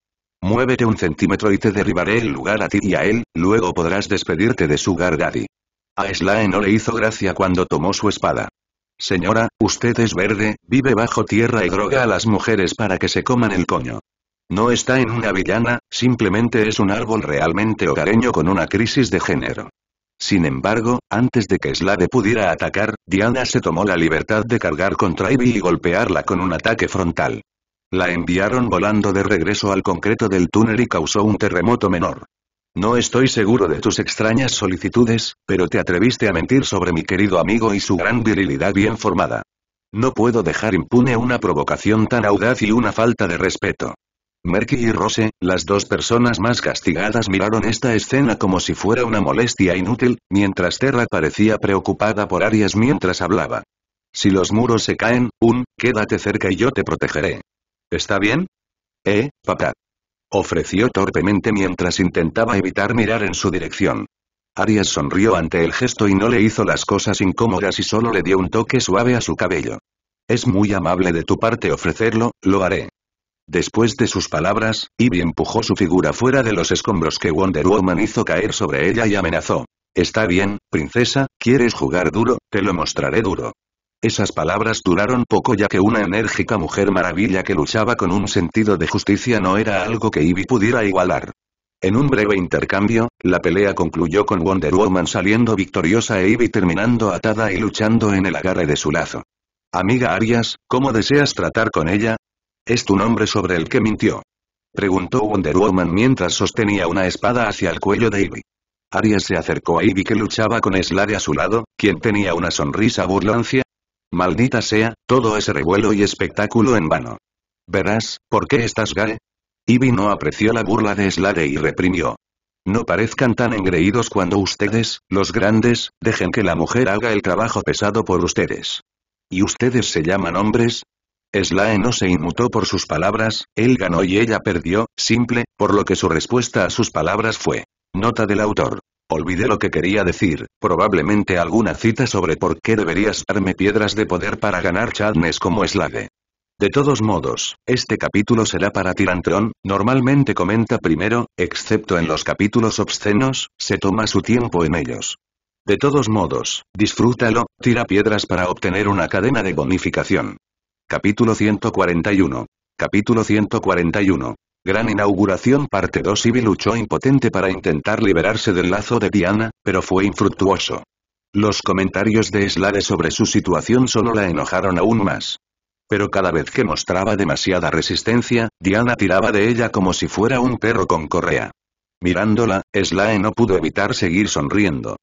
Speaker 1: Muévete un centímetro y te derribaré el lugar a ti y a él, luego podrás despedirte de su gargadi. A Slae no le hizo gracia cuando tomó su espada. Señora, usted es verde, vive bajo tierra y droga a las mujeres para que se coman el coño. No está en una villana, simplemente es un árbol realmente hogareño con una crisis de género. Sin embargo, antes de que Slade pudiera atacar, Diana se tomó la libertad de cargar contra Ivy y golpearla con un ataque frontal. La enviaron volando de regreso al concreto del túnel y causó un terremoto menor. No estoy seguro de tus extrañas solicitudes, pero te atreviste a mentir sobre mi querido amigo y su gran virilidad bien formada. No puedo dejar impune una provocación tan audaz y una falta de respeto. Merky y Rose, las dos personas más castigadas miraron esta escena como si fuera una molestia inútil, mientras Terra parecía preocupada por Arias mientras hablaba. Si los muros se caen, un, quédate cerca y yo te protegeré. ¿Está bien? Eh, papá. Ofreció torpemente mientras intentaba evitar mirar en su dirección. Arias sonrió ante el gesto y no le hizo las cosas incómodas y solo le dio un toque suave a su cabello. Es muy amable de tu parte ofrecerlo, lo haré. Después de sus palabras, Ivy empujó su figura fuera de los escombros que Wonder Woman hizo caer sobre ella y amenazó. Está bien, princesa, ¿quieres jugar duro? Te lo mostraré duro. Esas palabras duraron poco ya que una enérgica mujer maravilla que luchaba con un sentido de justicia no era algo que Ivy pudiera igualar. En un breve intercambio, la pelea concluyó con Wonder Woman saliendo victoriosa e Ivy terminando atada y luchando en el agarre de su lazo. Amiga Arias, ¿cómo deseas tratar con ella? ¿Es tu nombre sobre el que mintió? Preguntó Wonder Woman mientras sostenía una espada hacia el cuello de Ivy. Arias se acercó a Ivy que luchaba con Slade a su lado, quien tenía una sonrisa burlancia. Maldita sea, todo ese revuelo y espectáculo en vano. Verás, ¿por qué estás gay? Ivy no apreció la burla de Slade y reprimió. No parezcan tan engreídos cuando ustedes, los grandes, dejen que la mujer haga el trabajo pesado por ustedes. Y ustedes se llaman hombres, Slae no se inmutó por sus palabras, él ganó y ella perdió, simple, por lo que su respuesta a sus palabras fue. Nota del autor. Olvidé lo que quería decir, probablemente alguna cita sobre por qué deberías darme piedras de poder para ganar Chadnes como Slade. De todos modos, este capítulo será para tirantrón, normalmente comenta primero, excepto en los capítulos obscenos, se toma su tiempo en ellos. De todos modos, disfrútalo, tira piedras para obtener una cadena de bonificación. Capítulo 141. Capítulo 141. Gran inauguración parte 2 Ivy luchó impotente para intentar liberarse del lazo de Diana, pero fue infructuoso. Los comentarios de Slade sobre su situación solo la enojaron aún más. Pero cada vez que mostraba demasiada resistencia, Diana tiraba de ella como si fuera un perro con correa. Mirándola, Slade no pudo evitar seguir sonriendo.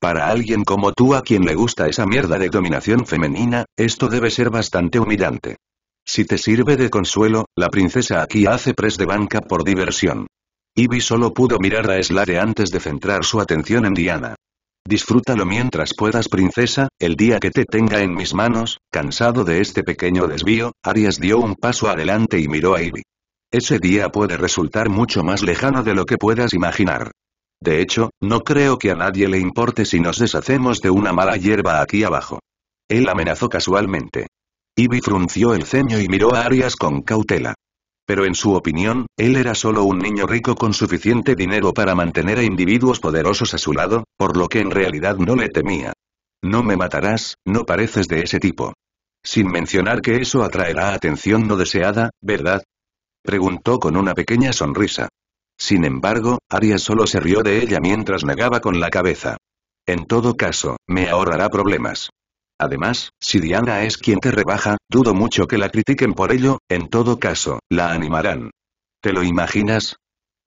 Speaker 1: Para alguien como tú a quien le gusta esa mierda de dominación femenina, esto debe ser bastante humillante. Si te sirve de consuelo, la princesa aquí hace pres de banca por diversión. Ivy solo pudo mirar a Slade antes de centrar su atención en Diana. Disfrútalo mientras puedas princesa, el día que te tenga en mis manos, cansado de este pequeño desvío, Arias dio un paso adelante y miró a Ivy. Ese día puede resultar mucho más lejano de lo que puedas imaginar. De hecho, no creo que a nadie le importe si nos deshacemos de una mala hierba aquí abajo. Él amenazó casualmente. Ivy frunció el ceño y miró a Arias con cautela. Pero en su opinión, él era solo un niño rico con suficiente dinero para mantener a individuos poderosos a su lado, por lo que en realidad no le temía. No me matarás, no pareces de ese tipo. Sin mencionar que eso atraerá atención no deseada, ¿verdad? Preguntó con una pequeña sonrisa. Sin embargo, Arias solo se rió de ella mientras negaba con la cabeza. En todo caso, me ahorrará problemas. Además, si Diana es quien te rebaja, dudo mucho que la critiquen por ello, en todo caso, la animarán. ¿Te lo imaginas?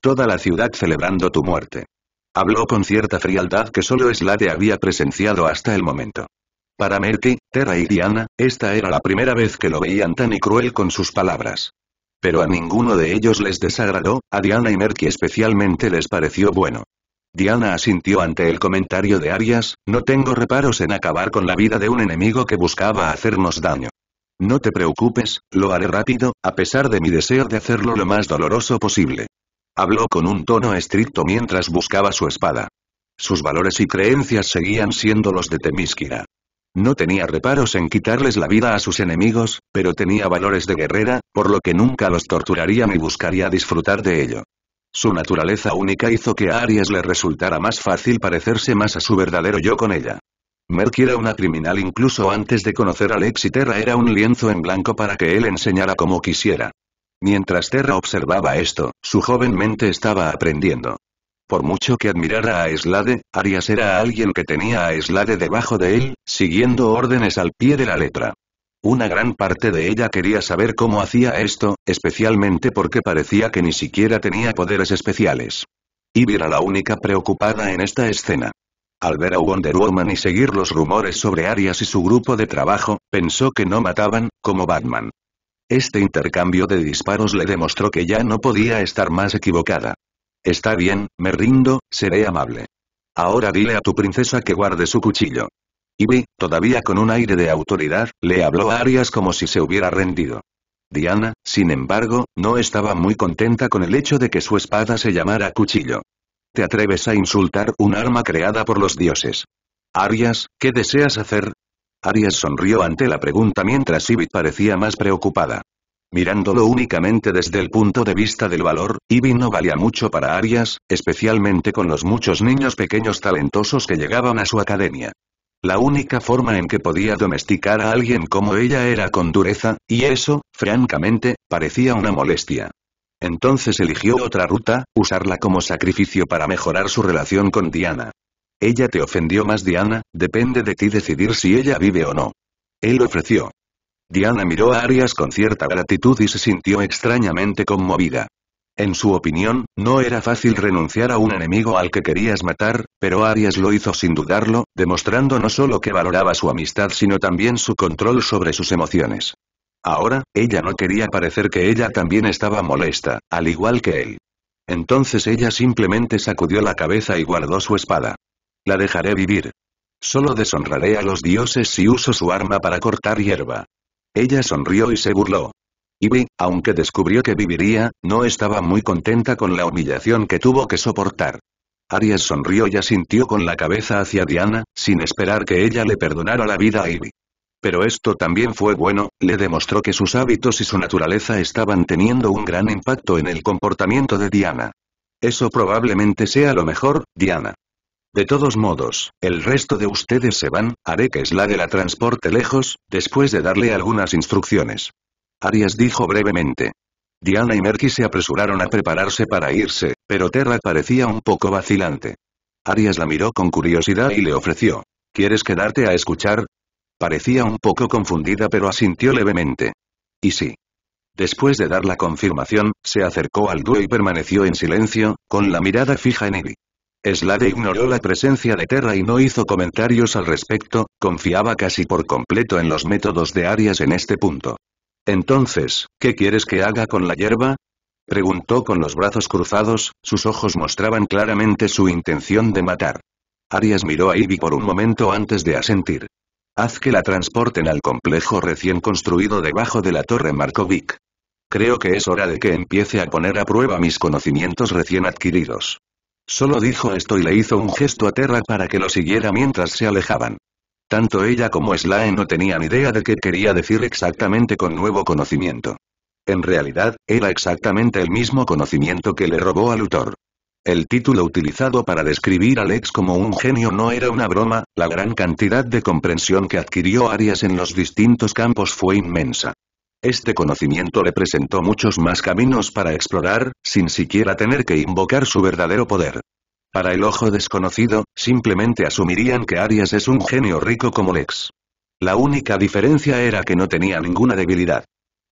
Speaker 1: Toda la ciudad celebrando tu muerte. Habló con cierta frialdad que solo Slade había presenciado hasta el momento. Para Merky, Terra y Diana, esta era la primera vez que lo veían tan y cruel con sus palabras. Pero a ninguno de ellos les desagradó, a Diana y Merky especialmente les pareció bueno. Diana asintió ante el comentario de Arias, no tengo reparos en acabar con la vida de un enemigo que buscaba hacernos daño. No te preocupes, lo haré rápido, a pesar de mi deseo de hacerlo lo más doloroso posible. Habló con un tono estricto mientras buscaba su espada. Sus valores y creencias seguían siendo los de Temiskira. No tenía reparos en quitarles la vida a sus enemigos, pero tenía valores de guerrera, por lo que nunca los torturaría ni buscaría disfrutar de ello. Su naturaleza única hizo que a Aries le resultara más fácil parecerse más a su verdadero yo con ella. Merck era una criminal incluso antes de conocer a Lex y Terra era un lienzo en blanco para que él enseñara como quisiera. Mientras Terra observaba esto, su joven mente estaba aprendiendo. Por mucho que admirara a Slade, Arias era alguien que tenía a Slade debajo de él, siguiendo órdenes al pie de la letra. Una gran parte de ella quería saber cómo hacía esto, especialmente porque parecía que ni siquiera tenía poderes especiales. Ivy era la única preocupada en esta escena. Al ver a Wonder Woman y seguir los rumores sobre Arias y su grupo de trabajo, pensó que no mataban, como Batman. Este intercambio de disparos le demostró que ya no podía estar más equivocada. Está bien, me rindo, seré amable. Ahora dile a tu princesa que guarde su cuchillo. Ibi, todavía con un aire de autoridad, le habló a Arias como si se hubiera rendido. Diana, sin embargo, no estaba muy contenta con el hecho de que su espada se llamara cuchillo. ¿Te atreves a insultar un arma creada por los dioses? Arias, ¿qué deseas hacer? Arias sonrió ante la pregunta mientras Ibi parecía más preocupada. Mirándolo únicamente desde el punto de vista del valor, ivy no valía mucho para Arias, especialmente con los muchos niños pequeños talentosos que llegaban a su academia. La única forma en que podía domesticar a alguien como ella era con dureza, y eso, francamente, parecía una molestia. Entonces eligió otra ruta, usarla como sacrificio para mejorar su relación con Diana. Ella te ofendió más Diana, depende de ti decidir si ella vive o no. Él ofreció. Diana miró a Arias con cierta gratitud y se sintió extrañamente conmovida. En su opinión, no era fácil renunciar a un enemigo al que querías matar, pero Arias lo hizo sin dudarlo, demostrando no solo que valoraba su amistad sino también su control sobre sus emociones. Ahora, ella no quería parecer que ella también estaba molesta, al igual que él. Entonces ella simplemente sacudió la cabeza y guardó su espada. La dejaré vivir. Solo deshonraré a los dioses si uso su arma para cortar hierba. Ella sonrió y se burló. Ivy, aunque descubrió que viviría, no estaba muy contenta con la humillación que tuvo que soportar. arias sonrió y asintió con la cabeza hacia Diana, sin esperar que ella le perdonara la vida a Ivy. Pero esto también fue bueno, le demostró que sus hábitos y su naturaleza estaban teniendo un gran impacto en el comportamiento de Diana. Eso probablemente sea lo mejor, Diana. De todos modos, el resto de ustedes se van, haré que es la transporte lejos, después de darle algunas instrucciones. Arias dijo brevemente. Diana y Merky se apresuraron a prepararse para irse, pero Terra parecía un poco vacilante. Arias la miró con curiosidad y le ofreció. ¿Quieres quedarte a escuchar? Parecía un poco confundida pero asintió levemente. Y sí. Después de dar la confirmación, se acercó al dúo y permaneció en silencio, con la mirada fija en él. Slade ignoró la presencia de Terra y no hizo comentarios al respecto, confiaba casi por completo en los métodos de Arias en este punto. Entonces, ¿qué quieres que haga con la hierba? Preguntó con los brazos cruzados, sus ojos mostraban claramente su intención de matar. Arias miró a Ivy por un momento antes de asentir. Haz que la transporten al complejo recién construido debajo de la torre Markovic. Creo que es hora de que empiece a poner a prueba mis conocimientos recién adquiridos. Solo dijo esto y le hizo un gesto a Terra para que lo siguiera mientras se alejaban. Tanto ella como Slae no tenían idea de qué quería decir exactamente con nuevo conocimiento. En realidad, era exactamente el mismo conocimiento que le robó al autor. El título utilizado para describir a Lex como un genio no era una broma, la gran cantidad de comprensión que adquirió Arias en los distintos campos fue inmensa. Este conocimiento le presentó muchos más caminos para explorar, sin siquiera tener que invocar su verdadero poder. Para el ojo desconocido, simplemente asumirían que Arias es un genio rico como Lex. La única diferencia era que no tenía ninguna debilidad.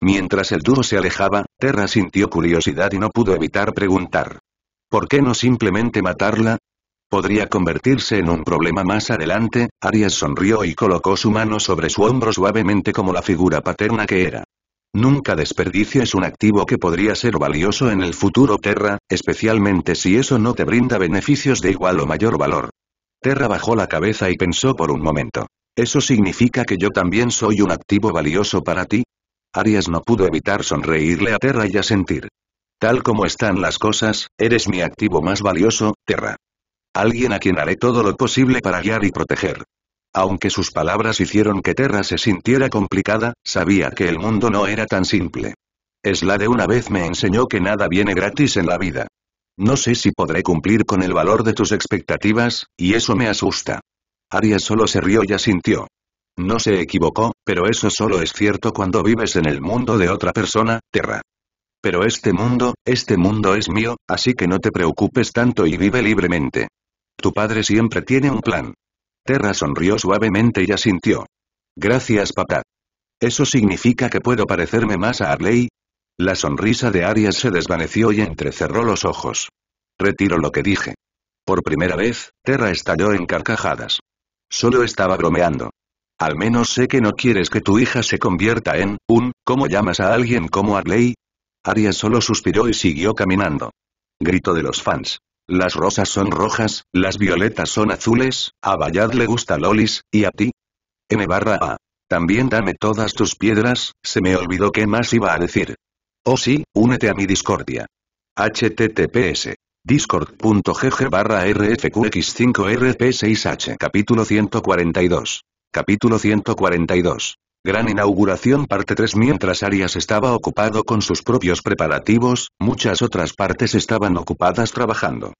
Speaker 1: Mientras el duro se alejaba, Terra sintió curiosidad y no pudo evitar preguntar. ¿Por qué no simplemente matarla? Podría convertirse en un problema más adelante, Arias sonrió y colocó su mano sobre su hombro suavemente como la figura paterna que era. Nunca desperdicies un activo que podría ser valioso en el futuro Terra, especialmente si eso no te brinda beneficios de igual o mayor valor. Terra bajó la cabeza y pensó por un momento. ¿Eso significa que yo también soy un activo valioso para ti? Arias no pudo evitar sonreírle a Terra y asentir. Tal como están las cosas, eres mi activo más valioso, Terra. Alguien a quien haré todo lo posible para guiar y proteger. Aunque sus palabras hicieron que Terra se sintiera complicada, sabía que el mundo no era tan simple. Es la de una vez me enseñó que nada viene gratis en la vida. No sé si podré cumplir con el valor de tus expectativas, y eso me asusta. Arias solo se rió y asintió. No se equivocó, pero eso solo es cierto cuando vives en el mundo de otra persona, Terra. Pero este mundo, este mundo es mío, así que no te preocupes tanto y vive libremente. Tu padre siempre tiene un plan. Terra sonrió suavemente y asintió. Gracias papá. ¿Eso significa que puedo parecerme más a Arley? La sonrisa de Arias se desvaneció y entrecerró los ojos. Retiro lo que dije. Por primera vez, Terra estalló en carcajadas. Solo estaba bromeando. Al menos sé que no quieres que tu hija se convierta en, un, ¿cómo llamas a alguien como Arley? Arias solo suspiró y siguió caminando. Grito de los fans. Las rosas son rojas, las violetas son azules, a Bayad le gusta Lolis, y a ti. M barra A. También dame todas tus piedras, se me olvidó qué más iba a decir. Oh sí, únete a mi discordia. https discord.gg barra rfqx5rp6h capítulo 142. Capítulo 142. Gran inauguración parte 3 Mientras Arias estaba ocupado con sus propios preparativos, muchas otras partes estaban ocupadas trabajando.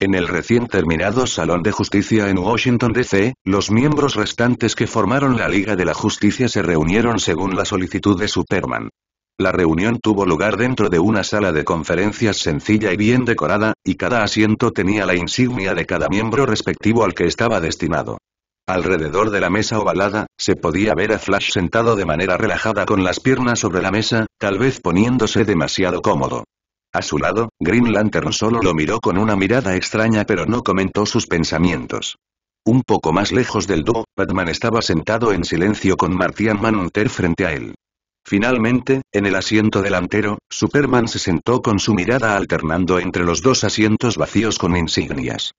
Speaker 1: En el recién terminado Salón de Justicia en Washington, D.C., los miembros restantes que formaron la Liga de la Justicia se reunieron según la solicitud de Superman. La reunión tuvo lugar dentro de una sala de conferencias sencilla y bien decorada, y cada asiento tenía la insignia de cada miembro respectivo al que estaba destinado. Alrededor de la mesa ovalada, se podía ver a Flash sentado de manera relajada con las piernas sobre la mesa, tal vez poniéndose demasiado cómodo. A su lado, Green Lantern solo lo miró con una mirada extraña pero no comentó sus pensamientos. Un poco más lejos del dúo, Batman estaba sentado en silencio con Martian Manhunter frente a él. Finalmente, en el asiento delantero, Superman se sentó con su mirada alternando entre los dos asientos vacíos con insignias.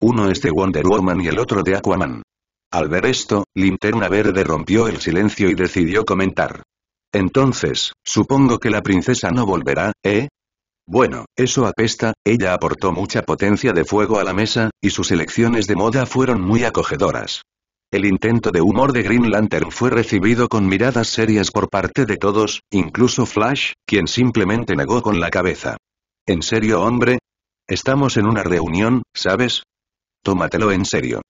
Speaker 1: Uno es de Wonder Woman y el otro de Aquaman. Al ver esto, Linterna Verde rompió el silencio y decidió comentar. Entonces, supongo que la princesa no volverá, ¿eh? Bueno, eso apesta, ella aportó mucha potencia de fuego a la mesa, y sus elecciones de moda fueron muy acogedoras. El intento de humor de Green Lantern fue recibido con miradas serias por parte de todos, incluso Flash, quien simplemente negó con la cabeza. ¿En serio hombre? Estamos en una reunión, ¿sabes? Tómatelo en serio.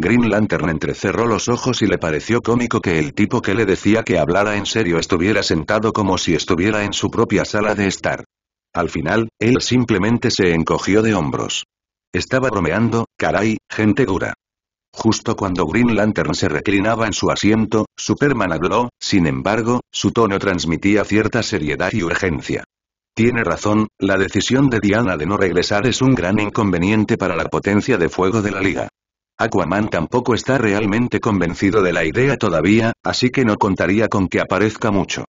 Speaker 1: Green Lantern entrecerró los ojos y le pareció cómico que el tipo que le decía que hablara en serio estuviera sentado como si estuviera en su propia sala de estar. Al final, él simplemente se encogió de hombros. Estaba bromeando, caray, gente dura. Justo cuando Green Lantern se reclinaba en su asiento, Superman habló, sin embargo, su tono transmitía cierta seriedad y urgencia. Tiene razón, la decisión de Diana de no regresar es un gran inconveniente para la potencia de fuego de la Liga. Aquaman tampoco está realmente convencido de la idea todavía, así que no contaría con que aparezca mucho.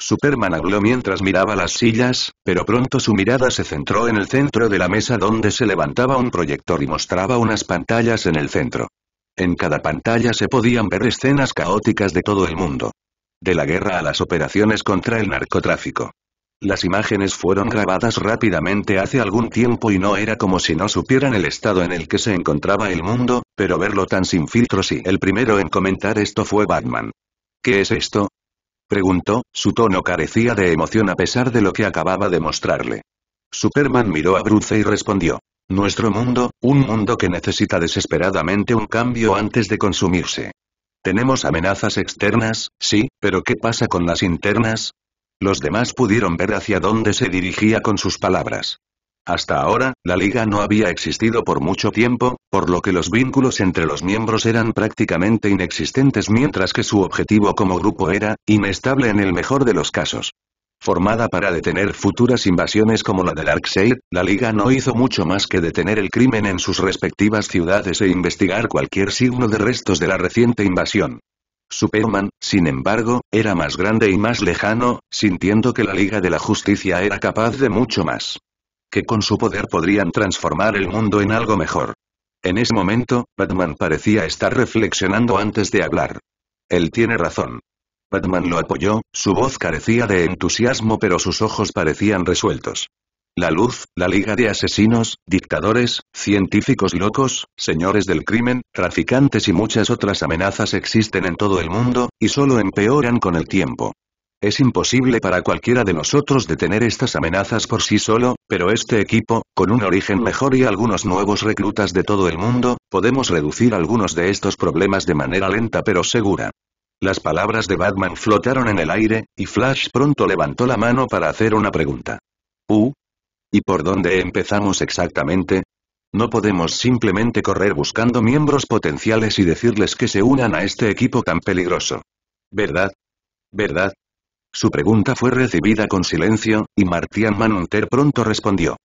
Speaker 1: Superman habló mientras miraba las sillas, pero pronto su mirada se centró en el centro de la mesa donde se levantaba un proyector y mostraba unas pantallas en el centro. En cada pantalla se podían ver escenas caóticas de todo el mundo. De la guerra a las operaciones contra el narcotráfico. Las imágenes fueron grabadas rápidamente hace algún tiempo y no era como si no supieran el estado en el que se encontraba el mundo, pero verlo tan sin filtros y el primero en comentar esto fue Batman. ¿Qué es esto? Preguntó, su tono carecía de emoción a pesar de lo que acababa de mostrarle. Superman miró a Bruce y respondió. Nuestro mundo, un mundo que necesita desesperadamente un cambio antes de consumirse. Tenemos amenazas externas, sí, pero ¿qué pasa con las internas? Los demás pudieron ver hacia dónde se dirigía con sus palabras. Hasta ahora, la liga no había existido por mucho tiempo, por lo que los vínculos entre los miembros eran prácticamente inexistentes mientras que su objetivo como grupo era, inestable en el mejor de los casos. Formada para detener futuras invasiones como la del Darkseid, la liga no hizo mucho más que detener el crimen en sus respectivas ciudades e investigar cualquier signo de restos de la reciente invasión. Superman, sin embargo, era más grande y más lejano, sintiendo que la Liga de la Justicia era capaz de mucho más. Que con su poder podrían transformar el mundo en algo mejor. En ese momento, Batman parecía estar reflexionando antes de hablar. Él tiene razón. Batman lo apoyó, su voz carecía de entusiasmo pero sus ojos parecían resueltos. La Luz, la Liga de Asesinos, dictadores, científicos locos, señores del crimen, traficantes y muchas otras amenazas existen en todo el mundo, y solo empeoran con el tiempo. Es imposible para cualquiera de nosotros detener estas amenazas por sí solo, pero este equipo, con un origen mejor y algunos nuevos reclutas de todo el mundo, podemos reducir algunos de estos problemas de manera lenta pero segura. Las palabras de Batman flotaron en el aire, y Flash pronto levantó la mano para hacer una pregunta. Uh, ¿Y por dónde empezamos exactamente? No podemos simplemente correr buscando miembros potenciales y decirles que se unan a este equipo tan peligroso. ¿Verdad? ¿Verdad? Su pregunta fue recibida con silencio, y Martian Manunter pronto respondió.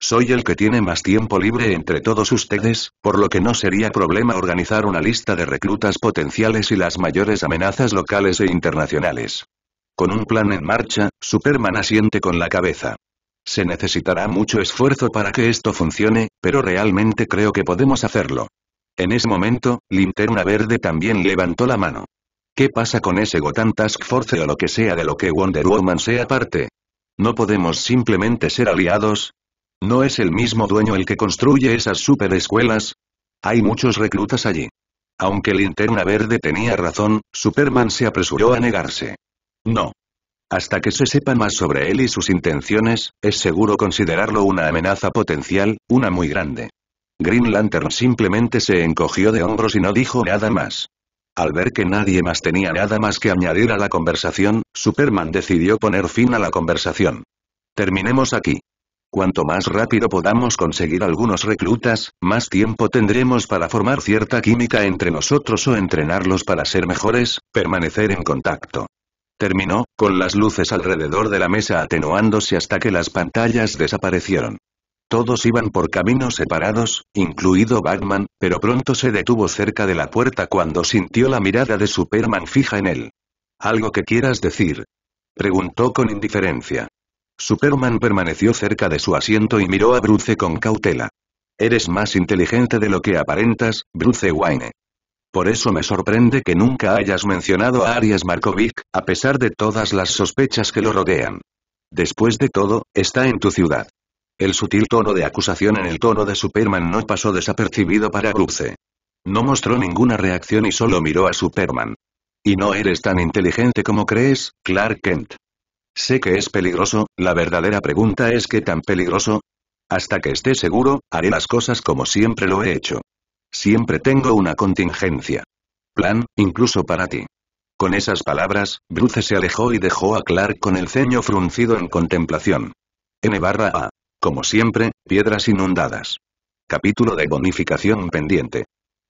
Speaker 1: Soy el que tiene más tiempo libre entre todos ustedes, por lo que no sería problema organizar una lista de reclutas potenciales y las mayores amenazas locales e internacionales. Con un plan en marcha, Superman asiente con la cabeza. Se necesitará mucho esfuerzo para que esto funcione, pero realmente creo que podemos hacerlo. En ese momento, Linterna Verde también levantó la mano. ¿Qué pasa con ese Gotham Task Force o lo que sea de lo que Wonder Woman sea parte? ¿No podemos simplemente ser aliados? ¿No es el mismo dueño el que construye esas superescuelas? Hay muchos reclutas allí. Aunque Linterna Verde tenía razón, Superman se apresuró a negarse. No, hasta que se sepa más sobre él y sus intenciones, es seguro considerarlo una amenaza potencial, una muy grande. Green Lantern simplemente se encogió de hombros y no dijo nada más. Al ver que nadie más tenía nada más que añadir a la conversación, Superman decidió poner fin a la conversación. Terminemos aquí. Cuanto más rápido podamos conseguir algunos reclutas, más tiempo tendremos para formar cierta química entre nosotros o entrenarlos para ser mejores, permanecer en contacto. Terminó, con las luces alrededor de la mesa atenuándose hasta que las pantallas desaparecieron. Todos iban por caminos separados, incluido Batman, pero pronto se detuvo cerca de la puerta cuando sintió la mirada de Superman fija en él. ¿Algo que quieras decir? Preguntó con indiferencia. Superman permaneció cerca de su asiento y miró a Bruce con cautela. Eres más inteligente de lo que aparentas, Bruce Wayne. Por eso me sorprende que nunca hayas mencionado a Arias Markovic, a pesar de todas las sospechas que lo rodean. Después de todo, está en tu ciudad. El sutil tono de acusación en el tono de Superman no pasó desapercibido para Bruce. No mostró ninguna reacción y solo miró a Superman. Y no eres tan inteligente como crees, Clark Kent. Sé que es peligroso, la verdadera pregunta es qué tan peligroso. Hasta que esté seguro, haré las cosas como siempre lo he hecho. Siempre tengo una contingencia. Plan, incluso para ti. Con esas palabras, Bruce se alejó y dejó a Clark con el ceño fruncido en contemplación. N barra A. Como siempre, piedras inundadas. Capítulo de bonificación pendiente.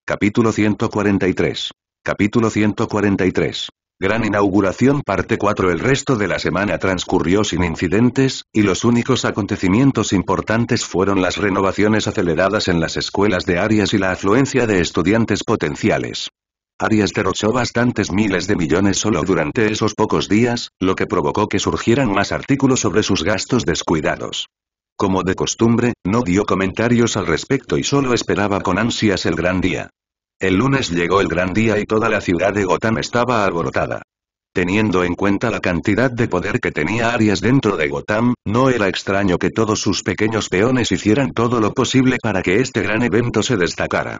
Speaker 1: Capítulo 143. Capítulo 143. Gran inauguración parte 4 El resto de la semana transcurrió sin incidentes, y los únicos acontecimientos importantes fueron las renovaciones aceleradas en las escuelas de Arias y la afluencia de estudiantes potenciales. Arias derrochó bastantes miles de millones solo durante esos pocos días, lo que provocó que surgieran más artículos sobre sus gastos descuidados. Como de costumbre, no dio comentarios al respecto y solo esperaba con ansias el gran día. El lunes llegó el gran día y toda la ciudad de Gotham estaba alborotada. Teniendo en cuenta la cantidad de poder que tenía Arias dentro de Gotham, no era extraño que todos sus pequeños peones hicieran todo lo posible para que este gran evento se destacara.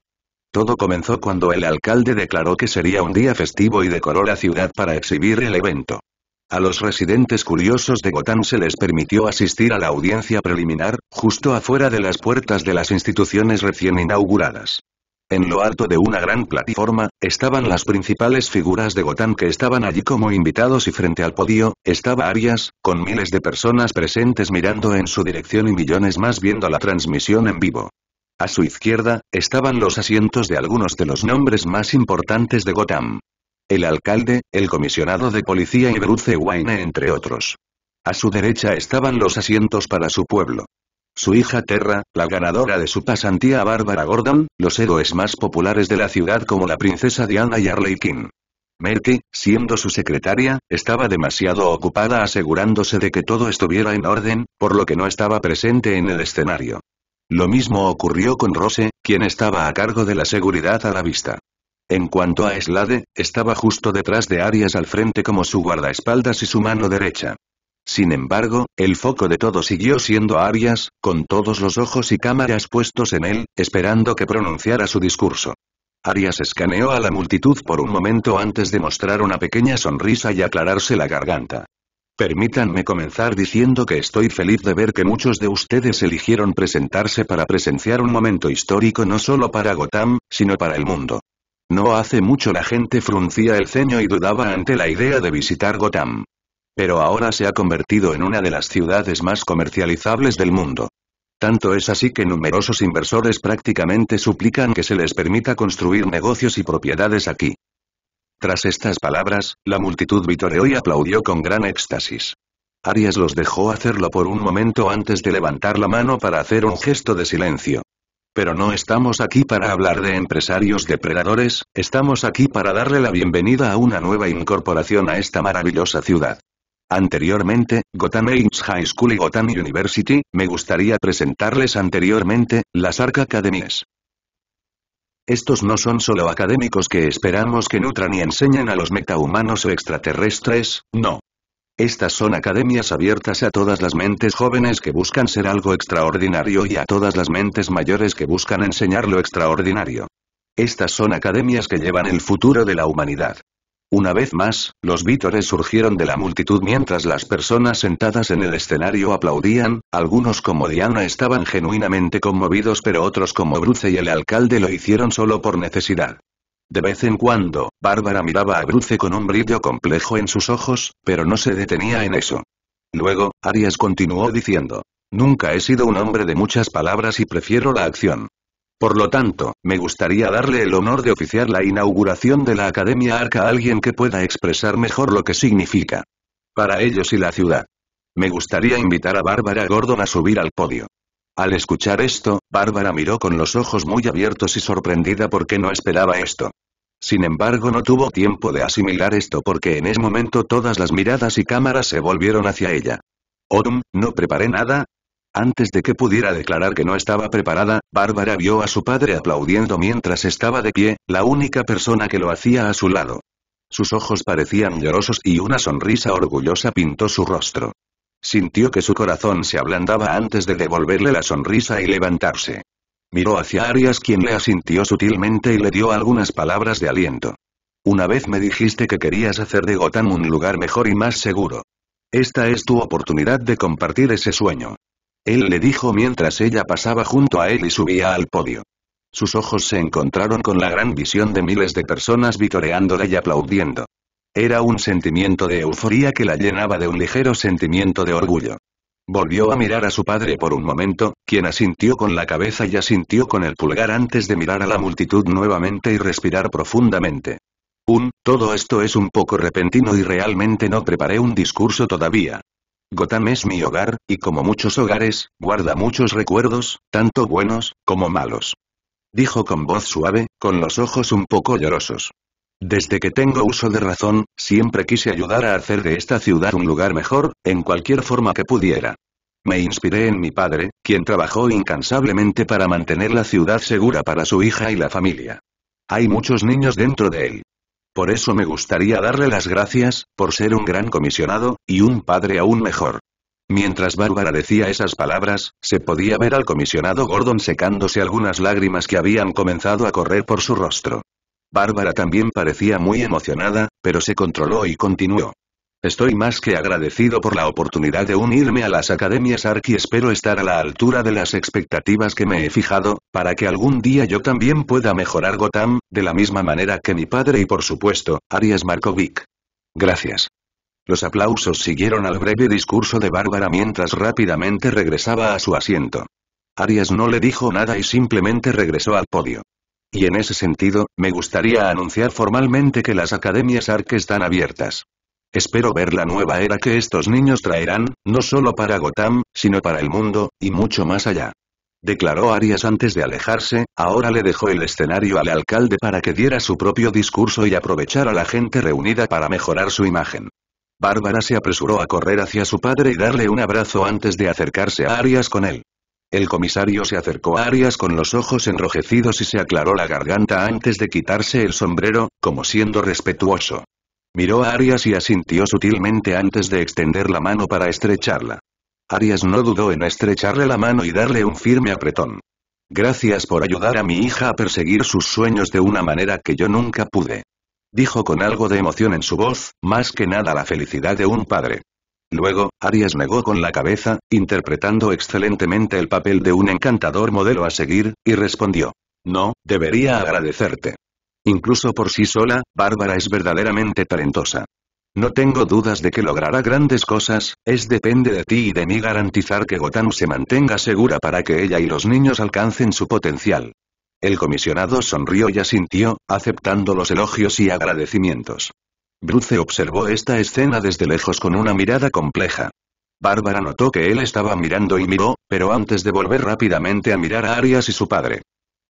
Speaker 1: Todo comenzó cuando el alcalde declaró que sería un día festivo y decoró la ciudad para exhibir el evento. A los residentes curiosos de Gotham se les permitió asistir a la audiencia preliminar, justo afuera de las puertas de las instituciones recién inauguradas. En lo alto de una gran plataforma, estaban las principales figuras de Gotham que estaban allí como invitados y frente al podio, estaba Arias, con miles de personas presentes mirando en su dirección y millones más viendo la transmisión en vivo. A su izquierda, estaban los asientos de algunos de los nombres más importantes de Gotham. El alcalde, el comisionado de policía y Bruce Wayne entre otros. A su derecha estaban los asientos para su pueblo. Su hija Terra, la ganadora de su pasantía Bárbara Gordon, los héroes más populares de la ciudad como la princesa Diana y Harley Quinn. Merky, siendo su secretaria, estaba demasiado ocupada asegurándose de que todo estuviera en orden, por lo que no estaba presente en el escenario. Lo mismo ocurrió con Rose, quien estaba a cargo de la seguridad a la vista. En cuanto a Slade, estaba justo detrás de Arias al frente como su guardaespaldas y su mano derecha. Sin embargo, el foco de todo siguió siendo Arias, con todos los ojos y cámaras puestos en él, esperando que pronunciara su discurso. Arias escaneó a la multitud por un momento antes de mostrar una pequeña sonrisa y aclararse la garganta. Permítanme comenzar diciendo que estoy feliz de ver que muchos de ustedes eligieron presentarse para presenciar un momento histórico no solo para Gotham, sino para el mundo. No hace mucho la gente fruncía el ceño y dudaba ante la idea de visitar Gotham. Pero ahora se ha convertido en una de las ciudades más comercializables del mundo. Tanto es así que numerosos inversores prácticamente suplican que se les permita construir negocios y propiedades aquí. Tras estas palabras, la multitud vitoreó y aplaudió con gran éxtasis. Arias los dejó hacerlo por un momento antes de levantar la mano para hacer un gesto de silencio. Pero no estamos aquí para hablar de empresarios depredadores, estamos aquí para darle la bienvenida a una nueva incorporación a esta maravillosa ciudad. Anteriormente, Gotham Heights High School y Gotham University, me gustaría presentarles anteriormente, las ARC Academies. Estos no son solo académicos que esperamos que nutran y enseñen a los metahumanos o extraterrestres, no. Estas son academias abiertas a todas las mentes jóvenes que buscan ser algo extraordinario y a todas las mentes mayores que buscan enseñar lo extraordinario. Estas son academias que llevan el futuro de la humanidad. Una vez más, los vítores surgieron de la multitud mientras las personas sentadas en el escenario aplaudían, algunos como Diana estaban genuinamente conmovidos pero otros como Bruce y el alcalde lo hicieron solo por necesidad. De vez en cuando, Bárbara miraba a Bruce con un brillo complejo en sus ojos, pero no se detenía en eso. Luego, Arias continuó diciendo, Nunca he sido un hombre de muchas palabras y prefiero la acción. Por lo tanto, me gustaría darle el honor de oficiar la inauguración de la Academia Arca a alguien que pueda expresar mejor lo que significa. Para ellos y la ciudad. Me gustaría invitar a Bárbara Gordon a subir al podio. Al escuchar esto, Bárbara miró con los ojos muy abiertos y sorprendida porque no esperaba esto. Sin embargo, no tuvo tiempo de asimilar esto porque en ese momento todas las miradas y cámaras se volvieron hacia ella. Odum, no preparé nada, antes de que pudiera declarar que no estaba preparada, Bárbara vio a su padre aplaudiendo mientras estaba de pie, la única persona que lo hacía a su lado. Sus ojos parecían llorosos y una sonrisa orgullosa pintó su rostro. Sintió que su corazón se ablandaba antes de devolverle la sonrisa y levantarse. Miró hacia Arias quien le asintió sutilmente y le dio algunas palabras de aliento. Una vez me dijiste que querías hacer de Gotham un lugar mejor y más seguro. Esta es tu oportunidad de compartir ese sueño. Él le dijo mientras ella pasaba junto a él y subía al podio. Sus ojos se encontraron con la gran visión de miles de personas vitoreándola y aplaudiendo. Era un sentimiento de euforía que la llenaba de un ligero sentimiento de orgullo. Volvió a mirar a su padre por un momento, quien asintió con la cabeza y asintió con el pulgar antes de mirar a la multitud nuevamente y respirar profundamente. Un, todo esto es un poco repentino y realmente no preparé un discurso todavía. Gotham es mi hogar, y como muchos hogares, guarda muchos recuerdos, tanto buenos, como malos. Dijo con voz suave, con los ojos un poco llorosos. Desde que tengo uso de razón, siempre quise ayudar a hacer de esta ciudad un lugar mejor, en cualquier forma que pudiera. Me inspiré en mi padre, quien trabajó incansablemente para mantener la ciudad segura para su hija y la familia. Hay muchos niños dentro de él, por eso me gustaría darle las gracias, por ser un gran comisionado, y un padre aún mejor. Mientras Bárbara decía esas palabras, se podía ver al comisionado Gordon secándose algunas lágrimas que habían comenzado a correr por su rostro. Bárbara también parecía muy emocionada, pero se controló y continuó. Estoy más que agradecido por la oportunidad de unirme a las academias ARC y espero estar a la altura de las expectativas que me he fijado, para que algún día yo también pueda mejorar Gotham, de la misma manera que mi padre y por supuesto, Arias Markovic. Gracias. Los aplausos siguieron al breve discurso de Bárbara mientras rápidamente regresaba a su asiento. Arias no le dijo nada y simplemente regresó al podio. Y en ese sentido, me gustaría anunciar formalmente que las academias ARC están abiertas. Espero ver la nueva era que estos niños traerán, no solo para Gotham, sino para el mundo, y mucho más allá. Declaró Arias antes de alejarse, ahora le dejó el escenario al alcalde para que diera su propio discurso y aprovechar a la gente reunida para mejorar su imagen. Bárbara se apresuró a correr hacia su padre y darle un abrazo antes de acercarse a Arias con él. El comisario se acercó a Arias con los ojos enrojecidos y se aclaró la garganta antes de quitarse el sombrero, como siendo respetuoso. Miró a Arias y asintió sutilmente antes de extender la mano para estrecharla. Arias no dudó en estrecharle la mano y darle un firme apretón. Gracias por ayudar a mi hija a perseguir sus sueños de una manera que yo nunca pude. Dijo con algo de emoción en su voz, más que nada la felicidad de un padre. Luego, Arias negó con la cabeza, interpretando excelentemente el papel de un encantador modelo a seguir, y respondió. No, debería agradecerte. Incluso por sí sola, Bárbara es verdaderamente talentosa. No tengo dudas de que logrará grandes cosas, es depende de ti y de mí garantizar que Gotham se mantenga segura para que ella y los niños alcancen su potencial. El comisionado sonrió y asintió, aceptando los elogios y agradecimientos. Bruce observó esta escena desde lejos con una mirada compleja. Bárbara notó que él estaba mirando y miró, pero antes de volver rápidamente a mirar a Arias y su padre.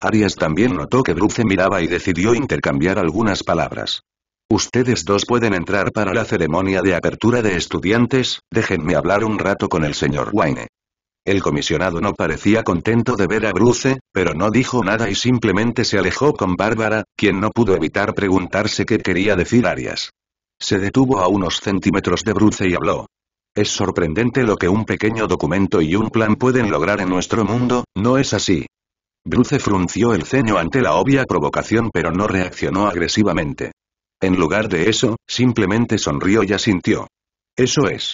Speaker 1: Arias también notó que Bruce miraba y decidió intercambiar algunas palabras. Ustedes dos pueden entrar para la ceremonia de apertura de estudiantes, déjenme hablar un rato con el señor Wayne. El comisionado no parecía contento de ver a Bruce, pero no dijo nada y simplemente se alejó con Bárbara, quien no pudo evitar preguntarse qué quería decir Arias. Se detuvo a unos centímetros de Bruce y habló. Es sorprendente lo que un pequeño documento y un plan pueden lograr en nuestro mundo, ¿no es así? Bruce frunció el ceño ante la obvia provocación pero no reaccionó agresivamente. En lugar de eso, simplemente sonrió y asintió. Eso es.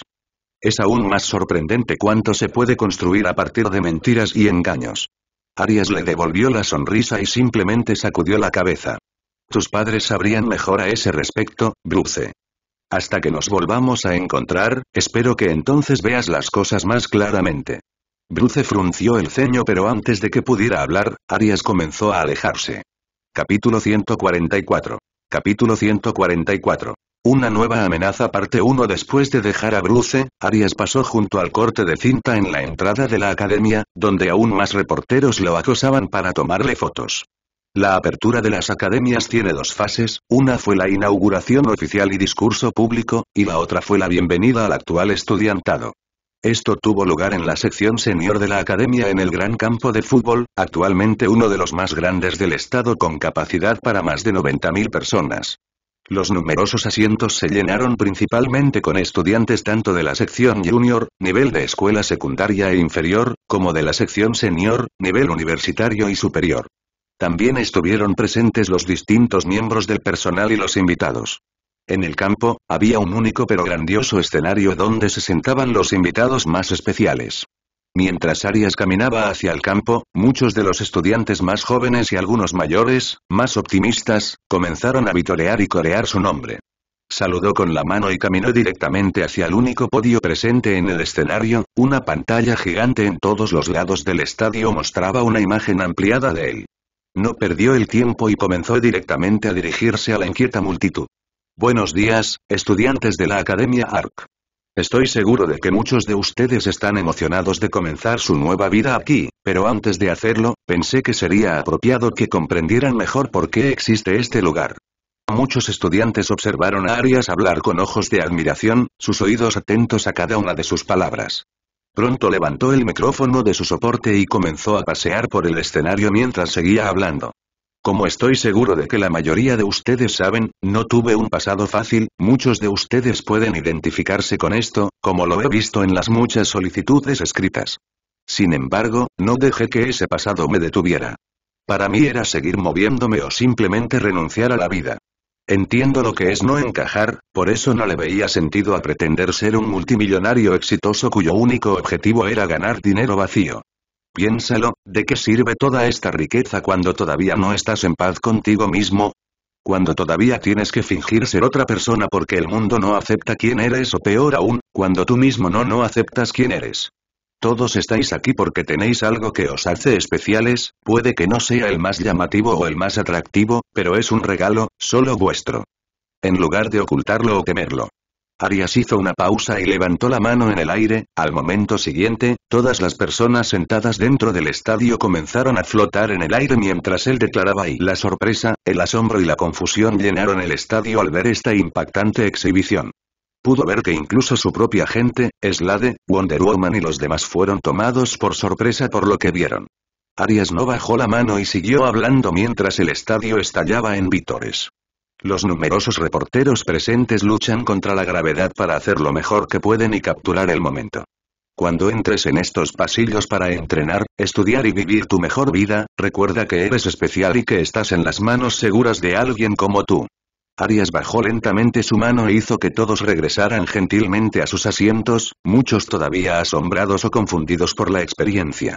Speaker 1: Es aún más sorprendente cuánto se puede construir a partir de mentiras y engaños. Arias le devolvió la sonrisa y simplemente sacudió la cabeza. Tus padres sabrían mejor a ese respecto, Bruce. Hasta que nos volvamos a encontrar, espero que entonces veas las cosas más claramente. Bruce frunció el ceño pero antes de que pudiera hablar, Arias comenzó a alejarse. Capítulo 144. Capítulo 144. Una nueva amenaza parte 1 Después de dejar a Bruce, Arias pasó junto al corte de cinta en la entrada de la academia, donde aún más reporteros lo acosaban para tomarle fotos. La apertura de las academias tiene dos fases, una fue la inauguración oficial y discurso público, y la otra fue la bienvenida al actual estudiantado. Esto tuvo lugar en la sección senior de la academia en el gran campo de fútbol, actualmente uno de los más grandes del estado con capacidad para más de 90.000 personas. Los numerosos asientos se llenaron principalmente con estudiantes tanto de la sección junior, nivel de escuela secundaria e inferior, como de la sección senior, nivel universitario y superior. También estuvieron presentes los distintos miembros del personal y los invitados. En el campo, había un único pero grandioso escenario donde se sentaban los invitados más especiales. Mientras Arias caminaba hacia el campo, muchos de los estudiantes más jóvenes y algunos mayores, más optimistas, comenzaron a vitorear y corear su nombre. Saludó con la mano y caminó directamente hacia el único podio presente en el escenario, una pantalla gigante en todos los lados del estadio mostraba una imagen ampliada de él. No perdió el tiempo y comenzó directamente a dirigirse a la inquieta multitud. Buenos días, estudiantes de la Academia ARC. Estoy seguro de que muchos de ustedes están emocionados de comenzar su nueva vida aquí, pero antes de hacerlo, pensé que sería apropiado que comprendieran mejor por qué existe este lugar. Muchos estudiantes observaron a Arias hablar con ojos de admiración, sus oídos atentos a cada una de sus palabras. Pronto levantó el micrófono de su soporte y comenzó a pasear por el escenario mientras seguía hablando. Como estoy seguro de que la mayoría de ustedes saben, no tuve un pasado fácil, muchos de ustedes pueden identificarse con esto, como lo he visto en las muchas solicitudes escritas. Sin embargo, no dejé que ese pasado me detuviera. Para mí era seguir moviéndome o simplemente renunciar a la vida. Entiendo lo que es no encajar, por eso no le veía sentido a pretender ser un multimillonario exitoso cuyo único objetivo era ganar dinero vacío. Piénsalo, ¿de qué sirve toda esta riqueza cuando todavía no estás en paz contigo mismo? Cuando todavía tienes que fingir ser otra persona porque el mundo no acepta quién eres o peor aún, cuando tú mismo no no aceptas quién eres. Todos estáis aquí porque tenéis algo que os hace especiales, puede que no sea el más llamativo o el más atractivo, pero es un regalo, solo vuestro. En lugar de ocultarlo o temerlo, Arias hizo una pausa y levantó la mano en el aire, al momento siguiente, todas las personas sentadas dentro del estadio comenzaron a flotar en el aire mientras él declaraba y la sorpresa, el asombro y la confusión llenaron el estadio al ver esta impactante exhibición. Pudo ver que incluso su propia gente, Slade, Wonder Woman y los demás fueron tomados por sorpresa por lo que vieron. Arias no bajó la mano y siguió hablando mientras el estadio estallaba en vítores. Los numerosos reporteros presentes luchan contra la gravedad para hacer lo mejor que pueden y capturar el momento. Cuando entres en estos pasillos para entrenar, estudiar y vivir tu mejor vida, recuerda que eres especial y que estás en las manos seguras de alguien como tú. Arias bajó lentamente su mano e hizo que todos regresaran gentilmente a sus asientos, muchos todavía asombrados o confundidos por la experiencia.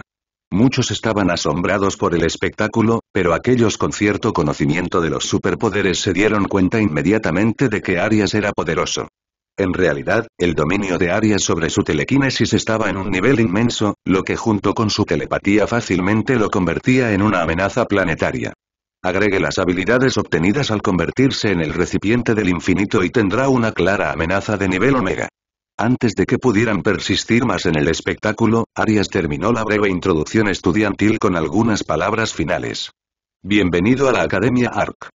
Speaker 1: Muchos estaban asombrados por el espectáculo, pero aquellos con cierto conocimiento de los superpoderes se dieron cuenta inmediatamente de que Arias era poderoso. En realidad, el dominio de Arias sobre su telequinesis estaba en un nivel inmenso, lo que junto con su telepatía fácilmente lo convertía en una amenaza planetaria. Agregue las habilidades obtenidas al convertirse en el recipiente del infinito y tendrá una clara amenaza de nivel Omega. Antes de que pudieran persistir más en el espectáculo, Arias terminó la breve introducción estudiantil con algunas palabras finales. Bienvenido a la Academia ARC.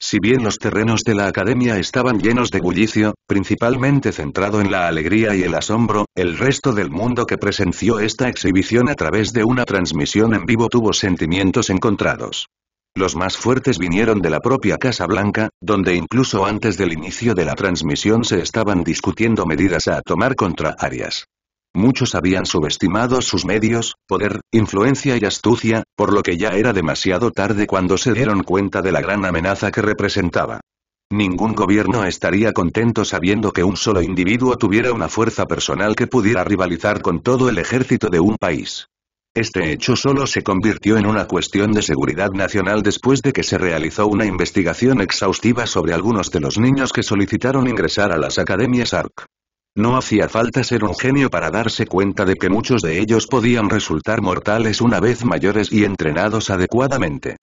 Speaker 1: Si bien los terrenos de la academia estaban llenos de bullicio, principalmente centrado en la alegría y el asombro, el resto del mundo que presenció esta exhibición a través de una transmisión en vivo tuvo sentimientos encontrados. Los más fuertes vinieron de la propia Casa Blanca, donde incluso antes del inicio de la transmisión se estaban discutiendo medidas a tomar contra Arias. Muchos habían subestimado sus medios, poder, influencia y astucia, por lo que ya era demasiado tarde cuando se dieron cuenta de la gran amenaza que representaba. Ningún gobierno estaría contento sabiendo que un solo individuo tuviera una fuerza personal que pudiera rivalizar con todo el ejército de un país. Este hecho solo se convirtió en una cuestión de seguridad nacional después de que se realizó una investigación exhaustiva sobre algunos de los niños que solicitaron ingresar a las academias ARC. No hacía falta ser un genio para darse cuenta de que muchos de ellos podían resultar mortales una vez mayores y entrenados adecuadamente.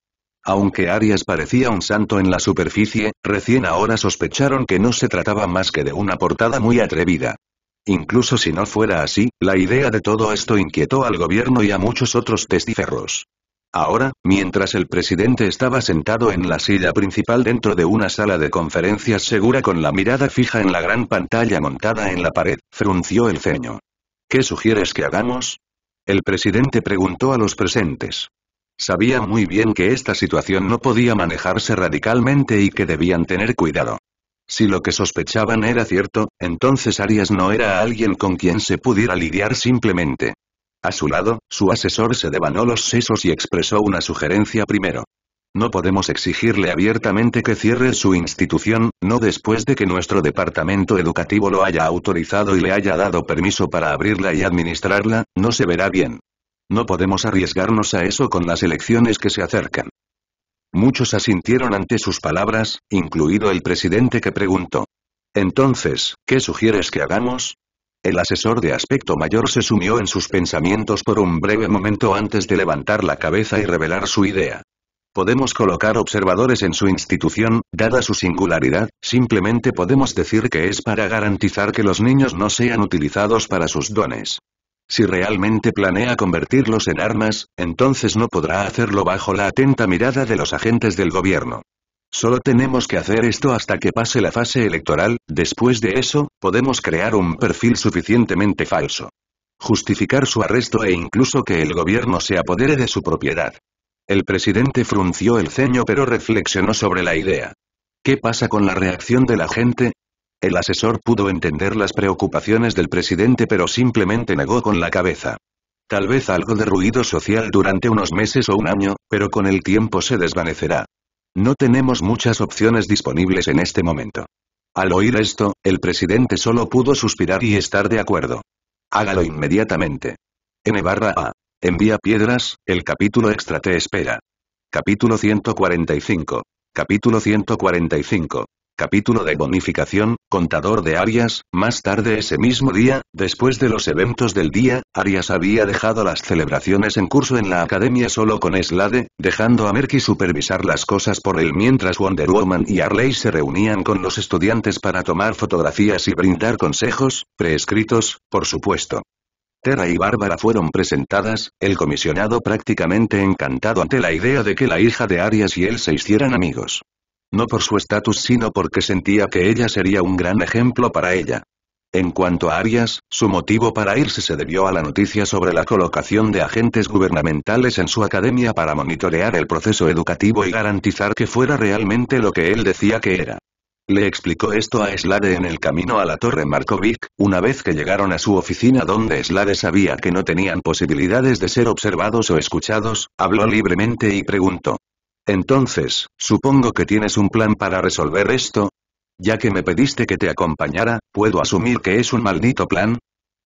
Speaker 1: Aunque Arias parecía un santo en la superficie, recién ahora sospecharon que no se trataba más que de una portada muy atrevida. Incluso si no fuera así, la idea de todo esto inquietó al gobierno y a muchos otros testiferros. Ahora, mientras el presidente estaba sentado en la silla principal dentro de una sala de conferencias segura con la mirada fija en la gran pantalla montada en la pared, frunció el ceño. ¿Qué sugieres que hagamos? El presidente preguntó a los presentes. Sabía muy bien que esta situación no podía manejarse radicalmente y que debían tener cuidado. Si lo que sospechaban era cierto, entonces Arias no era alguien con quien se pudiera lidiar simplemente. A su lado, su asesor se devanó los sesos y expresó una sugerencia primero. No podemos exigirle abiertamente que cierre su institución, no después de que nuestro departamento educativo lo haya autorizado y le haya dado permiso para abrirla y administrarla, no se verá bien. No podemos arriesgarnos a eso con las elecciones que se acercan. Muchos asintieron ante sus palabras, incluido el presidente que preguntó. Entonces, ¿qué sugieres que hagamos? El asesor de aspecto mayor se sumió en sus pensamientos por un breve momento antes de levantar la cabeza y revelar su idea. Podemos colocar observadores en su institución, dada su singularidad, simplemente podemos decir que es para garantizar que los niños no sean utilizados para sus dones. Si realmente planea convertirlos en armas, entonces no podrá hacerlo bajo la atenta mirada de los agentes del gobierno. Solo tenemos que hacer esto hasta que pase la fase electoral, después de eso, podemos crear un perfil suficientemente falso. Justificar su arresto e incluso que el gobierno se apodere de su propiedad. El presidente frunció el ceño pero reflexionó sobre la idea. ¿Qué pasa con la reacción de la gente? El asesor pudo entender las preocupaciones del presidente pero simplemente negó con la cabeza. Tal vez algo de ruido social durante unos meses o un año, pero con el tiempo se desvanecerá. No tenemos muchas opciones disponibles en este momento. Al oír esto, el presidente solo pudo suspirar y estar de acuerdo. Hágalo inmediatamente. N barra A. Envía piedras, el capítulo extra te espera. Capítulo 145. Capítulo 145. Capítulo de bonificación, contador de Arias, más tarde ese mismo día, después de los eventos del día, Arias había dejado las celebraciones en curso en la academia solo con Slade, dejando a Merky supervisar las cosas por él mientras Wonder Woman y Arley se reunían con los estudiantes para tomar fotografías y brindar consejos, preescritos, por supuesto. Terra y Bárbara fueron presentadas, el comisionado prácticamente encantado ante la idea de que la hija de Arias y él se hicieran amigos. No por su estatus sino porque sentía que ella sería un gran ejemplo para ella. En cuanto a Arias, su motivo para irse se debió a la noticia sobre la colocación de agentes gubernamentales en su academia para monitorear el proceso educativo y garantizar que fuera realmente lo que él decía que era. Le explicó esto a Slade en el camino a la Torre Markovic, una vez que llegaron a su oficina donde Slade sabía que no tenían posibilidades de ser observados o escuchados, habló libremente y preguntó. Entonces, supongo que tienes un plan para resolver esto. Ya que me pediste que te acompañara, ¿puedo asumir que es un maldito plan?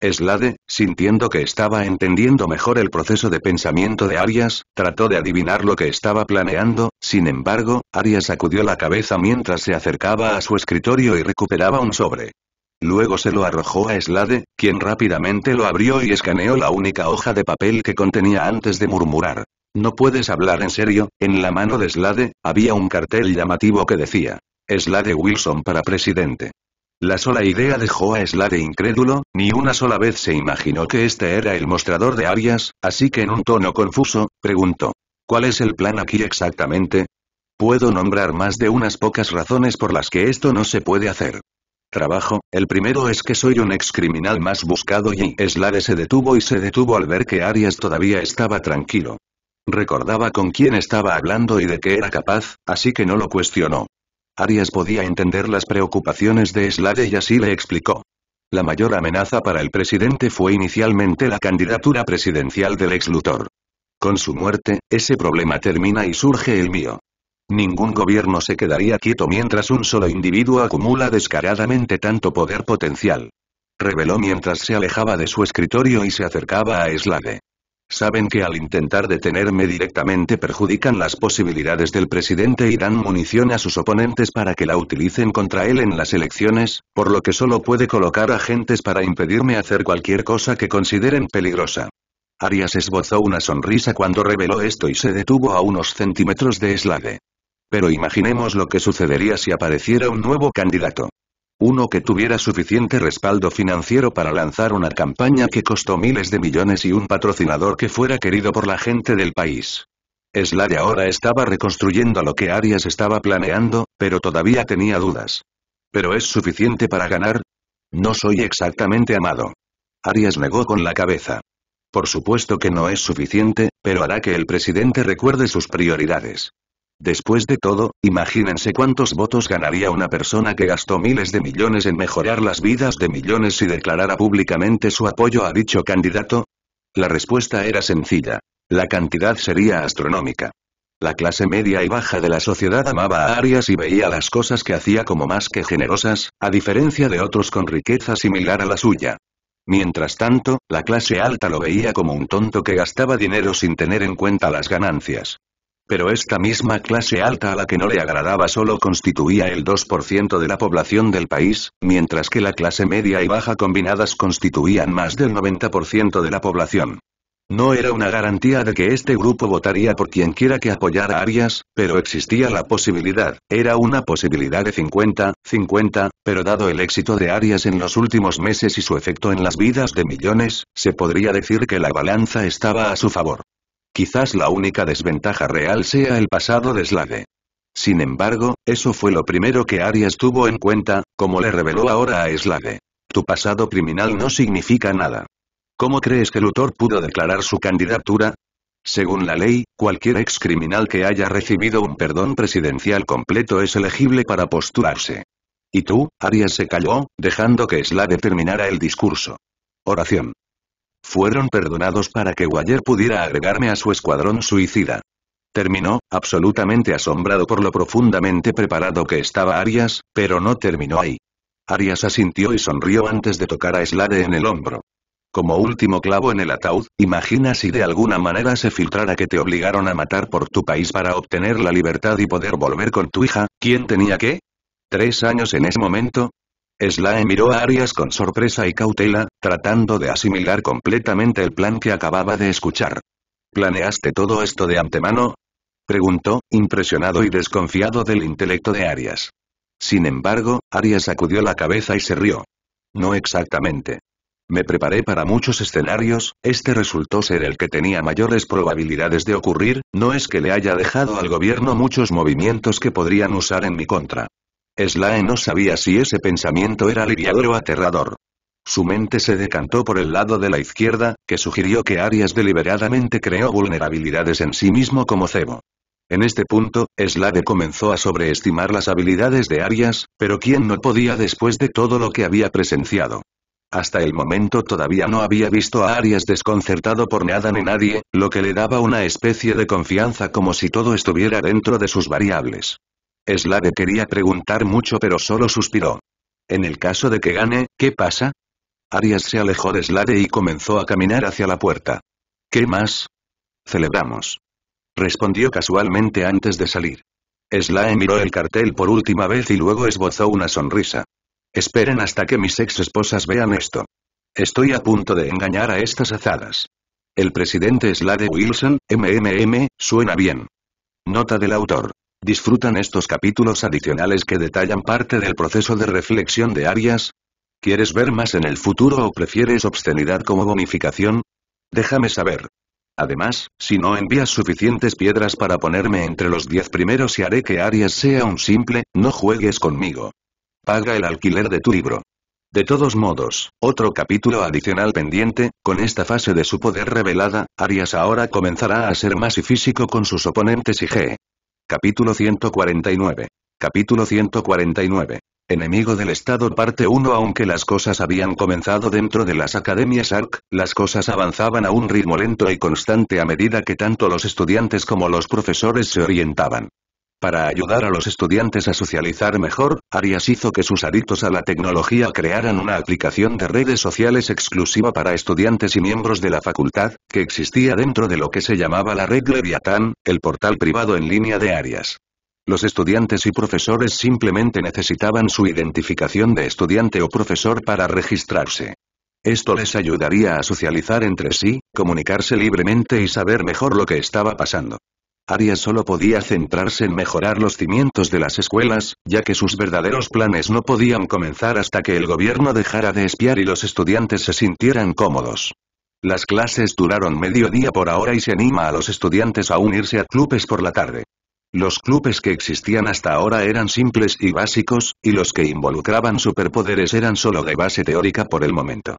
Speaker 1: Slade, sintiendo que estaba entendiendo mejor el proceso de pensamiento de Arias, trató de adivinar lo que estaba planeando, sin embargo, Arias sacudió la cabeza mientras se acercaba a su escritorio y recuperaba un sobre. Luego se lo arrojó a Slade, quien rápidamente lo abrió y escaneó la única hoja de papel que contenía antes de murmurar. No puedes hablar en serio, en la mano de Slade, había un cartel llamativo que decía, Slade Wilson para presidente. La sola idea dejó a Slade incrédulo, ni una sola vez se imaginó que este era el mostrador de Arias, así que en un tono confuso, preguntó. ¿Cuál es el plan aquí exactamente? Puedo nombrar más de unas pocas razones por las que esto no se puede hacer. Trabajo, el primero es que soy un ex criminal más buscado y Slade se detuvo y se detuvo al ver que Arias todavía estaba tranquilo. Recordaba con quién estaba hablando y de qué era capaz, así que no lo cuestionó. Arias podía entender las preocupaciones de Slade y así le explicó. La mayor amenaza para el presidente fue inicialmente la candidatura presidencial del exlutor. Con su muerte, ese problema termina y surge el mío. Ningún gobierno se quedaría quieto mientras un solo individuo acumula descaradamente tanto poder potencial. Reveló mientras se alejaba de su escritorio y se acercaba a Slade. Saben que al intentar detenerme directamente perjudican las posibilidades del presidente y dan munición a sus oponentes para que la utilicen contra él en las elecciones, por lo que solo puede colocar agentes para impedirme hacer cualquier cosa que consideren peligrosa. Arias esbozó una sonrisa cuando reveló esto y se detuvo a unos centímetros de Slade. Pero imaginemos lo que sucedería si apareciera un nuevo candidato. Uno que tuviera suficiente respaldo financiero para lanzar una campaña que costó miles de millones y un patrocinador que fuera querido por la gente del país. Slade ahora estaba reconstruyendo lo que Arias estaba planeando, pero todavía tenía dudas. ¿Pero es suficiente para ganar? No soy exactamente amado. Arias negó con la cabeza. Por supuesto que no es suficiente, pero hará que el presidente recuerde sus prioridades. Después de todo, imagínense cuántos votos ganaría una persona que gastó miles de millones en mejorar las vidas de millones si declarara públicamente su apoyo a dicho candidato. La respuesta era sencilla. La cantidad sería astronómica. La clase media y baja de la sociedad amaba a Arias y veía las cosas que hacía como más que generosas, a diferencia de otros con riqueza similar a la suya. Mientras tanto, la clase alta lo veía como un tonto que gastaba dinero sin tener en cuenta las ganancias. Pero esta misma clase alta a la que no le agradaba solo constituía el 2% de la población del país, mientras que la clase media y baja combinadas constituían más del 90% de la población. No era una garantía de que este grupo votaría por quienquiera que apoyara a Arias, pero existía la posibilidad, era una posibilidad de 50, 50, pero dado el éxito de Arias en los últimos meses y su efecto en las vidas de millones, se podría decir que la balanza estaba a su favor. Quizás la única desventaja real sea el pasado de Slade. Sin embargo, eso fue lo primero que Arias tuvo en cuenta, como le reveló ahora a Slade. Tu pasado criminal no significa nada. ¿Cómo crees que Luthor pudo declarar su candidatura? Según la ley, cualquier ex criminal que haya recibido un perdón presidencial completo es elegible para postularse. ¿Y tú, Arias se calló, dejando que Slade terminara el discurso. Oración fueron perdonados para que Guayer pudiera agregarme a su escuadrón suicida. Terminó, absolutamente asombrado por lo profundamente preparado que estaba Arias, pero no terminó ahí. Arias asintió y sonrió antes de tocar a Slade en el hombro. Como último clavo en el ataúd, imagina si de alguna manera se filtrara que te obligaron a matar por tu país para obtener la libertad y poder volver con tu hija, ¿quién tenía qué? Tres años en ese momento, Slae miró a Arias con sorpresa y cautela, tratando de asimilar completamente el plan que acababa de escuchar. ¿Planeaste todo esto de antemano? Preguntó, impresionado y desconfiado del intelecto de Arias. Sin embargo, Arias sacudió la cabeza y se rió. No exactamente. Me preparé para muchos escenarios, este resultó ser el que tenía mayores probabilidades de ocurrir, no es que le haya dejado al gobierno muchos movimientos que podrían usar en mi contra. Slae no sabía si ese pensamiento era aliviador o aterrador. Su mente se decantó por el lado de la izquierda, que sugirió que Arias deliberadamente creó vulnerabilidades en sí mismo como cebo. En este punto, Slade comenzó a sobreestimar las habilidades de Arias, pero quien no podía después de todo lo que había presenciado. Hasta el momento todavía no había visto a Arias desconcertado por nada ni nadie, lo que le daba una especie de confianza como si todo estuviera dentro de sus variables. Slade quería preguntar mucho pero solo suspiró. En el caso de que gane, ¿qué pasa? Arias se alejó de Slade y comenzó a caminar hacia la puerta. ¿Qué más? Celebramos. Respondió casualmente antes de salir. Slade miró el cartel por última vez y luego esbozó una sonrisa. Esperen hasta que mis ex esposas vean esto. Estoy a punto de engañar a estas azadas. El presidente Slade Wilson, MMM, suena bien. Nota del autor. ¿Disfrutan estos capítulos adicionales que detallan parte del proceso de reflexión de Arias? ¿Quieres ver más en el futuro o prefieres obscenidad como bonificación? Déjame saber. Además, si no envías suficientes piedras para ponerme entre los 10 primeros y haré que Arias sea un simple, no juegues conmigo. Paga el alquiler de tu libro. De todos modos, otro capítulo adicional pendiente, con esta fase de su poder revelada, Arias ahora comenzará a ser más y físico con sus oponentes y G. Capítulo 149. Capítulo 149. Enemigo del Estado parte 1 Aunque las cosas habían comenzado dentro de las academias ARC, las cosas avanzaban a un ritmo lento y constante a medida que tanto los estudiantes como los profesores se orientaban. Para ayudar a los estudiantes a socializar mejor, Arias hizo que sus adictos a la tecnología crearan una aplicación de redes sociales exclusiva para estudiantes y miembros de la facultad, que existía dentro de lo que se llamaba la red Leviatán, el portal privado en línea de Arias. Los estudiantes y profesores simplemente necesitaban su identificación de estudiante o profesor para registrarse. Esto les ayudaría a socializar entre sí, comunicarse libremente y saber mejor lo que estaba pasando. Arias solo podía centrarse en mejorar los cimientos de las escuelas, ya que sus verdaderos planes no podían comenzar hasta que el gobierno dejara de espiar y los estudiantes se sintieran cómodos. Las clases duraron medio día por ahora y se anima a los estudiantes a unirse a clubes por la tarde. Los clubes que existían hasta ahora eran simples y básicos, y los que involucraban superpoderes eran solo de base teórica por el momento.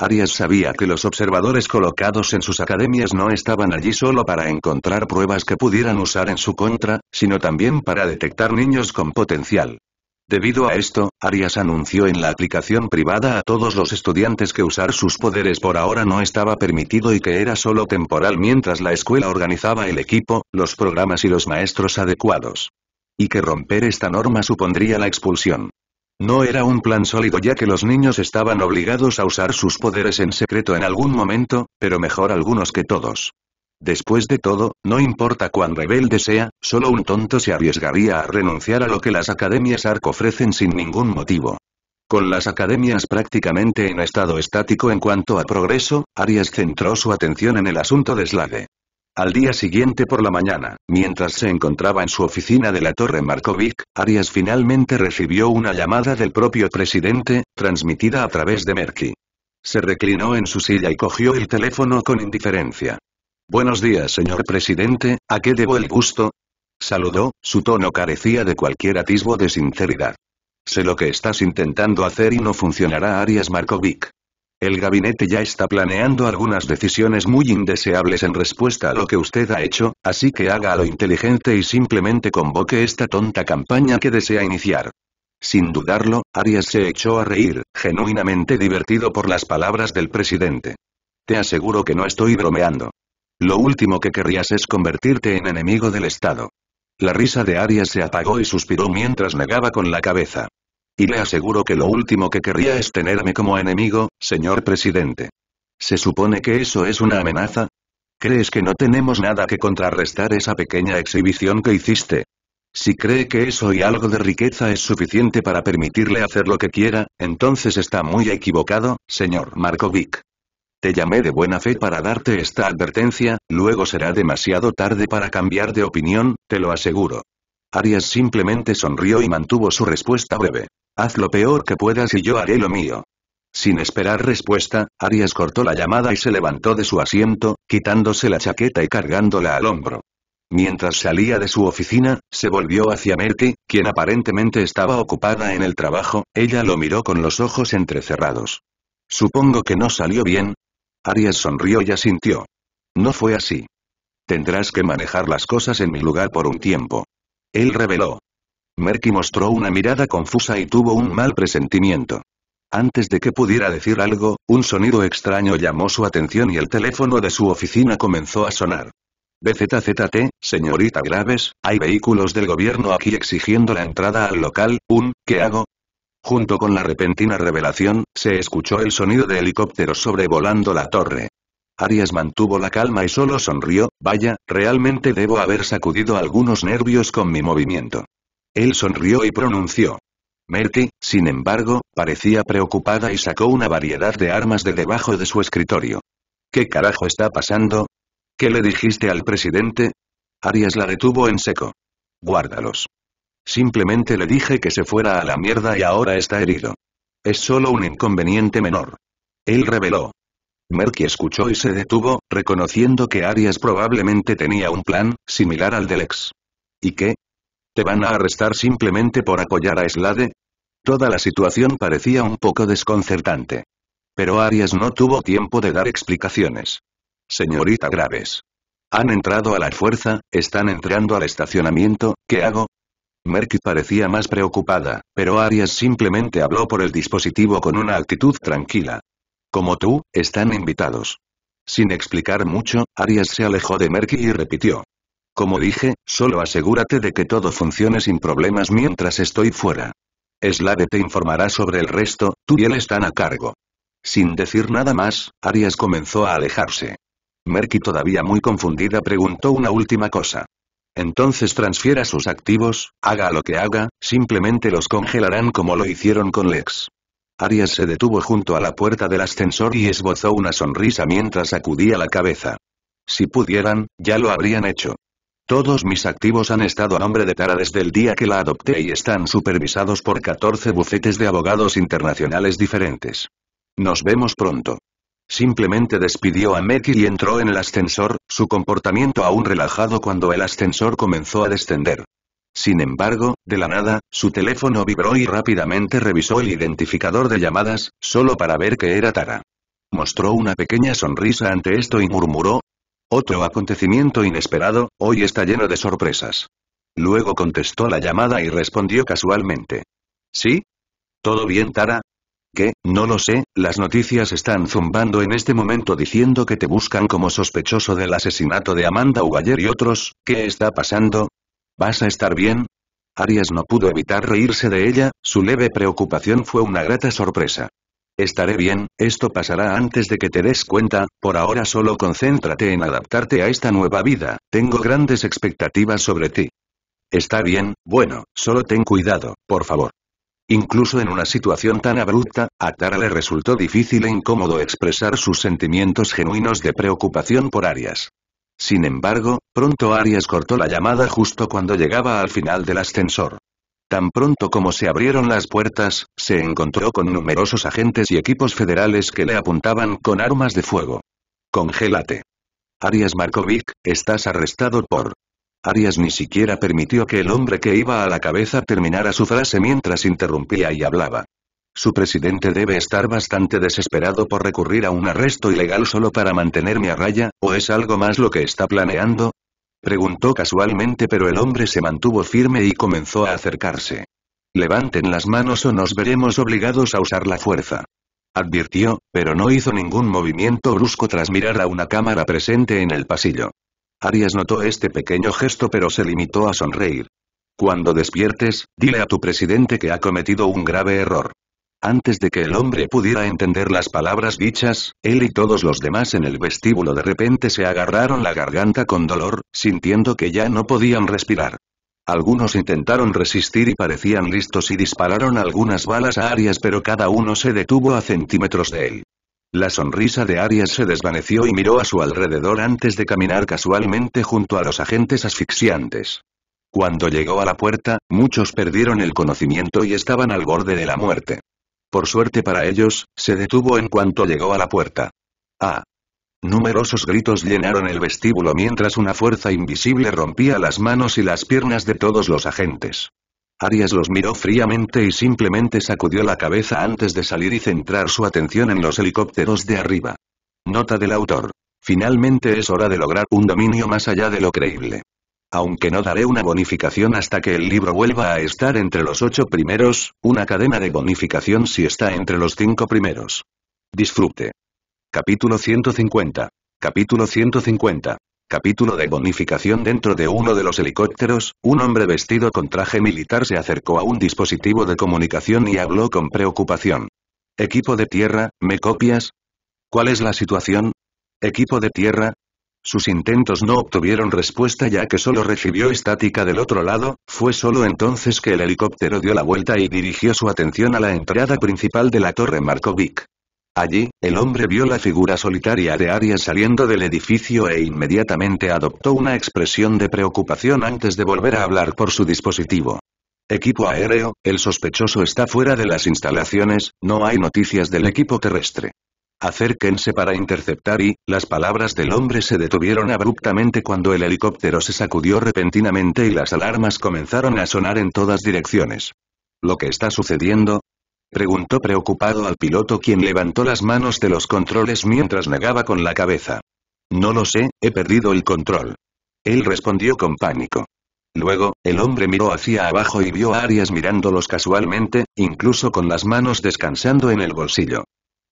Speaker 1: Arias sabía que los observadores colocados en sus academias no estaban allí solo para encontrar pruebas que pudieran usar en su contra, sino también para detectar niños con potencial. Debido a esto, Arias anunció en la aplicación privada a todos los estudiantes que usar sus poderes por ahora no estaba permitido y que era solo temporal mientras la escuela organizaba el equipo, los programas y los maestros adecuados. Y que romper esta norma supondría la expulsión. No era un plan sólido ya que los niños estaban obligados a usar sus poderes en secreto en algún momento, pero mejor algunos que todos. Después de todo, no importa cuán rebelde sea, solo un tonto se arriesgaría a renunciar a lo que las academias ARC ofrecen sin ningún motivo. Con las academias prácticamente en estado estático en cuanto a progreso, Arias centró su atención en el asunto de Slade. Al día siguiente por la mañana, mientras se encontraba en su oficina de la Torre Markovic, Arias finalmente recibió una llamada del propio presidente, transmitida a través de Merky. Se reclinó en su silla y cogió el teléfono con indiferencia. Buenos días señor presidente, ¿a qué debo el gusto? Saludó, su tono carecía de cualquier atisbo de sinceridad. Sé lo que estás intentando hacer y no funcionará Arias Markovic. El gabinete ya está planeando algunas decisiones muy indeseables en respuesta a lo que usted ha hecho, así que haga lo inteligente y simplemente convoque esta tonta campaña que desea iniciar. Sin dudarlo, Arias se echó a reír, genuinamente divertido por las palabras del presidente. Te aseguro que no estoy bromeando. Lo último que querrías es convertirte en enemigo del Estado. La risa de Arias se apagó y suspiró mientras negaba con la cabeza. Y le aseguro que lo último que querría es tenerme como enemigo, señor presidente. ¿Se supone que eso es una amenaza? ¿Crees que no tenemos nada que contrarrestar esa pequeña exhibición que hiciste? Si cree que eso y algo de riqueza es suficiente para permitirle hacer lo que quiera, entonces está muy equivocado, señor Markovic. Te llamé de buena fe para darte esta advertencia, luego será demasiado tarde para cambiar de opinión, te lo aseguro. Arias simplemente sonrió y mantuvo su respuesta breve. Haz lo peor que puedas y yo haré lo mío. Sin esperar respuesta, Arias cortó la llamada y se levantó de su asiento, quitándose la chaqueta y cargándola al hombro. Mientras salía de su oficina, se volvió hacia Merty, quien aparentemente estaba ocupada en el trabajo, ella lo miró con los ojos entrecerrados. Supongo que no salió bien. Arias sonrió y asintió. No fue así. Tendrás que manejar las cosas en mi lugar por un tiempo. Él reveló. Merky mostró una mirada confusa y tuvo un mal presentimiento. Antes de que pudiera decir algo, un sonido extraño llamó su atención y el teléfono de su oficina comenzó a sonar. BZZT, señorita Graves, hay vehículos del gobierno aquí exigiendo la entrada al local, un, ¿qué hago? Junto con la repentina revelación, se escuchó el sonido de helicópteros sobrevolando la torre. Arias mantuvo la calma y solo sonrió, vaya, realmente debo haber sacudido algunos nervios con mi movimiento. Él sonrió y pronunció. Merky, sin embargo, parecía preocupada y sacó una variedad de armas de debajo de su escritorio. ¿Qué carajo está pasando? ¿Qué le dijiste al presidente? Arias la detuvo en seco. Guárdalos. Simplemente le dije que se fuera a la mierda y ahora está herido. Es solo un inconveniente menor. Él reveló. Merky escuchó y se detuvo, reconociendo que Arias probablemente tenía un plan, similar al del ex. ¿Y qué? ¿Te van a arrestar simplemente por apoyar a Slade? Toda la situación parecía un poco desconcertante. Pero Arias no tuvo tiempo de dar explicaciones. Señorita Graves. Han entrado a la fuerza, están entrando al estacionamiento, ¿qué hago? Merky parecía más preocupada, pero Arias simplemente habló por el dispositivo con una actitud tranquila. Como tú, están invitados. Sin explicar mucho, Arias se alejó de Merky y repitió. Como dije, solo asegúrate de que todo funcione sin problemas mientras estoy fuera. Slade te informará sobre el resto, tú y él están a cargo. Sin decir nada más, Arias comenzó a alejarse. Merky todavía muy confundida preguntó una última cosa. Entonces transfiera sus activos, haga lo que haga, simplemente los congelarán como lo hicieron con Lex. Arias se detuvo junto a la puerta del ascensor y esbozó una sonrisa mientras sacudía la cabeza. Si pudieran, ya lo habrían hecho. Todos mis activos han estado a nombre de Tara desde el día que la adopté y están supervisados por 14 bufetes de abogados internacionales diferentes. Nos vemos pronto. Simplemente despidió a Meki y entró en el ascensor, su comportamiento aún relajado cuando el ascensor comenzó a descender. Sin embargo, de la nada, su teléfono vibró y rápidamente revisó el identificador de llamadas, solo para ver que era Tara. Mostró una pequeña sonrisa ante esto y murmuró, otro acontecimiento inesperado, hoy está lleno de sorpresas. Luego contestó la llamada y respondió casualmente. ¿Sí? ¿Todo bien, Tara? ¿Qué? No lo sé, las noticias están zumbando en este momento diciendo que te buscan como sospechoso del asesinato de Amanda ugaller y otros, ¿qué está pasando? ¿Vas a estar bien? Arias no pudo evitar reírse de ella, su leve preocupación fue una grata sorpresa. Estaré bien, esto pasará antes de que te des cuenta, por ahora solo concéntrate en adaptarte a esta nueva vida, tengo grandes expectativas sobre ti. Está bien, bueno, solo ten cuidado, por favor. Incluso en una situación tan abrupta, a Tara le resultó difícil e incómodo expresar sus sentimientos genuinos de preocupación por Arias. Sin embargo, pronto Arias cortó la llamada justo cuando llegaba al final del ascensor. Tan pronto como se abrieron las puertas, se encontró con numerosos agentes y equipos federales que le apuntaban con armas de fuego. Congélate. Arias Markovic, estás arrestado por... Arias ni siquiera permitió que el hombre que iba a la cabeza terminara su frase mientras interrumpía y hablaba. Su presidente debe estar bastante desesperado por recurrir a un arresto ilegal solo para mantenerme a raya, ¿o es algo más lo que está planeando? Preguntó casualmente pero el hombre se mantuvo firme y comenzó a acercarse. Levanten las manos o nos veremos obligados a usar la fuerza. Advirtió, pero no hizo ningún movimiento brusco tras mirar a una cámara presente en el pasillo. Arias notó este pequeño gesto pero se limitó a sonreír. Cuando despiertes, dile a tu presidente que ha cometido un grave error. Antes de que el hombre pudiera entender las palabras dichas, él y todos los demás en el vestíbulo de repente se agarraron la garganta con dolor, sintiendo que ya no podían respirar. Algunos intentaron resistir y parecían listos y dispararon algunas balas a Arias pero cada uno se detuvo a centímetros de él. La sonrisa de Arias se desvaneció y miró a su alrededor antes de caminar casualmente junto a los agentes asfixiantes. Cuando llegó a la puerta, muchos perdieron el conocimiento y estaban al borde de la muerte. Por suerte para ellos, se detuvo en cuanto llegó a la puerta. ¡Ah! Numerosos gritos llenaron el vestíbulo mientras una fuerza invisible rompía las manos y las piernas de todos los agentes. Arias los miró fríamente y simplemente sacudió la cabeza antes de salir y centrar su atención en los helicópteros de arriba. Nota del autor. Finalmente es hora de lograr un dominio más allá de lo creíble aunque no daré una bonificación hasta que el libro vuelva a estar entre los ocho primeros, una cadena de bonificación si está entre los cinco primeros. Disfrute. Capítulo 150. Capítulo 150. Capítulo de bonificación Dentro de uno de los helicópteros, un hombre vestido con traje militar se acercó a un dispositivo de comunicación y habló con preocupación. Equipo de tierra, ¿me copias? ¿Cuál es la situación? Equipo de tierra, sus intentos no obtuvieron respuesta ya que solo recibió estática del otro lado, fue solo entonces que el helicóptero dio la vuelta y dirigió su atención a la entrada principal de la torre Markovic. Allí, el hombre vio la figura solitaria de Arias saliendo del edificio e inmediatamente adoptó una expresión de preocupación antes de volver a hablar por su dispositivo. Equipo aéreo, el sospechoso está fuera de las instalaciones, no hay noticias del equipo terrestre acérquense para interceptar y, las palabras del hombre se detuvieron abruptamente cuando el helicóptero se sacudió repentinamente y las alarmas comenzaron a sonar en todas direcciones. ¿Lo que está sucediendo? Preguntó preocupado al piloto quien levantó las manos de los controles mientras negaba con la cabeza. No lo sé, he perdido el control. Él respondió con pánico. Luego, el hombre miró hacia abajo y vio a Arias mirándolos casualmente, incluso con las manos descansando en el bolsillo.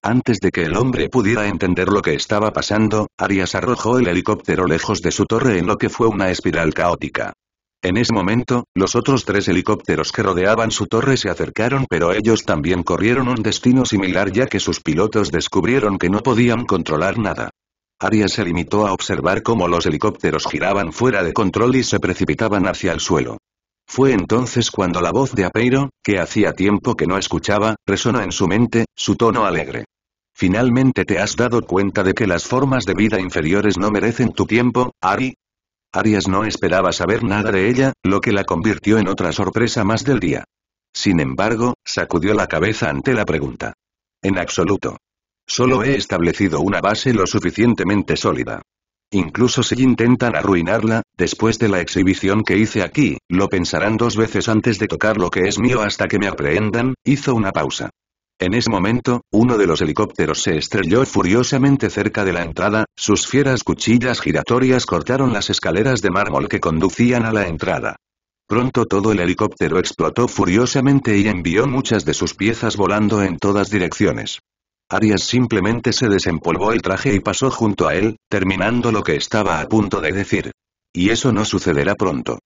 Speaker 1: Antes de que el hombre pudiera entender lo que estaba pasando, Arias arrojó el helicóptero lejos de su torre en lo que fue una espiral caótica. En ese momento, los otros tres helicópteros que rodeaban su torre se acercaron pero ellos también corrieron un destino similar ya que sus pilotos descubrieron que no podían controlar nada. Arias se limitó a observar cómo los helicópteros giraban fuera de control y se precipitaban hacia el suelo. Fue entonces cuando la voz de Apeiro, que hacía tiempo que no escuchaba, resonó en su mente, su tono alegre. Finalmente te has dado cuenta de que las formas de vida inferiores no merecen tu tiempo, Ari. Arias no esperaba saber nada de ella, lo que la convirtió en otra sorpresa más del día. Sin embargo, sacudió la cabeza ante la pregunta. En absoluto. Solo he establecido una base lo suficientemente sólida. Incluso si intentan arruinarla, después de la exhibición que hice aquí, lo pensarán dos veces antes de tocar lo que es mío hasta que me aprehendan, hizo una pausa. En ese momento, uno de los helicópteros se estrelló furiosamente cerca de la entrada, sus fieras cuchillas giratorias cortaron las escaleras de mármol que conducían a la entrada. Pronto todo el helicóptero explotó furiosamente y envió muchas de sus piezas volando en todas direcciones. Arias simplemente se desempolvó el traje y pasó junto a él, terminando lo que estaba a punto de decir. Y eso no sucederá pronto.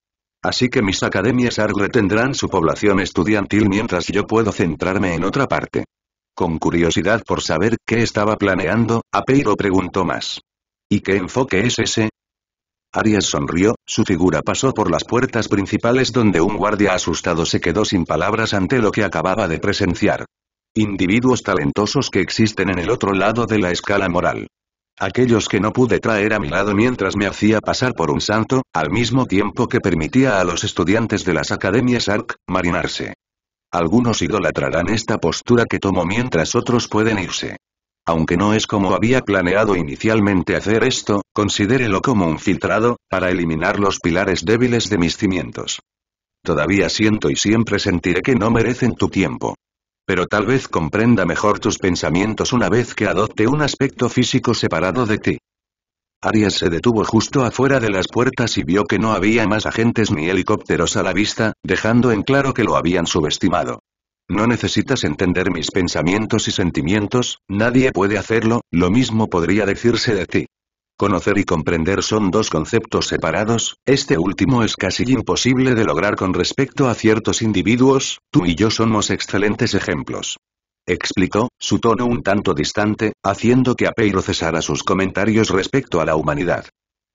Speaker 1: Así que mis academias ARG tendrán su población estudiantil mientras yo puedo centrarme en otra parte. Con curiosidad por saber qué estaba planeando, Apeiro preguntó más. ¿Y qué enfoque es ese? Arias sonrió, su figura pasó por las puertas principales donde un guardia asustado se quedó sin palabras ante lo que acababa de presenciar. Individuos talentosos que existen en el otro lado de la escala moral. Aquellos que no pude traer a mi lado mientras me hacía pasar por un santo, al mismo tiempo que permitía a los estudiantes de las academias ARC, marinarse. Algunos idolatrarán esta postura que tomo mientras otros pueden irse. Aunque no es como había planeado inicialmente hacer esto, considérelo como un filtrado, para eliminar los pilares débiles de mis cimientos. Todavía siento y siempre sentiré que no merecen tu tiempo pero tal vez comprenda mejor tus pensamientos una vez que adopte un aspecto físico separado de ti. Arias se detuvo justo afuera de las puertas y vio que no había más agentes ni helicópteros a la vista, dejando en claro que lo habían subestimado. No necesitas entender mis pensamientos y sentimientos, nadie puede hacerlo, lo mismo podría decirse de ti. Conocer y comprender son dos conceptos separados, este último es casi imposible de lograr con respecto a ciertos individuos, tú y yo somos excelentes ejemplos. Explicó, su tono un tanto distante, haciendo que Apeiro cesara sus comentarios respecto a la humanidad.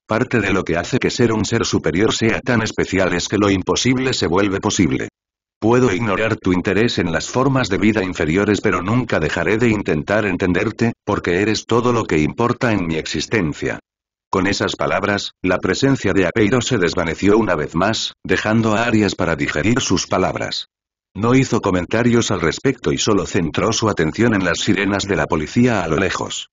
Speaker 1: Parte de lo que hace que ser un ser superior sea tan especial es que lo imposible se vuelve posible. Puedo ignorar tu interés en las formas de vida inferiores pero nunca dejaré de intentar entenderte, porque eres todo lo que importa en mi existencia. Con esas palabras, la presencia de Apeiro se desvaneció una vez más, dejando a Arias para digerir sus palabras. No hizo comentarios al respecto y solo centró su atención en las sirenas de la policía a lo lejos.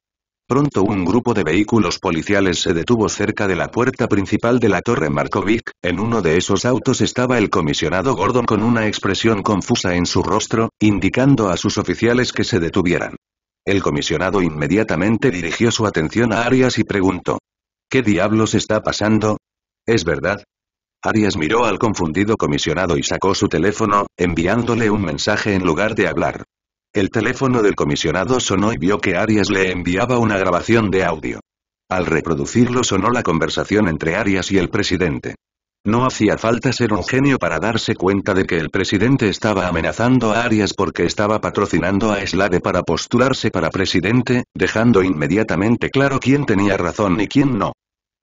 Speaker 1: Pronto un grupo de vehículos policiales se detuvo cerca de la puerta principal de la Torre Markovic, en uno de esos autos estaba el comisionado Gordon con una expresión confusa en su rostro, indicando a sus oficiales que se detuvieran. El comisionado inmediatamente dirigió su atención a Arias y preguntó. ¿Qué diablos está pasando? ¿Es verdad? Arias miró al confundido comisionado y sacó su teléfono, enviándole un mensaje en lugar de hablar. El teléfono del comisionado sonó y vio que Arias le enviaba una grabación de audio. Al reproducirlo sonó la conversación entre Arias y el presidente. No hacía falta ser un genio para darse cuenta de que el presidente estaba amenazando a Arias porque estaba patrocinando a Slade para postularse para presidente, dejando inmediatamente claro quién tenía razón y quién no.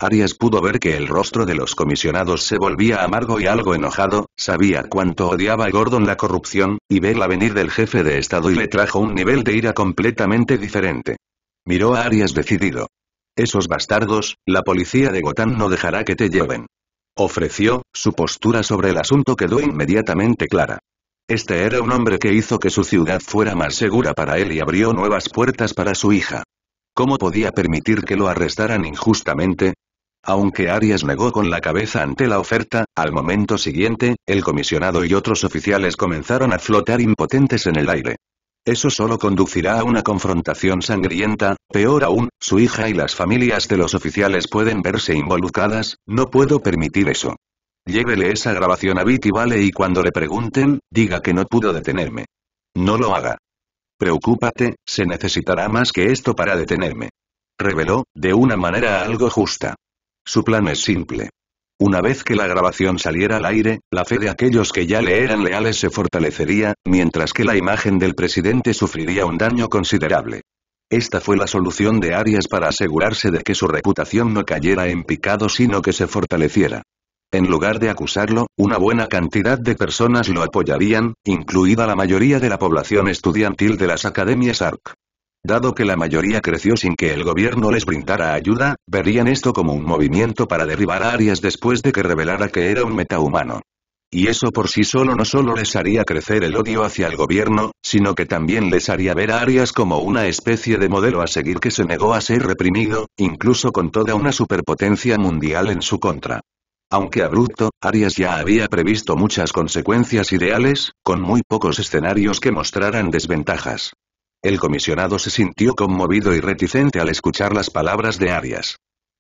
Speaker 1: Arias pudo ver que el rostro de los comisionados se volvía amargo y algo enojado, sabía cuánto odiaba Gordon la corrupción, y verla venir del jefe de Estado y le trajo un nivel de ira completamente diferente. Miró a Arias decidido. Esos bastardos, la policía de Gotán no dejará que te lleven. Ofreció, su postura sobre el asunto quedó inmediatamente clara. Este era un hombre que hizo que su ciudad fuera más segura para él y abrió nuevas puertas para su hija. ¿Cómo podía permitir que lo arrestaran injustamente? Aunque Arias negó con la cabeza ante la oferta, al momento siguiente, el comisionado y otros oficiales comenzaron a flotar impotentes en el aire. Eso solo conducirá a una confrontación sangrienta, peor aún, su hija y las familias de los oficiales pueden verse involucradas, no puedo permitir eso. Llévele esa grabación a Viti Vale y cuando le pregunten, diga que no pudo detenerme. No lo haga. Preocúpate, se necesitará más que esto para detenerme. Reveló, de una manera algo justa. Su plan es simple. Una vez que la grabación saliera al aire, la fe de aquellos que ya le eran leales se fortalecería, mientras que la imagen del presidente sufriría un daño considerable. Esta fue la solución de Arias para asegurarse de que su reputación no cayera en picado sino que se fortaleciera. En lugar de acusarlo, una buena cantidad de personas lo apoyarían, incluida la mayoría de la población estudiantil de las academias ARC. Dado que la mayoría creció sin que el gobierno les brindara ayuda, verían esto como un movimiento para derribar a Arias después de que revelara que era un metahumano. Y eso por sí solo no solo les haría crecer el odio hacia el gobierno, sino que también les haría ver a Arias como una especie de modelo a seguir que se negó a ser reprimido, incluso con toda una superpotencia mundial en su contra. Aunque abrupto, Arias ya había previsto muchas consecuencias ideales, con muy pocos escenarios que mostraran desventajas. El comisionado se sintió conmovido y reticente al escuchar las palabras de Arias.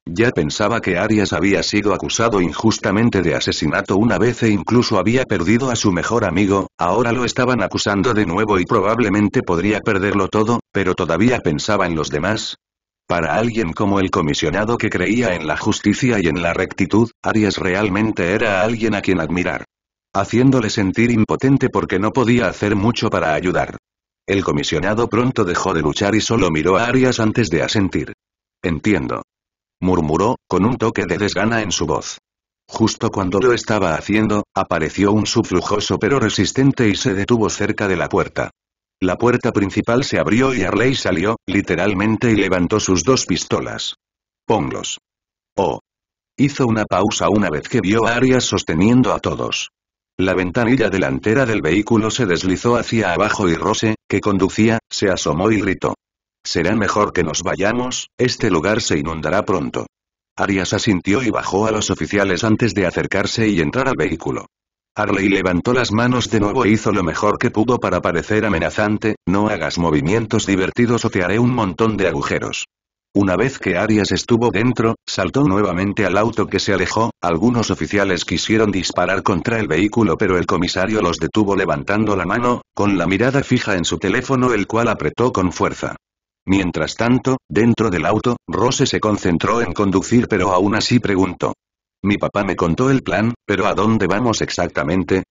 Speaker 1: Ya pensaba que Arias había sido acusado injustamente de asesinato una vez e incluso había perdido a su mejor amigo, ahora lo estaban acusando de nuevo y probablemente podría perderlo todo, pero todavía pensaba en los demás. Para alguien como el comisionado que creía en la justicia y en la rectitud, Arias realmente era alguien a quien admirar. Haciéndole sentir impotente porque no podía hacer mucho para ayudar. El comisionado pronto dejó de luchar y solo miró a Arias antes de asentir. Entiendo. Murmuró, con un toque de desgana en su voz. Justo cuando lo estaba haciendo, apareció un subflujoso pero resistente y se detuvo cerca de la puerta. La puerta principal se abrió y Arley salió, literalmente y levantó sus dos pistolas. Ponglos. Oh. Hizo una pausa una vez que vio a Arias sosteniendo a todos. La ventanilla delantera del vehículo se deslizó hacia abajo y Rose, que conducía, se asomó y gritó. Será mejor que nos vayamos, este lugar se inundará pronto. Arias asintió y bajó a los oficiales antes de acercarse y entrar al vehículo. Harley levantó las manos de nuevo e hizo lo mejor que pudo para parecer amenazante, no hagas movimientos divertidos o te haré un montón de agujeros. Una vez que Arias estuvo dentro, saltó nuevamente al auto que se alejó, algunos oficiales quisieron disparar contra el vehículo pero el comisario los detuvo levantando la mano, con la mirada fija en su teléfono el cual apretó con fuerza. Mientras tanto, dentro del auto, Rose se concentró en conducir pero aún así preguntó. Mi papá me contó el plan, pero ¿a dónde vamos exactamente?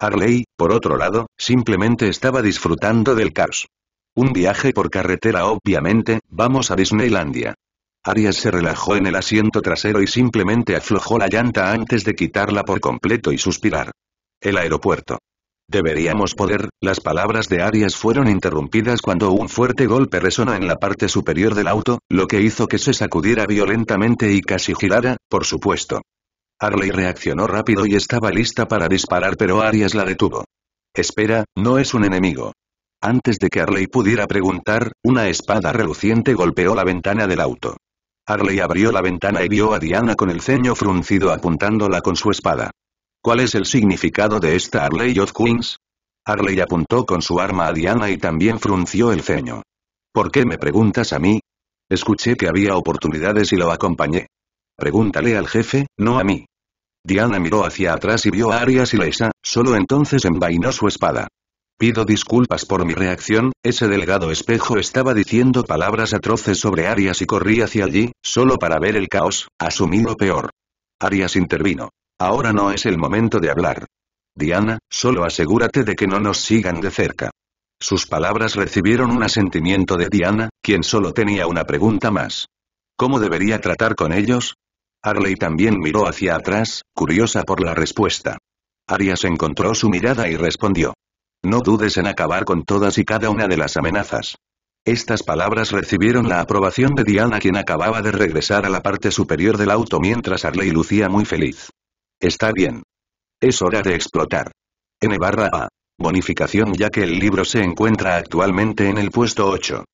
Speaker 1: Harley, por otro lado, simplemente estaba disfrutando del caos. Un viaje por carretera obviamente, vamos a Disneylandia. Arias se relajó en el asiento trasero y simplemente aflojó la llanta antes de quitarla por completo y suspirar. El aeropuerto. Deberíamos poder, las palabras de Arias fueron interrumpidas cuando un fuerte golpe resonó en la parte superior del auto, lo que hizo que se sacudiera violentamente y casi girara, por supuesto. Harley reaccionó rápido y estaba lista para disparar pero Arias la detuvo. Espera, no es un enemigo. Antes de que Harley pudiera preguntar, una espada reluciente golpeó la ventana del auto. Harley abrió la ventana y vio a Diana con el ceño fruncido apuntándola con su espada. ¿Cuál es el significado de esta Harley of Queens? Harley apuntó con su arma a Diana y también frunció el ceño. ¿Por qué me preguntas a mí? Escuché que había oportunidades y lo acompañé. Pregúntale al jefe, no a mí. Diana miró hacia atrás y vio a Arias y Leisa, solo entonces envainó su espada. Pido disculpas por mi reacción, ese delgado espejo estaba diciendo palabras atroces sobre Arias y corrí hacia allí, solo para ver el caos, asumí lo peor. Arias intervino. Ahora no es el momento de hablar. Diana, solo asegúrate de que no nos sigan de cerca. Sus palabras recibieron un asentimiento de Diana, quien solo tenía una pregunta más. ¿Cómo debería tratar con ellos? Harley también miró hacia atrás, curiosa por la respuesta. Arias encontró su mirada y respondió. No dudes en acabar con todas y cada una de las amenazas. Estas palabras recibieron la aprobación de Diana quien acababa de regresar a la parte superior del auto mientras Arley lucía muy feliz. Está bien. Es hora de explotar. N barra A. Bonificación ya que el libro se encuentra actualmente en el puesto 8.